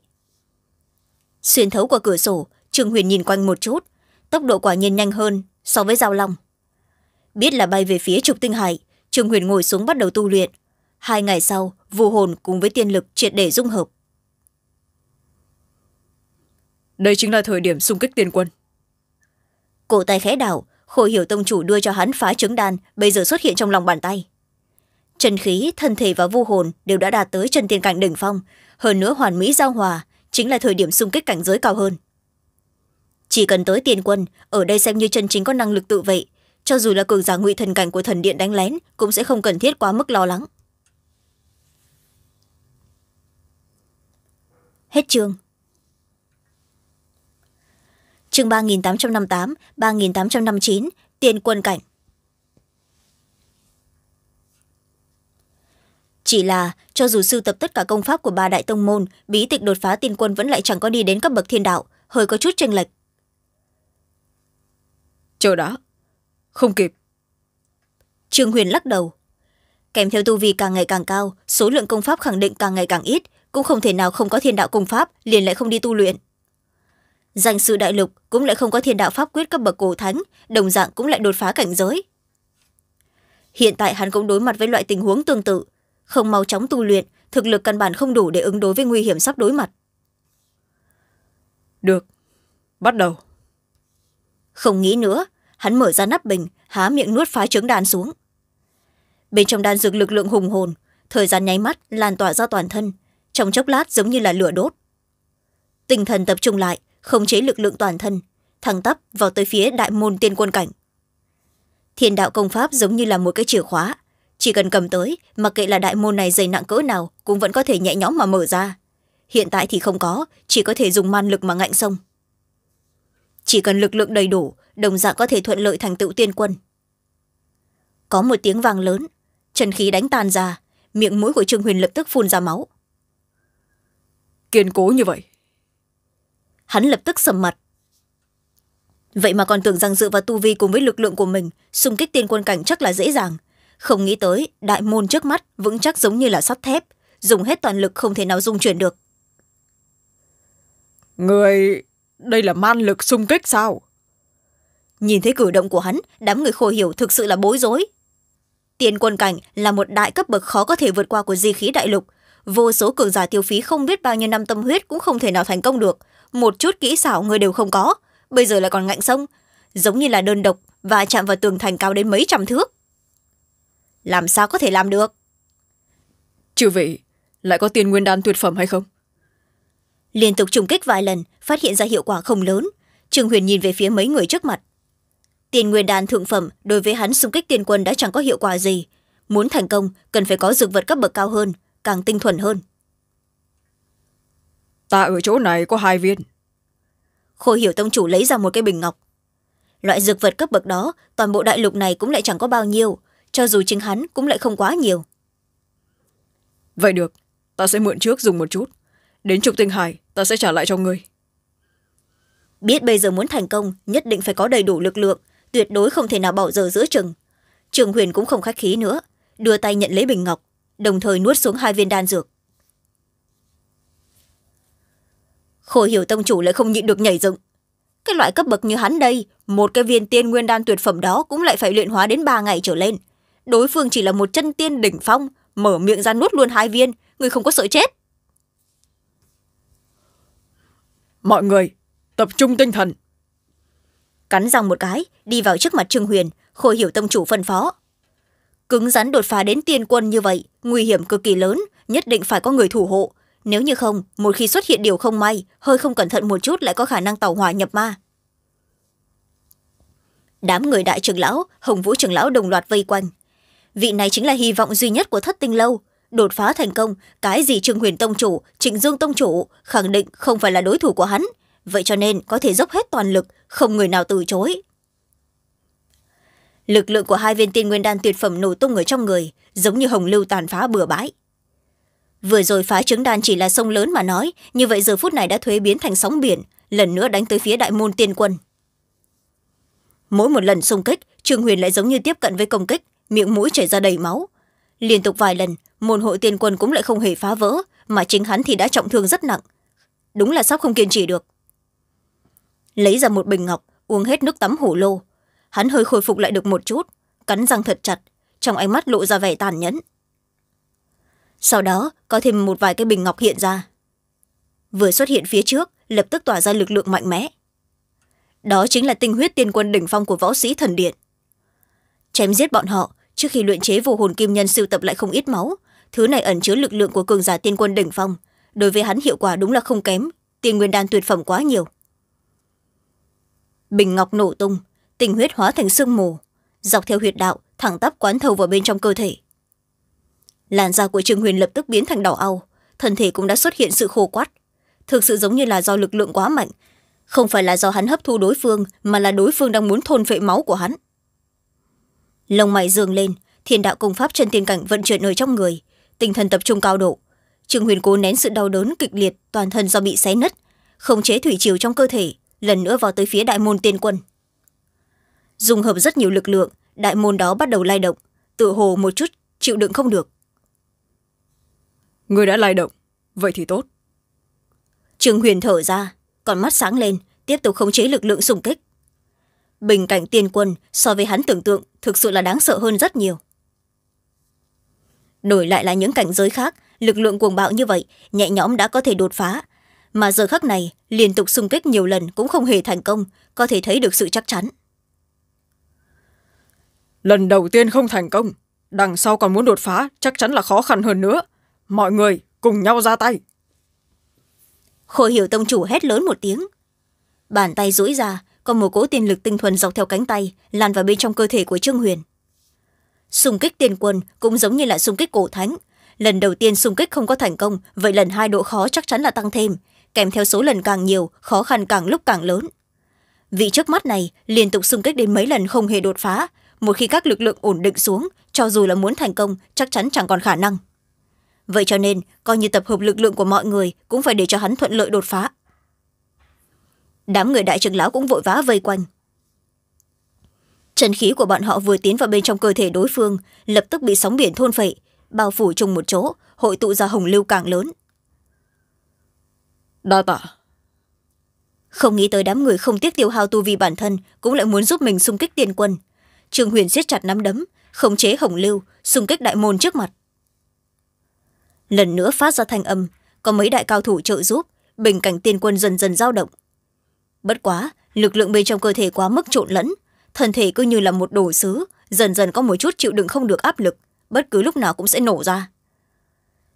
xuyên thấu qua cửa sổ trương huyền nhìn quanh một chút tốc độ quả nhiên nhanh hơn so với giao long biết là bay về phía trục tinh hải trương huyền ngồi xuống bắt đầu tu luyện hai ngày sau Vu hồn cùng với tiên lực triệt để dung hợp đây chính là thời điểm xung kích tiên quân cổ tay khẽ đảo khổ hiểu tông chủ đưa cho hắn phá trứng đan bây giờ xuất hiện trong lòng bàn tay trần khí thân thể và vu hồn đều đã đạt tới chân tiên cảnh đỉnh phong hơn nữa hoàn mỹ giao hòa chính là thời điểm xung kích cảnh giới cao hơn chỉ cần tới tiền quân ở đây xem như chân chính có năng lực tự vệ cho dù là cường giả ngụy thần cảnh của thần điện đánh lén cũng sẽ không cần thiết quá mức lo lắng hết chương chương ba nghìn tám trăm năm mươi tám ba nghìn tám trăm năm mươi chín tiền quân cảnh chỉ là cho dù sưu tập tất cả công pháp của ba đại tông môn bí tịch đột phá tiên quân vẫn lại chẳng có đi đến các bậc thiên đạo hơi có chút tranh lệch chờ đã không kịp trương huyền lắc đầu kèm theo tu vi càng ngày càng cao số lượng công pháp khẳng định càng ngày càng ít cũng không thể nào không có thiên đạo công pháp liền lại không đi tu luyện danh sự đại lục cũng lại không có thiên đạo pháp quyết cấp bậc cổ thánh đồng dạng cũng lại đột phá cảnh giới hiện tại hắn cũng đối mặt với loại tình huống tương tự không mau chóng tu luyện thực lực căn bản không đủ để ứng đối với nguy hiểm sắp đối mặt được bắt đầu không nghĩ nữa hắn mở ra nắp bình há miệng nuốt phá trứng đan xuống bên trong đan dược lực lượng hùng hồn thời gian nháy mắt lan tỏa ra toàn thân trong chốc lát giống như là lửa đốt tinh thần tập trung lại khống chế lực lượng toàn thân thẳng tắp vào tới phía đại môn tiên quân cảnh thiên đạo công pháp giống như là một cái chìa khóa chỉ cần cầm tới mặc kệ là đại môn này dày nặng cỡ nào cũng vẫn có thể nhẹ nhõm mà mở ra hiện tại thì không có chỉ có thể dùng man lực mà ngạnh sông chỉ cần lực lượng đầy đủ đồng dạng có thể thuận lợi thành tựu tiên quân có một tiếng vang lớn chân khí đánh tan ra miệng mũi của trương huyền lập tức phun ra máu kiên cố như vậy hắn lập tức sầm mặt vậy mà còn tưởng rằng dựa vào tu vi cùng với lực lượng của mình xung kích tiên quân cảnh chắc là dễ dàng không nghĩ tới đại môn trước mắt vững chắc giống như là sắt thép dùng hết toàn lực không thể nào dung chuyển được người đây là man lực sung kích sao nhìn thấy cử động của hắn đám người khổ hiểu thực sự là bối rối tiền quân cảnh là một đại cấp bậc khó có thể vượt qua của di khí đại lục vô số cường giả tiêu phí không biết bao nhiêu năm tâm huyết cũng không thể nào thành công được một chút kỹ xảo người đều không có bây giờ lại còn ngạnh sông giống như là đơn độc và chạm vào tường thành cao đến mấy trăm thước làm sao có thể làm được chư vị lại có tiền nguyên đan tuyệt phẩm hay không liên tục trùng kích vài lần phát hiện ra hiệu quả không lớn trương huyền nhìn về phía mấy người trước mặt tiền nguyên đan thượng phẩm đối với hắn xung kích tiên quân đã chẳng có hiệu quả gì muốn thành công cần phải có dược vật cấp bậc cao hơn càng tinh thuần hơn ta ở chỗ này có hai viên khôi hiểu tông chủ lấy ra một cái bình ngọc loại dược vật cấp bậc đó toàn bộ đại lục này cũng lại chẳng có bao nhiêu cho dù chính hắn cũng lại không quá nhiều vậy được ta sẽ mượn trước dùng một chút đến trục tinh hải ta sẽ trả lại cho người biết bây giờ muốn thành công nhất định phải có đầy đủ lực lượng tuyệt đối không thể nào bỏ giờ giữa chừng trường huyền cũng không khách khí nữa đưa tay nhận lấy bình ngọc đồng thời nuốt xuống hai viên đan dược khổ hiểu tông chủ lại không nhịn được nhảy dựng cái loại cấp bậc như hắn đây một cái viên tiên nguyên đan tuyệt phẩm đó cũng lại phải luyện hóa đến ba ngày trở lên đối phương chỉ là một chân tiên đỉnh phong mở miệng ra nuốt luôn hai viên người không có sợ chết mọi người tập trung tinh thần cắn răng một cái đi vào trước mặt trương huyền khôi hiểu tâm chủ phân phó cứng rắn đột phá đến tiên quân như vậy nguy hiểm cực kỳ lớn nhất định phải có người thủ hộ nếu như không một khi xuất hiện điều không may hơi không cẩn thận một chút lại có khả năng tàu hỏa nhập ma đám người đại trưởng lão hồng vũ trưởng lão đồng loạt vây quanh vị này chính là hy vọng duy nhất của thất tinh lâu đột phá thành công cái gì trương huyền tông chủ trịnh dương tông chủ khẳng định không phải là đối thủ của hắn vậy cho nên có thể dốc hết toàn lực không người nào từ chối lực lượng của hai viên tiên nguyên đan tuyệt phẩm nổ tung ở trong người giống như hồng lưu tàn phá bừa bãi vừa rồi phá trứng đan chỉ là sông lớn mà nói như vậy giờ phút này đã thuế biến thành sóng biển lần nữa đánh tới phía đại môn tiên quân mỗi một lần xung kích trương huyền lại giống như tiếp cận với công kích miệng mũi chảy ra đầy máu liên tục vài lần môn hội tiên quân cũng lại không hề phá vỡ mà chính hắn thì đã trọng thương rất nặng đúng là sắp không kiên trì được lấy ra một bình ngọc uống hết nước tắm hổ lô hắn hơi khôi phục lại được một chút cắn răng thật chặt trong ánh mắt lộ ra vẻ tàn nhẫn sau đó có thêm một vài cái bình ngọc hiện ra vừa xuất hiện phía trước lập tức tỏa ra lực lượng mạnh mẽ đó chính là tinh huyết tiên quân đỉnh phong của võ sĩ thần điện chém giết bọn họ trước khi luyện chế vô hồn kim nhân sưu tập lại không ít máu thứ này ẩn chứa lực lượng của cường giả tiên quân đỉnh phong đối với hắn hiệu quả đúng là không kém tiên nguyên đan tuyệt phẩm quá nhiều bình ngọc nổ tung tình huyết hóa thành sương mù dọc theo huyệt đạo thẳng tắp quán thâu vào bên trong cơ thể làn da của trương huyền lập tức biến thành đỏ au thân thể cũng đã xuất hiện sự khô quát thực sự giống như là do lực lượng quá mạnh không phải là do hắn hấp thu đối phương mà là đối phương đang muốn thôn phệ máu của hắn lông mày dường lên thiên đạo công pháp chân tiên cảnh vận chuyển ở trong người tinh thần tập trung cao độ trương huyền cố nén sự đau đớn kịch liệt toàn thân do bị xé nứt khống chế thủy chiều trong cơ thể lần nữa vào tới phía đại môn tiên quân dùng hợp rất nhiều lực lượng đại môn đó bắt đầu lay động tự hồ một chút chịu đựng không được người đã lay động vậy thì tốt Trường huyền thở ra còn mắt sáng lên tiếp tục khống chế lực lượng xung kích bình cảnh tiên quân so với hắn tưởng tượng thực sự là đáng sợ hơn rất nhiều đổi lại là những cảnh giới khác lực lượng cuồng bạo như vậy nhẹ nhõm đã có thể đột phá mà giờ khắc này liên tục xung kích nhiều lần cũng không hề thành công có thể thấy được sự chắc chắn lần đầu tiên không thành công đằng sau còn muốn đột phá chắc chắn là khó khăn hơn nữa mọi người cùng nhau ra tay khôi hiểu tông chủ hét lớn một tiếng bàn tay duỗi ra còn một cỗ tiên lực tinh thuần dọc theo cánh tay lan vào bên trong cơ thể của trương huyền xung kích tiền quân cũng giống như là xung kích cổ thánh lần đầu tiên xung kích không có thành công vậy lần hai độ khó chắc chắn là tăng thêm kèm theo số lần càng nhiều khó khăn càng lúc càng lớn vị trước mắt này liên tục xung kích đến mấy lần không hề đột phá một khi các lực lượng ổn định xuống cho dù là muốn thành công chắc chắn chẳng còn khả năng vậy cho nên coi như tập hợp lực lượng của mọi người cũng phải để cho hắn thuận lợi đột phá đám người đại trưởng lão cũng vội vã vây quanh trần khí của bọn họ vừa tiến vào bên trong cơ thể đối phương lập tức bị sóng biển thôn phệ bao phủ chung một chỗ hội tụ ra hồng lưu càng lớn Đa tạ. không nghĩ tới đám người không tiếc tiêu hao tu vì bản thân cũng lại muốn giúp mình xung kích tiền quân trương huyền siết chặt nắm đấm khống chế hồng lưu xung kích đại môn trước mặt lần nữa phát ra thanh âm có mấy đại cao thủ trợ giúp bình cảnh tiên quân dần dần dao động bất quá lực lượng bên trong cơ thể quá mức trộn lẫn thân thể cứ như là một đồ sứ dần dần có một chút chịu đựng không được áp lực bất cứ lúc nào cũng sẽ nổ ra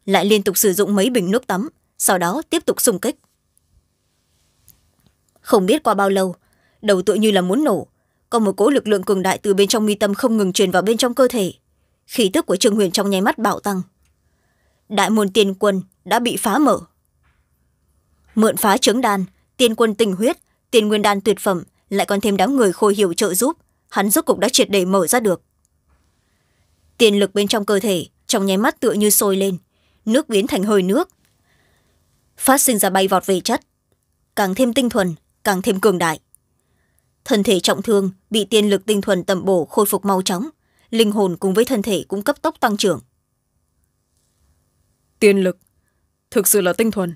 lại liên tục sử dụng mấy bình nước tắm sau đó tiếp tục xung kích không biết qua bao lâu đầu tựa như là muốn nổ có một cỗ lực lượng cường đại từ bên trong mi tâm không ngừng truyền vào bên trong cơ thể khí tức của trương huyền trong nháy mắt bạo tăng đại môn tiên quân đã bị phá mở mượn phá trứng đan tiên quân tình huyết tiền nguyên đan tuyệt phẩm lại còn thêm đám người khôi hiểu trợ giúp hắn rốt cục đã triệt để mở ra được tiền lực bên trong cơ thể trong nháy mắt tựa như sôi lên nước biến thành hơi nước phát sinh ra bay vọt về chất càng thêm tinh thuần càng thêm cường đại thân thể trọng thương bị tiền lực tinh thuần tẩm bổ khôi phục mau chóng linh hồn cùng với thân thể cũng cấp tốc tăng trưởng Tiền lực thực sự là tinh thuần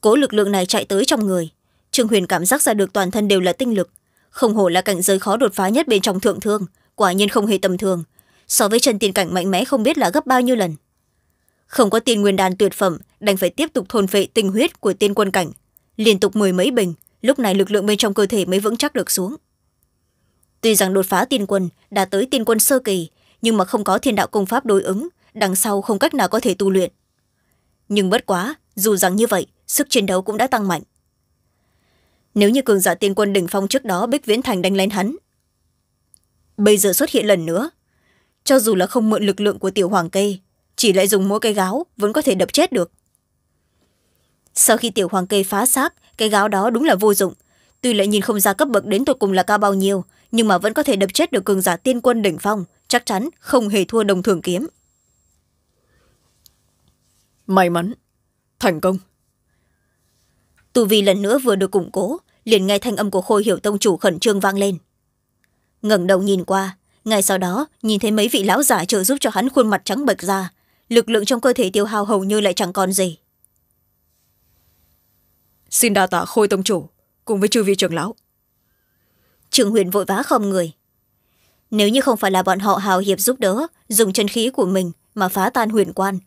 cố lực lượng này chạy tới trong người trương huyền cảm giác ra được toàn thân đều là tinh lực không hổ là cảnh giới khó đột phá nhất bên trong thượng thương quả nhiên không hề tầm thường so với chân tiên cảnh mạnh mẽ không biết là gấp bao nhiêu lần không có tiên nguyên đàn tuyệt phẩm đành phải tiếp tục thôn phệ tinh huyết của tiên quân cảnh liên tục mười mấy bình lúc này lực lượng bên trong cơ thể mới vững chắc được xuống tuy rằng đột phá tiên quân đã tới tiên quân sơ kỳ nhưng mà không có thiên đạo công pháp đối ứng đằng sau không cách nào có thể tu luyện nhưng bất quá dù rằng như vậy sức chiến đấu cũng đã tăng mạnh nếu như cường giả tiên quân đỉnh phong trước đó bích viễn thành đánh lén hắn bây giờ xuất hiện lần nữa cho dù là không mượn lực lượng của tiểu hoàng cây chỉ lại dùng mỗi cây gáo vẫn có thể đập chết được sau khi tiểu hoàng cây phá xác cây gáo đó đúng là vô dụng tuy lại nhìn không ra cấp bậc đến tột cùng là cao bao nhiêu nhưng mà vẫn có thể đập chết được cường giả tiên quân đỉnh phong chắc chắn không hề thua đồng thường kiếm may mắn thành công tu vi lần nữa vừa được củng cố liền nghe thanh âm của khôi hiểu tông chủ khẩn trương vang lên ngẩng đầu nhìn qua ngay sau đó nhìn thấy mấy vị lão giả trợ giúp cho hắn khuôn mặt trắng bệch ra lực lượng trong cơ thể tiêu hao hầu như lại chẳng còn gì xin đa tạ khôi tông chủ cùng với chư vị trưởng lão trường huyền vội vã không người nếu như không phải là bọn họ hào hiệp giúp đỡ dùng chân khí của mình mà phá tan huyền quan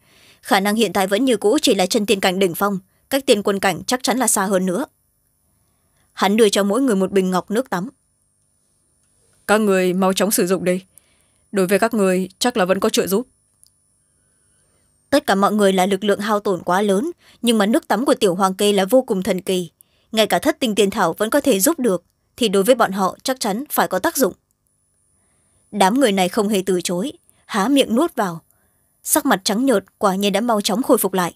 khả năng hiện tại vẫn như cũ chỉ là chân tiên cảnh đỉnh phong cách tiền quân cảnh chắc chắn là xa hơn nữa hắn đưa cho mỗi người một bình ngọc nước tắm các người mau chóng sử dụng đi đối với các người chắc là vẫn có trợ giúp tất cả mọi người là lực lượng hao tổn quá lớn nhưng mà nước tắm của tiểu hoàng kê là vô cùng thần kỳ ngay cả thất tinh tiền thảo vẫn có thể giúp được thì đối với bọn họ chắc chắn phải có tác dụng đám người này không hề từ chối há miệng nuốt vào sắc mặt trắng nhợt quả nhiên đã mau chóng khôi phục lại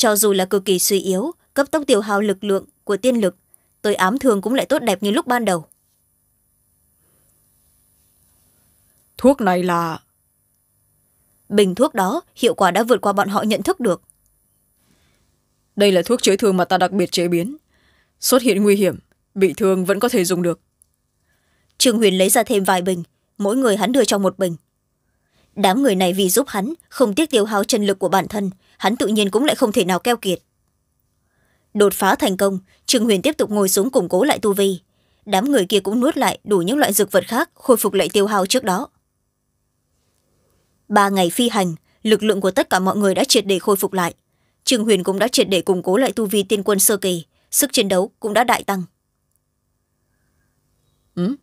cho dù là cực kỳ suy yếu cấp tốc tiêu hao lực lượng của tiên lực tôi ám thường cũng lại tốt đẹp như lúc ban đầu thuốc này là bình thuốc đó hiệu quả đã vượt qua bọn họ nhận thức được đây là thuốc chế thương mà ta đặc biệt chế biến xuất hiện nguy hiểm bị thương vẫn có thể dùng được trương huyền lấy ra thêm vài bình mỗi người hắn đưa cho một bình đám người này vì giúp hắn không tiếc tiêu hao chân lực của bản thân hắn tự nhiên cũng lại không thể nào keo kiệt đột phá thành công trương huyền tiếp tục ngồi xuống củng cố lại tu vi đám người kia cũng nuốt lại đủ những loại dược vật khác khôi phục lại tiêu hao trước đó ba ngày phi hành lực lượng của tất cả mọi người đã triệt để khôi phục lại trương huyền cũng đã triệt để củng cố lại tu vi tiên quân sơ kỳ sức chiến đấu cũng đã đại tăng ừ?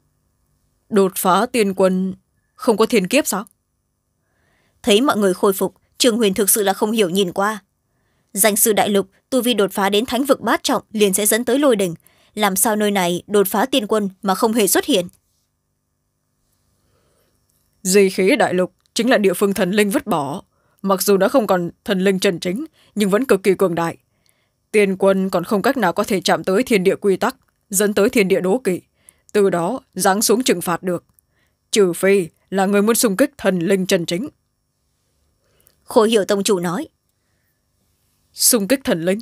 đột phá tiên quân không có thiên kiếp sao thấy mọi người khôi phục trương huyền thực sự là không hiểu nhìn qua danh sư đại lục tu vi đột phá đến thánh vực bát trọng liền sẽ dẫn tới lôi đình làm sao nơi này đột phá tiên quân mà không hề xuất hiện di khí đại lục chính là địa phương thần linh vứt bỏ mặc dù đã không còn thần linh trần chính nhưng vẫn cực kỳ cường đại tiên quân còn không cách nào có thể chạm tới thiên địa quy tắc dẫn tới thiên địa đố kỵ từ đó giáng xuống trừng phạt được trừ phi là người muốn xung kích thần linh trần chính khổ hiểu tông chủ nói xung kích thần linh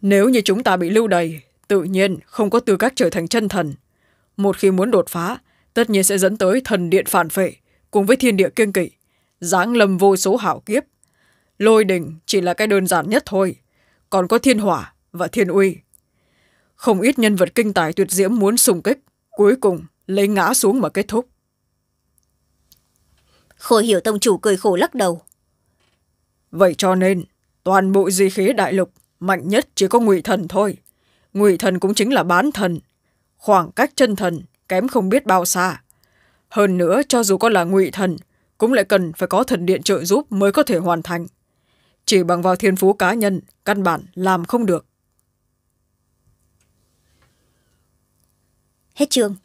nếu như chúng ta bị lưu đày tự nhiên không có tư cách trở thành chân thần một khi muốn đột phá tất nhiên sẽ dẫn tới thần điện phản phệ cùng với thiên địa kiêng kỵ giáng lâm vô số hảo kiếp lôi đình chỉ là cái đơn giản nhất thôi còn có thiên hỏa và thiên uy không ít nhân vật kinh tài tuyệt diễm muốn sùng kích cuối cùng lấy ngã xuống mà kết thúc khôi hiểu tông chủ cười khổ lắc đầu vậy cho nên toàn bộ di khí đại lục mạnh nhất chỉ có ngụy thần thôi ngụy thần cũng chính là bán thần khoảng cách chân thần kém không biết bao xa hơn nữa cho dù có là ngụy thần cũng lại cần phải có thần điện trợ giúp mới có thể hoàn thành chỉ bằng vào thiên phú cá nhân căn bản làm không được hết trường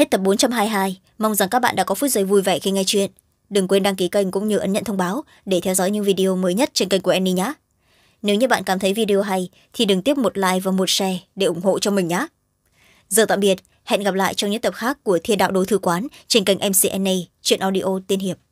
hết tập 422, mong rằng các bạn đã có phút giây vui vẻ khi nghe chuyện đừng quên đăng ký kênh cũng như ấn nhận thông báo để theo dõi những video mới nhất trên kênh của annie nhé nếu như bạn cảm thấy video hay thì đừng tiếp một like và một share để ủng hộ cho mình nhé giờ tạm biệt hẹn gặp lại trong những tập khác của thiên đạo đô thư quán trên kênh mcna chuyện audio tiên hiệp